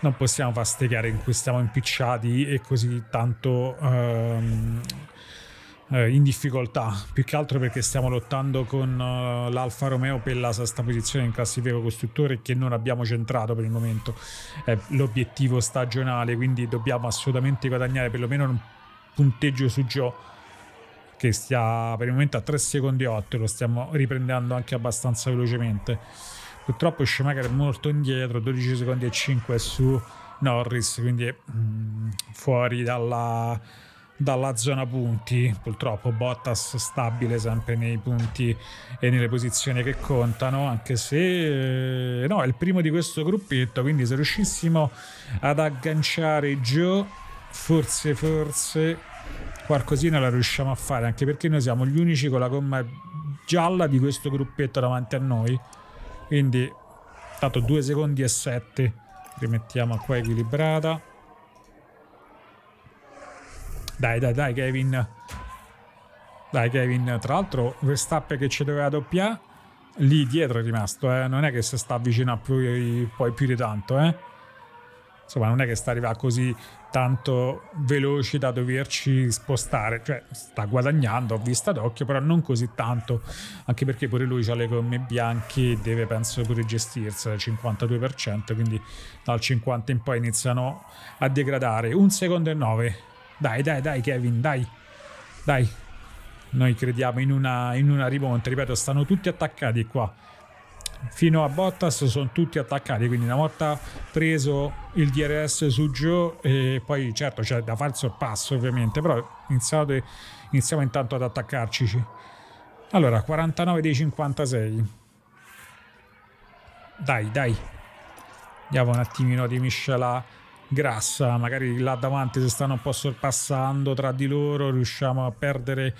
non possiamo fare ste gare in cui stiamo impicciati e così tanto ehm, eh, in difficoltà, più che altro perché stiamo lottando con uh, l'Alfa Romeo per la sesta posizione in classifica costruttore che non abbiamo centrato per il momento, è l'obiettivo stagionale, quindi dobbiamo assolutamente guadagnare perlomeno un punteggio su Joe che stia per il momento a 3 secondi e 8, lo stiamo riprendendo anche abbastanza velocemente. Purtroppo Schumacher è molto indietro, 12 secondi e 5 su Norris, quindi mh, mm, fuori dalla dalla zona punti. Purtroppo Bottas stabile sempre nei punti e nelle posizioni che contano, anche se eh, no, è il primo di questo gruppetto, quindi se riuscissimo ad agganciare Joe, forse forse qualcosina la riusciamo a fare, anche perché noi siamo gli unici con la gomma gialla di questo gruppetto davanti a noi. Quindi tanto 2 secondi e 7. Rimettiamo qua equilibrata. Dai, dai, dai, Kevin. Dai, Kevin. Tra l'altro, Verstappen che ci doveva doppiare, lì dietro è rimasto. Eh. Non è che si sta avvicinando più, poi più di tanto. Eh. Insomma, non è che sta arrivando così tanto veloce da doverci spostare. Cioè, sta guadagnando a vista d'occhio, però non così tanto. Anche perché pure lui ha le gomme bianche e deve, penso, pure gestirsi al 52%. Quindi dal 50 in poi iniziano a degradare. Un secondo e 9 dai, dai, dai, Kevin, dai. Dai. Noi crediamo in una, in una rimonta. Ripeto, stanno tutti attaccati qua. Fino a Bottas sono tutti attaccati, quindi una volta preso il DRS su Joe, e poi certo c'è da fare il sorpasso ovviamente, però iniziate, iniziamo intanto ad attaccarci. Allora, 49 dei 56. Dai, dai. Andiamo un attimino di miscela grassa, magari là davanti si stanno un po' sorpassando tra di loro, riusciamo a perdere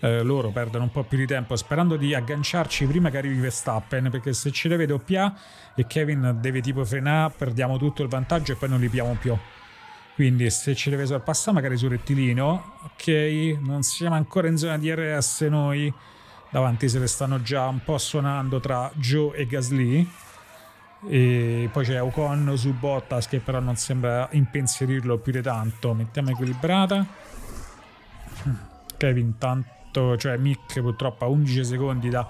eh, loro perdono un po' più di tempo sperando di agganciarci prima che arrivi Verstappen perché se ci deve doppia e Kevin deve tipo frenare perdiamo tutto il vantaggio e poi non li abbiamo più quindi se ci deve sorpassare magari sul rettilino ok non siamo ancora in zona di RS noi davanti se le stanno già un po' suonando tra Joe e Gasly e poi c'è Ocon su Bottas che però non sembra impensierirlo più di tanto. Mettiamo equilibrata. Hmm. Kevin intanto, cioè Mick purtroppo a 11 secondi da,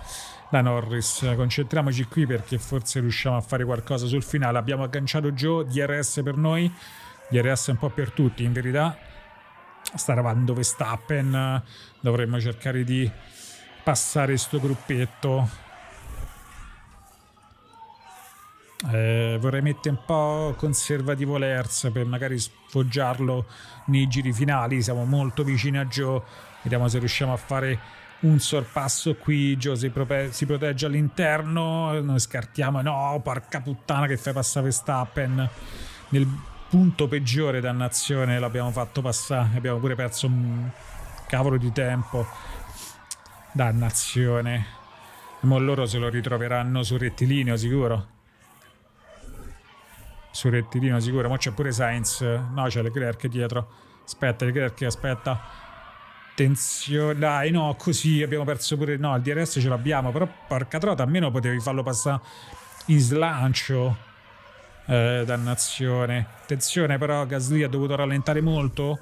da, Norris. Concentriamoci qui perché forse riusciamo a fare qualcosa sul finale. Abbiamo agganciato Joe, DRS per noi, DRS un po' per tutti in verità. Sta arrivando Verstappen, dovremmo cercare di passare sto gruppetto Eh, vorrei mettere un po' conservativo l'Hertz per magari sfoggiarlo nei giri finali. Siamo molto vicini a Joe. Vediamo se riusciamo a fare un sorpasso qui. Joe si, prope- si protegge all'interno. Noi scartiamo. No, porca puttana che fai passare Verstappen. Nel punto peggiore dannazione l'abbiamo fatto passare. Abbiamo pure perso un cavolo di tempo. Dannazione. Ma loro se lo ritroveranno sul rettilineo sicuro sul rettilino sicuro. Ma c'è pure Sainz. No, c'è Leclerc dietro. Aspetta, Leclerc, aspetta. Attenzione. Dai, no, così abbiamo perso pure... No, il DRS ce l'abbiamo, però porca trota, almeno potevi farlo passare in slancio. Eh, dannazione. Attenzione però, Gasly ha dovuto rallentare molto.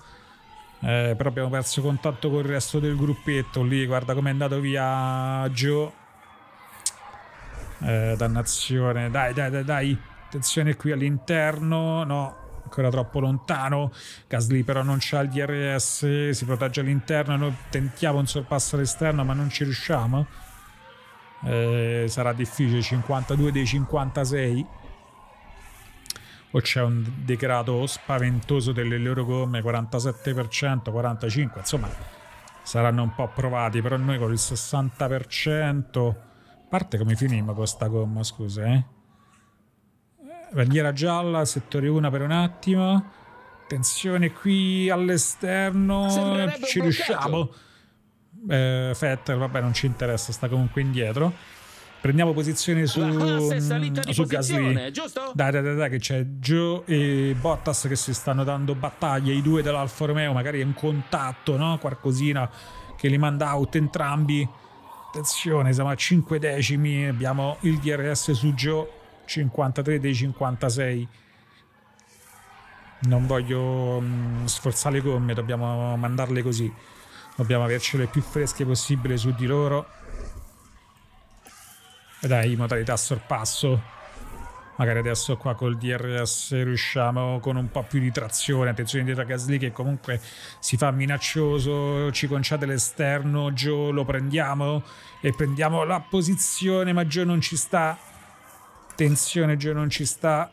Eh, però abbiamo perso contatto con il resto del gruppetto lì. Guarda com'è andato via Joe. Eh, dannazione. Dai, dai, dai, dai attenzione qui all'interno, no, ancora troppo lontano. Gasly però non c'ha il DRS, si protegge all'interno. Noi tentiamo un sorpasso all'esterno, ma non ci riusciamo. Eh, sarà difficile 52 dei 56 o c'è un degrado spaventoso delle loro gomme 47% 45% insomma saranno un po' provati però noi con il 60% parte come finimmo con questa gomma scusa eh bandiera gialla, settore 1 per un attimo. Attenzione qui all'esterno, ci riusciamo. Eh, Fettel, vabbè, non ci interessa, sta comunque indietro. Prendiamo posizione su, mh, su Gasly. Dai, dai, dai, dai, che c'è Joe e Bottas che si stanno dando battaglie. I due dell'Alfa Romeo, magari è un contatto, no? Qualcosina che li manda out entrambi. Attenzione, siamo a 5 decimi. Abbiamo il DRS su Joe 53 dei 56. Non voglio mm, sforzare le gomme, dobbiamo mandarle così. Dobbiamo avercele più fresche possibile su di loro. E dai, modalità sorpasso. Magari adesso qua col DRS riusciamo con un po' più di trazione. Attenzione dietro a Gasly che comunque si fa minaccioso, ci conciate l'esterno, Gio lo prendiamo e prendiamo la posizione, ma Gio non ci sta. Attenzione, Gio non ci sta.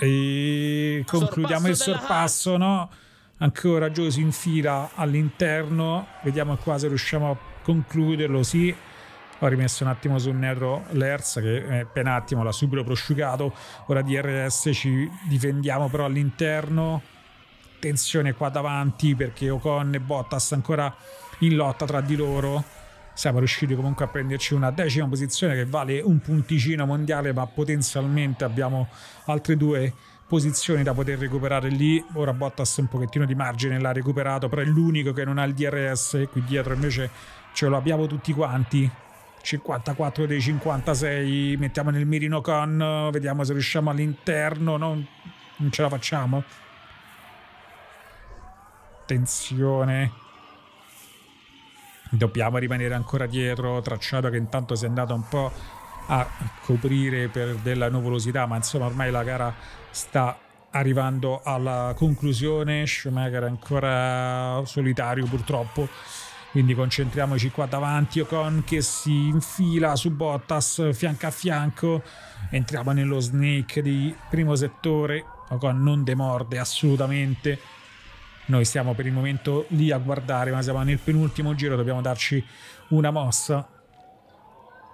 E concludiamo sorpasso il sorpasso, no? Ancora Gio si infila all'interno. Vediamo qua se riusciamo a concluderlo. Sì, ho rimesso un attimo sul nero l'ERS che è appena attimo l'ha subito prosciugato ora di RS ci difendiamo però all'interno tensione qua davanti perché Ocon e Bottas ancora in lotta tra di loro siamo riusciti comunque a prenderci una decima posizione che vale un punticino mondiale, ma potenzialmente abbiamo altre due posizioni da poter recuperare lì. Ora Bottas un pochettino di margine l'ha recuperato, però è l'unico che non ha il DRS. Qui dietro invece ce lo abbiamo tutti quanti. 54 dei 56, mettiamo nel mirino con, vediamo se riusciamo all'interno, no? non ce la facciamo. Attenzione dobbiamo rimanere ancora dietro, tracciato che intanto si è andato un po' a coprire per della nuvolosità, ma insomma ormai la gara sta arrivando alla conclusione, Schumacher è ancora solitario purtroppo. Quindi concentriamoci qua davanti, Ocon che si infila su Bottas fianco a fianco. Entriamo nello snake di primo settore, Ocon non demorde assolutamente noi stiamo per il momento lì a guardare, ma siamo nel penultimo giro, dobbiamo darci una mossa.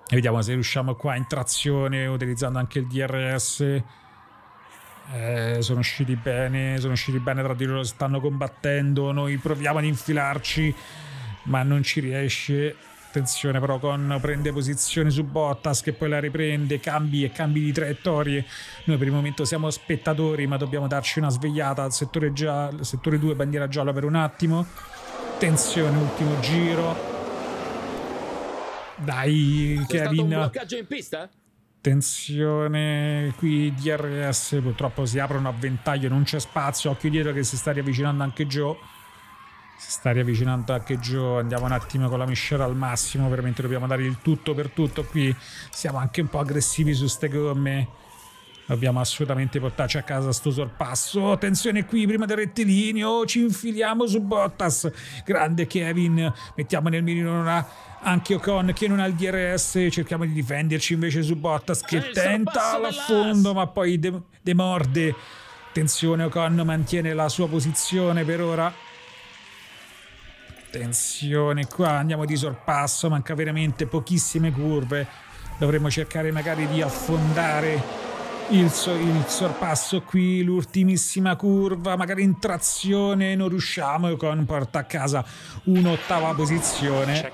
E vediamo se riusciamo qua in trazione utilizzando anche il DRS. Eh, sono usciti bene, sono usciti bene tra di loro, stanno combattendo, noi proviamo ad infilarci, ma non ci riesce attenzione però con prende posizione su Bottas che poi la riprende, cambi e cambi di traiettorie. Noi per il momento siamo spettatori ma dobbiamo darci una svegliata al settore, giallo, settore 2 bandiera gialla per un attimo. Attenzione, ultimo giro. Dai C'è Kevin. Stato un bloccaggio in pista? Attenzione, qui DRS purtroppo si aprono a ventaglio, non c'è spazio, occhio dietro che si sta riavvicinando anche Joe si sta riavvicinando anche Joe andiamo un attimo con la miscela al massimo veramente dobbiamo dare il tutto per tutto qui siamo anche un po' aggressivi su ste gomme Dobbiamo assolutamente portarci a casa sto sorpasso. Attenzione qui, prima del rettilineo, ci infiliamo su Bottas. Grande Kevin, mettiamo nel mirino anche Ocon che non ha il DRS. Cerchiamo di difenderci invece su Bottas che eh, tenta l'affondo ma poi demorde. De Attenzione Ocon mantiene la sua posizione per ora. Attenzione qua, andiamo di sorpasso, manca veramente pochissime curve. Dovremmo cercare magari di affondare il, so, il, sorpasso qui, l'ultimissima curva, magari in trazione non riusciamo con porta a casa un'ottava posizione.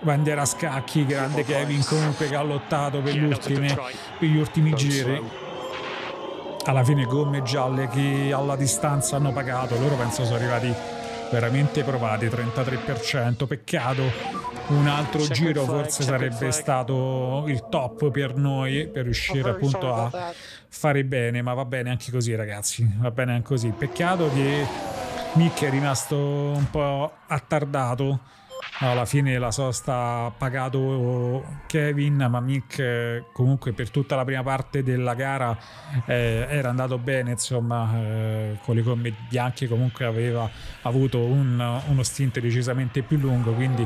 Bandiera a scacchi, grande Kevin comunque che ha lottato per, per gli ultimi giri. Alla fine gomme gialle che alla distanza hanno pagato, loro penso sono arrivati veramente provati 33%, peccato. Un altro check giro flag, forse sarebbe stato il top per noi per riuscire appunto a fare bene, ma va bene anche così ragazzi, va bene anche così. Peccato che Nick è rimasto un po' attardato No, alla fine la sosta ha pagato Kevin, ma Mick eh, comunque per tutta la prima parte della gara eh, era andato bene, insomma, eh, con le gomme bianche comunque aveva avuto un, uno stint decisamente più lungo, quindi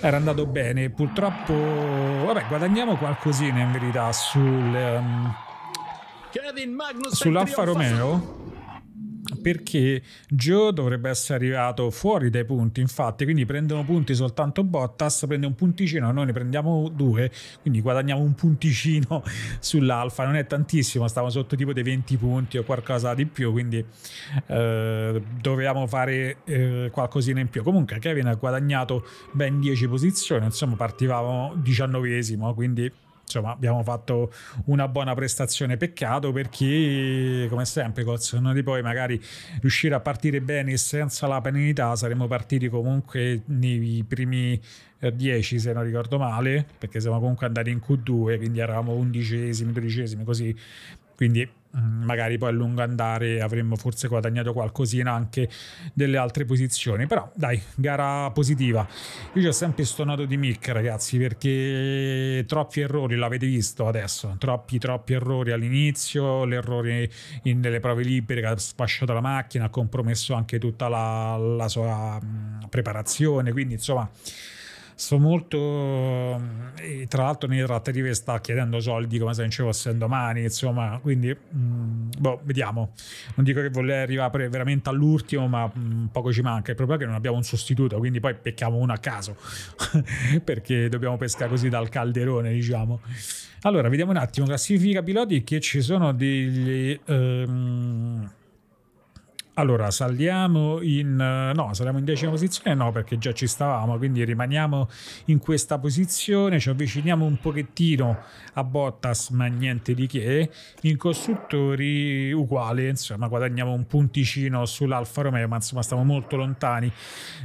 era andato bene. Purtroppo, vabbè, guadagniamo qualcosina in verità sul... Um, Sull'Alfa Romeo perché Joe dovrebbe essere arrivato fuori dai punti, infatti, quindi prendono punti soltanto Bottas, prende un punticino, noi ne prendiamo due, quindi guadagniamo un punticino [LAUGHS] sull'Alfa, non è tantissimo, stavamo sotto tipo dei 20 punti o qualcosa di più, quindi eh, dovevamo fare eh, qualcosina in più. Comunque Kevin ha guadagnato ben 10 posizioni, insomma partivamo 19esimo, quindi insomma abbiamo fatto una buona prestazione peccato per chi come sempre col senno di poi magari riuscire a partire bene senza la penalità saremmo partiti comunque nei primi 10 eh, se non ricordo male perché siamo comunque andati in Q2 quindi eravamo undicesimi, dodicesimi così quindi mm, magari poi a lungo andare avremmo forse guadagnato qualcosina anche delle altre posizioni però dai gara positiva io ho sempre stonato di Mick ragazzi perché troppi errori l'avete visto adesso troppi troppi errori all'inizio l'errore nelle prove libere che ha sfasciato la macchina ha compromesso anche tutta la, la sua mm, preparazione quindi insomma sono molto eh, tra l'altro nei trattativi sta chiedendo soldi come se non ci fosse domani insomma quindi mh, mm, boh, vediamo non dico che voglio arrivare veramente all'ultimo ma mh, mm, poco ci manca è proprio che non abbiamo un sostituto quindi poi pecchiamo uno a caso [LAUGHS] perché dobbiamo pescare così dal calderone diciamo allora vediamo un attimo classifica piloti che ci sono degli ehm, allora, saliamo in, eh, no, saliamo in decima posizione, no, perché già ci stavamo, quindi rimaniamo in questa posizione, ci avviciniamo un pochettino a Bottas, ma niente di che. In costruttori uguali, insomma, guadagniamo un punticino sull'Alfa Romeo, ma insomma stiamo molto lontani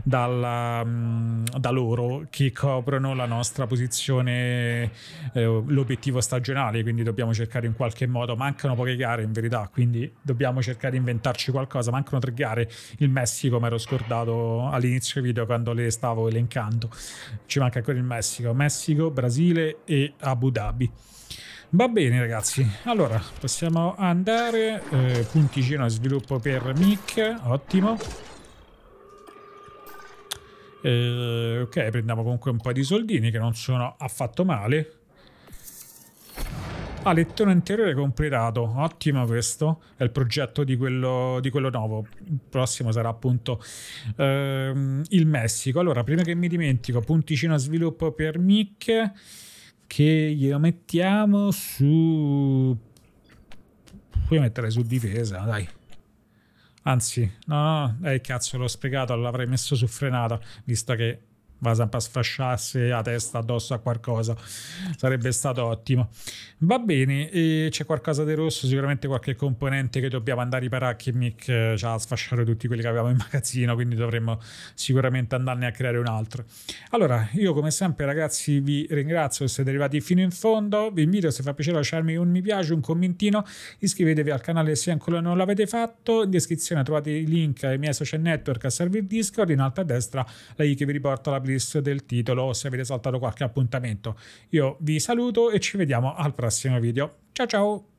dalla, mm, da loro che coprono la nostra posizione, eh, l'obiettivo stagionale, quindi dobbiamo cercare in qualche modo, mancano poche gare in verità, quindi dobbiamo cercare di inventarci qualcosa. Ma mancano tre gare. Il Messico, mi ero scordato all'inizio video quando le stavo elencando. Ci manca ancora il Messico. Messico, Brasile e Abu Dhabi. Va bene ragazzi, allora possiamo andare, eh, punticino di sviluppo per Mick, ottimo. Eh, ok, prendiamo comunque un po' di soldini che non sono affatto male. Ah, lettore anteriore completato, ottimo questo, è il progetto di quello, di quello nuovo, il prossimo sarà appunto ehm, il Messico. Allora, prima che mi dimentico, punticino a sviluppo per Mick, che glielo mettiamo su... puoi mettere su difesa, dai. Anzi, no, no, eh, cazzo, l'ho spiegato, l'avrei messo su frenata, visto che va sempre a sfasciarsi la testa addosso a qualcosa sarebbe stato ottimo va bene e c'è qualcosa di rosso sicuramente qualche componente che dobbiamo andare a riparare che Mick eh, ci ha sfasciato tutti quelli che avevamo in magazzino quindi dovremmo sicuramente andarne a creare un altro allora io come sempre ragazzi vi ringrazio se siete arrivati fino in fondo vi invito se fa piacere lasciarmi un mi piace un commentino iscrivetevi al canale se ancora non l'avete fatto in descrizione trovate i link ai miei social network a server discord in alto a destra la i che vi riporta la playlist del titolo o se avete saltato qualche appuntamento. Io vi saluto e ci vediamo al prossimo video. Ciao ciao!